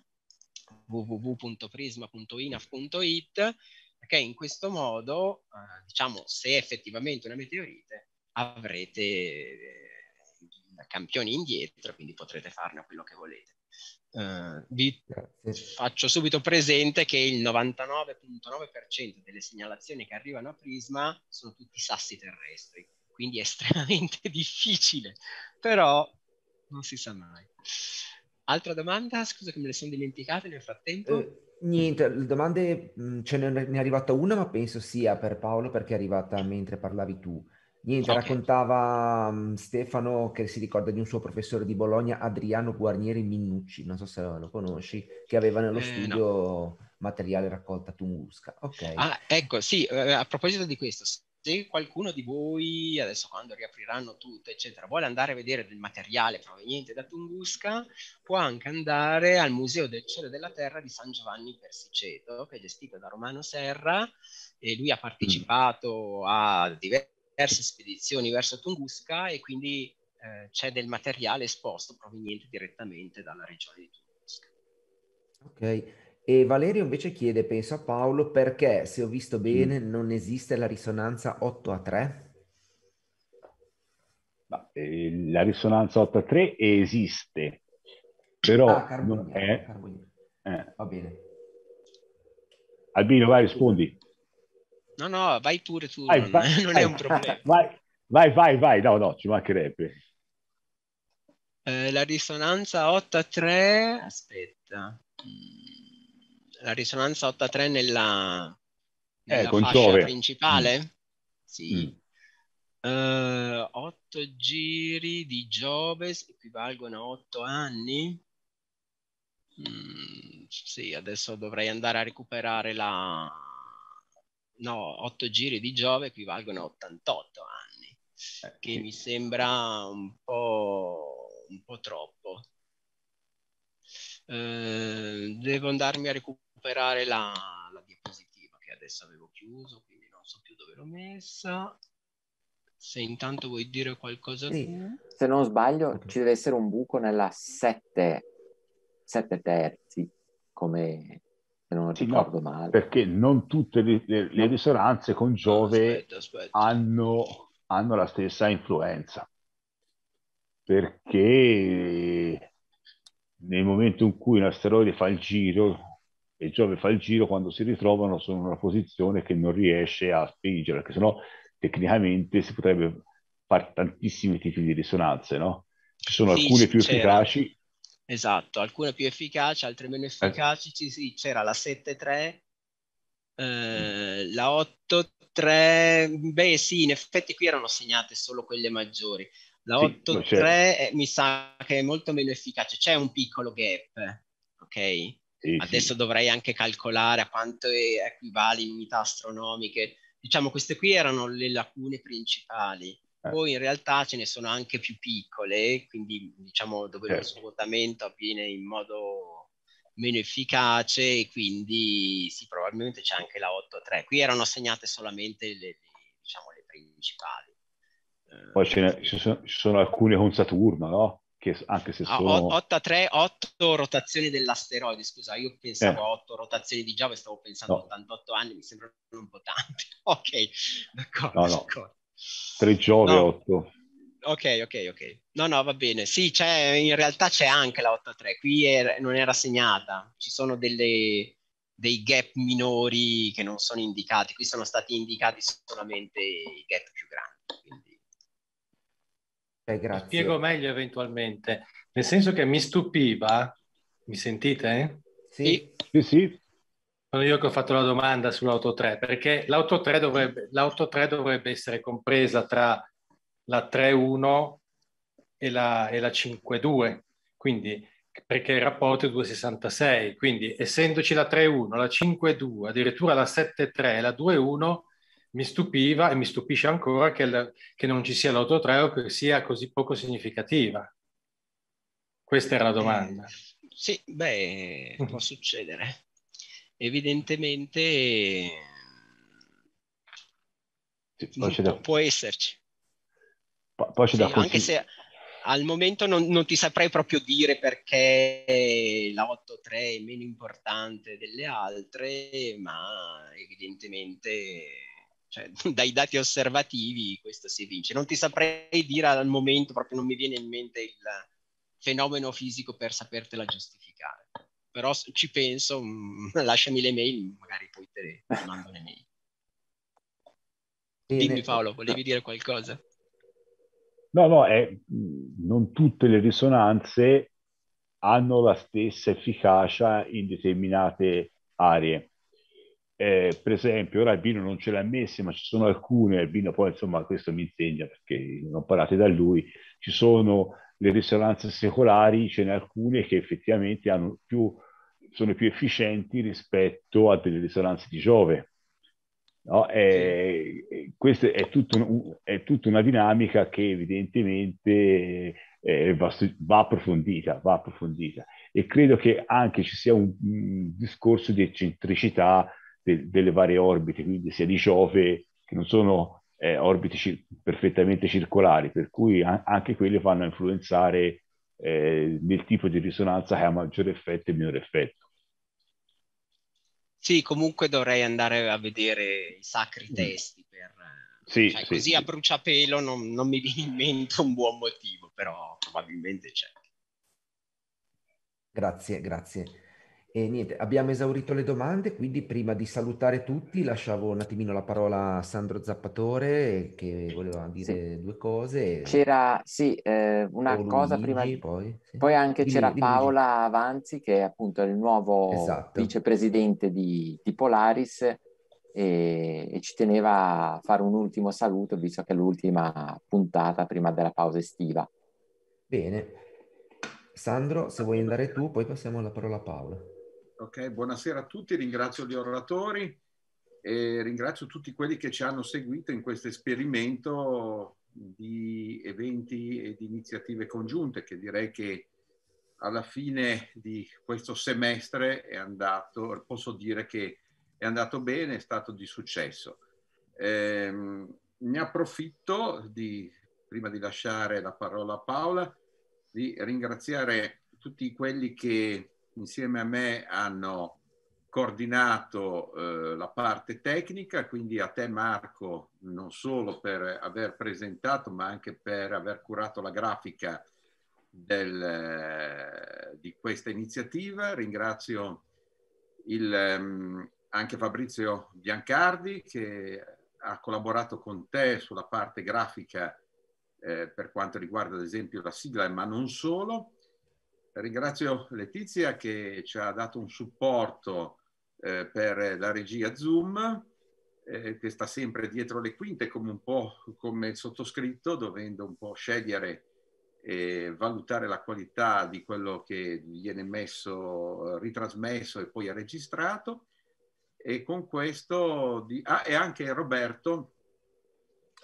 C: www.prisma.inaf.it perché in questo modo, eh, diciamo, se effettivamente una meteorite avrete eh, campioni indietro, quindi potrete farne quello che volete. Uh, vi Grazie. faccio subito presente che il 99.9% delle segnalazioni che arrivano a Prisma sono tutti sassi terrestri, quindi è estremamente difficile, però non si sa mai. Altra domanda? Scusa che me le sono dimenticate nel frattempo. Eh,
A: niente, le domande, mm, ce n'è, ne è arrivata una, ma penso sia per Paolo perché è arrivata mentre parlavi tu. Niente, okay. raccontava um, Stefano che si ricorda di un suo professore di Bologna, Adriano Guarnieri Minucci, non so se lo conosci, che aveva nello eh, studio no. materiale raccolta Tunguska. Okay. Ah,
C: ecco, sì, eh, a
A: proposito di questo,
C: se qualcuno di voi, adesso quando riapriranno tutto, eccetera, vuole andare a vedere del materiale proveniente da Tunguska, può anche andare al Museo del Cielo e della Terra di San Giovanni Persiceto, che è gestito da Romano Serra, e lui ha partecipato mm. a diverse spedizioni verso Tunguska e quindi eh, c'è del materiale esposto proveniente direttamente dalla regione di Tunguska.
A: Ok. E Valerio invece chiede, penso a Paolo, perché se ho visto mm. bene mm. non esiste la risonanza 8 a 3?
E: No, eh, la risonanza 8 a 3 esiste, però ah, non è... Eh. Va bene. Albino, vai, rispondi.
C: No, no, vai pure tu, vai, non, vai, non vai, è un problema.
E: Vai, vai, vai, no, no, ci mancherebbe.
C: Eh, la risonanza 8 a 3, aspetta. Mm la risonanza 8-3 nella, nella eh, fascia principale? Mm. Sì. Mm. Uh, eh, 8 giri di Giove equivalgono a 8 anni? Mm, sì, adesso dovrei andare a recuperare la... No, 8 giri di Giove equivalgono a 88 anni, eh, che sì. mi sembra un po', un po troppo. Uh, devo andarmi a recuperare recuperare la, la diapositiva che adesso avevo chiuso, quindi non so più dove l'ho messa. Se intanto vuoi dire qualcosa sì. tu... Se non sbaglio, ci deve
B: essere un buco nella
E: 7, 7 terzi, come se non sì, ricordo no, male. Perché non tutte le, le, le risonanze con Giove aspetta, aspetta. Hanno, hanno la stessa influenza. Perché nel momento in cui l'asteroide fa il giro e Giove fa il giro quando si ritrovano sono in una posizione che non riesce a spingere, perché sennò tecnicamente si potrebbe fare tantissimi tipi di risonanze, no? Ci sono sì,
C: alcune più efficaci. Esatto, alcune più efficaci, altre meno eh. efficaci. Eh. Sì, sì, c'era la 7-3, eh, mm. la 8-3, beh sì, in effetti qui erano segnate solo quelle maggiori. La sì, 8-3 eh, mi sa che è molto meno efficace, c'è un piccolo gap, ok? Sì, Adesso sì. dovrei anche calcolare a quanto equivali in unità astronomiche. Diciamo, queste qui erano le lacune principali. Eh. Poi in realtà ce ne sono anche più piccole, quindi diciamo dove certo. lo svuotamento avviene in modo meno efficace e quindi sì, probabilmente c'è anche la 8.3. Qui erano assegnate solamente le, diciamo, le principali.
E: Poi ce ne, ci, sono, ci sono alcune con Saturno, no? che anche se ah, sono...
C: 8 a 3, 8 rotazioni dell'asteroide, scusa, io pensavo eh. a 8 rotazioni di Giove, stavo pensando no. a 88 anni, mi sembrano un po' tanti. Ok, d'accordo, no, no. d'accordo.
E: 3 Giove, no. 8.
C: Ok, ok, ok. No, no, va bene. Sì, c'è, in realtà c'è anche la 8 a 3, qui è, non era segnata, ci sono delle, dei gap minori che non sono indicati, qui sono stati indicati solamente i gap più grandi. Quindi
F: Beh, grazie. Lo spiego meglio eventualmente, nel senso che mi stupiva, mi sentite? Sì. Sì, sì. Sono io che ho fatto la domanda sull'auto 3, perché l'auto 3 dovrebbe, l'auto 3 dovrebbe essere compresa tra la 3.1 e la, e la 5.2, quindi perché il rapporto è 2,66, quindi essendoci la 3.1, la 5.2, addirittura la 7.3 e la 2.1, mi stupiva e mi stupisce ancora che, il, che non ci sia l'autotreo che sia così poco significativa. Questa era la eh, domanda. Eh,
C: sì, beh, mhm. può succedere. Evidentemente
D: sì, mm, da... può
C: esserci.
D: poi c'è da sì, Anche
C: se al momento non, non, ti saprei proprio dire perché la 8.3 è meno importante delle altre, ma evidentemente cioè, dai dati osservativi questo si evince. Non ti saprei dire al momento, proprio non mi viene in mente il fenomeno fisico per sapertela giustificare. Però ci penso, mh, mm, lasciami le mail, magari poi te le mando le mail. Dimmi Paolo, volevi ah. dire qualcosa?
E: No, no, è, mm, non tutte le risonanze hanno la stessa efficacia in determinate aree eh, per esempio, ora il vino non ce l'ha messo, ma ci sono alcune, il vino poi insomma questo mi insegna perché non parlate da lui, ci sono le risonanze secolari, ce n'è alcune che effettivamente più, sono più efficienti rispetto a delle risonanze di Giove. No? E, Questa è, tutto, è, tutta una dinamica che evidentemente eh, va, va, approfondita, va approfondita. E credo che anche ci sia un, un discorso di eccentricità de- delle varie orbite, quindi sia di Giove, che non sono eh, orbite cir- perfettamente circolari, per cui a- anche quelle vanno a influenzare eh, nel tipo di risonanza che ha maggiore effetto e minore effetto.
C: Sì, comunque dovrei andare a vedere i sacri mm. testi per...
E: Sì, cioè, sì,
A: così
C: sì. a bruciapelo non, non mi viene in mente un buon motivo, però probabilmente c'è.
A: Grazie, grazie. E niente, abbiamo esaurito le domande, quindi prima di salutare tutti lasciavo un attimino la parola a Sandro Zappatore che voleva dire sì. due cose. C'era, sì, eh,
B: una Paolo cosa prima. Di... Poi, sì. poi anche dimmi, c'era dimmi. Paola Avanzi che è appunto il nuovo esatto. vicepresidente di, di Polaris e, e ci teneva a fare un ultimo saluto visto che è l'ultima puntata prima della pausa estiva. Bene.
A: Sandro, se vuoi andare tu, poi passiamo la parola a Paola.
F: Ok, buonasera a tutti, ringrazio gli oratori e ringrazio tutti quelli che ci hanno seguito in questo esperimento di eventi e di iniziative congiunte che direi che alla fine di questo semestre è andato, posso dire che è andato bene, è stato di successo. Ehm, ne approfitto di, prima di lasciare la parola a Paola, di ringraziare tutti quelli che insieme a me hanno coordinato eh, la parte tecnica, quindi a te Marco non solo per aver presentato ma anche per aver curato la grafica del, eh, di questa iniziativa. Ringrazio il, ehm, anche Fabrizio Biancardi che ha collaborato con te sulla parte grafica eh, per quanto riguarda ad esempio la sigla ma non solo. Ringrazio Letizia che ci ha dato un supporto eh, per la regia Zoom, eh, che sta sempre dietro le quinte, come un po' come il sottoscritto, dovendo un po' scegliere e valutare la qualità di quello che viene messo, ritrasmesso e poi registrato. E con questo, di... ah, e anche Roberto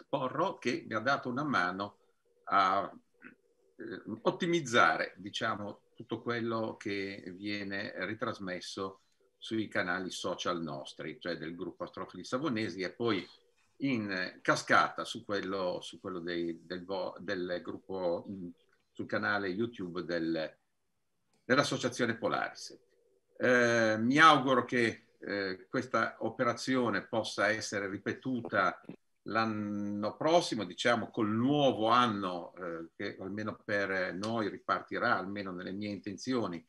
F: Porro che mi ha dato una mano a eh, ottimizzare, diciamo, tutto quello che viene ritrasmesso sui canali social nostri, cioè del gruppo Astrofili Savonesi e poi in cascata su quello, su quello dei, del, del, gruppo, mm, sul canale YouTube del, dell'Associazione Polaris. Eh, mi auguro che eh, questa operazione possa essere ripetuta l'anno prossimo, diciamo col nuovo anno eh, che almeno per noi ripartirà, almeno nelle mie intenzioni,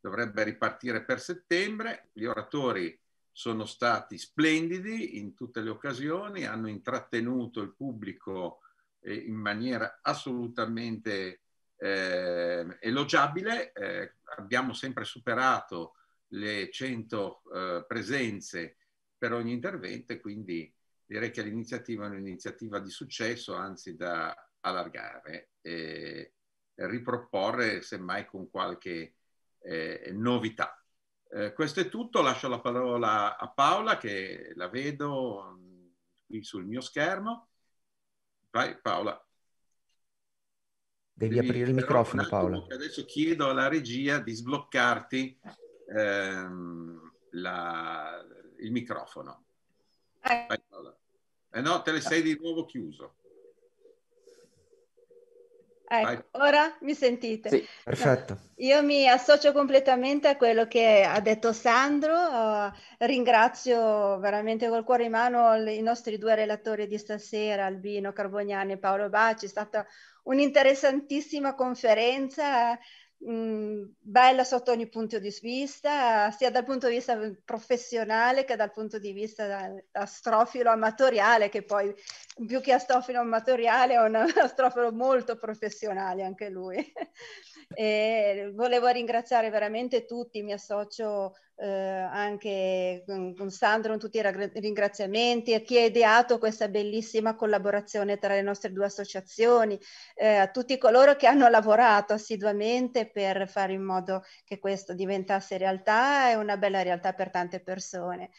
F: dovrebbe ripartire per settembre. Gli oratori sono stati splendidi in tutte le occasioni, hanno intrattenuto il pubblico eh, in maniera assolutamente eh, elogiabile. Eh, abbiamo sempre superato le 100 eh, presenze per ogni intervento e quindi direi che l'iniziativa è un'iniziativa di successo, anzi da allargare e riproporre semmai con qualche eh, novità. Eh, questo è tutto, lascio la parola a Paola che la vedo mm, qui sul mio schermo. Vai Paola.
A: Devi, Devi aprire il microfono Paola.
F: Adesso chiedo alla regia di sbloccarti ehm, la, il microfono. Eh. Vai Paola. Eh no, te le sei di nuovo chiuso.
G: Ecco, ora mi sentite? Sì, perfetto. io mi associo completamente a quello che ha detto Sandro, uh, ringrazio veramente col cuore in mano i nostri due relatori di stasera, Albino Carbognani e Paolo Baci, è stata un'interessantissima conferenza eh, mh, mm, bella sotto ogni punto di vista, sia dal punto di vista professionale che dal punto di vista da, da strofilo amatoriale, che poi più che astrofilo amatoriale, è un astrofilo molto professionale anche lui. E volevo ringraziare veramente tutti, mi associo eh, anche con, con Sandro tutti i ringraziamenti, a chi ha ideato questa bellissima collaborazione tra le nostre due associazioni, eh, a tutti coloro che hanno lavorato assiduamente per fare in modo che questo diventasse realtà e una bella realtà per tante persone.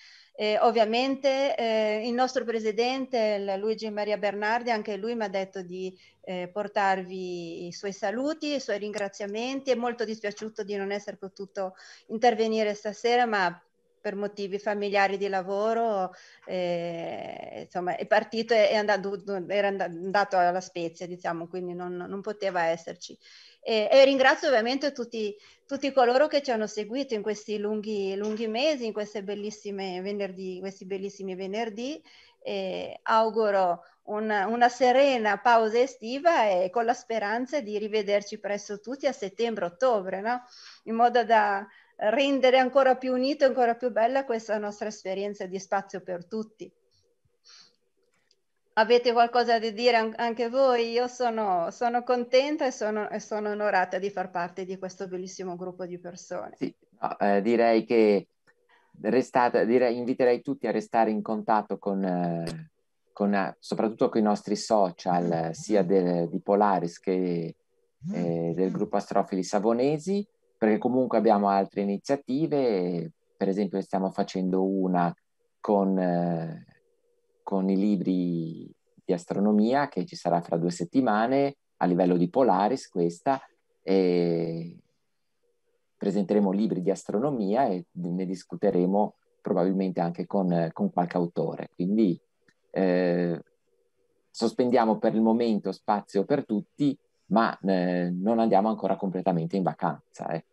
G: Eh, ovviamente eh, il nostro presidente Luigi Maria Bernardi, anche lui mi ha detto di eh, portarvi i suoi saluti, i suoi ringraziamenti. È molto dispiaciuto di non essere potuto intervenire stasera, ma per motivi familiari di lavoro, eh, insomma, è partito e è andato, era andato alla Spezia, diciamo, quindi non, non poteva esserci. E, e ringrazio ovviamente tutti, tutti, coloro che ci hanno seguito in questi lunghi, lunghi mesi, in questi bellissimi venerdì. Questi bellissimi venerdì e auguro una, una, serena pausa estiva e con la speranza di rivederci presso tutti a settembre-ottobre, no? in modo da, rendere ancora più unito e ancora più bella questa nostra esperienza di spazio per tutti. Avete qualcosa da dire anche voi? Io sono, sono contenta e sono, e sono, onorata di far parte di questo bellissimo gruppo di persone. Sì,
B: no, eh, direi che restate, direi, inviterei tutti a restare in contatto con, eh, con, eh, soprattutto con i nostri social, eh, sia del, di Polaris che eh, del gruppo Astrofili Savonesi perché comunque abbiamo altre iniziative, per esempio stiamo facendo una con, eh, con i libri di astronomia che ci sarà fra due settimane a livello di Polaris questa e presenteremo libri di astronomia e ne discuteremo probabilmente anche con, con qualche autore. Quindi eh, sospendiamo per il momento spazio per tutti, ma eh, non andiamo ancora completamente in vacanza. Eh.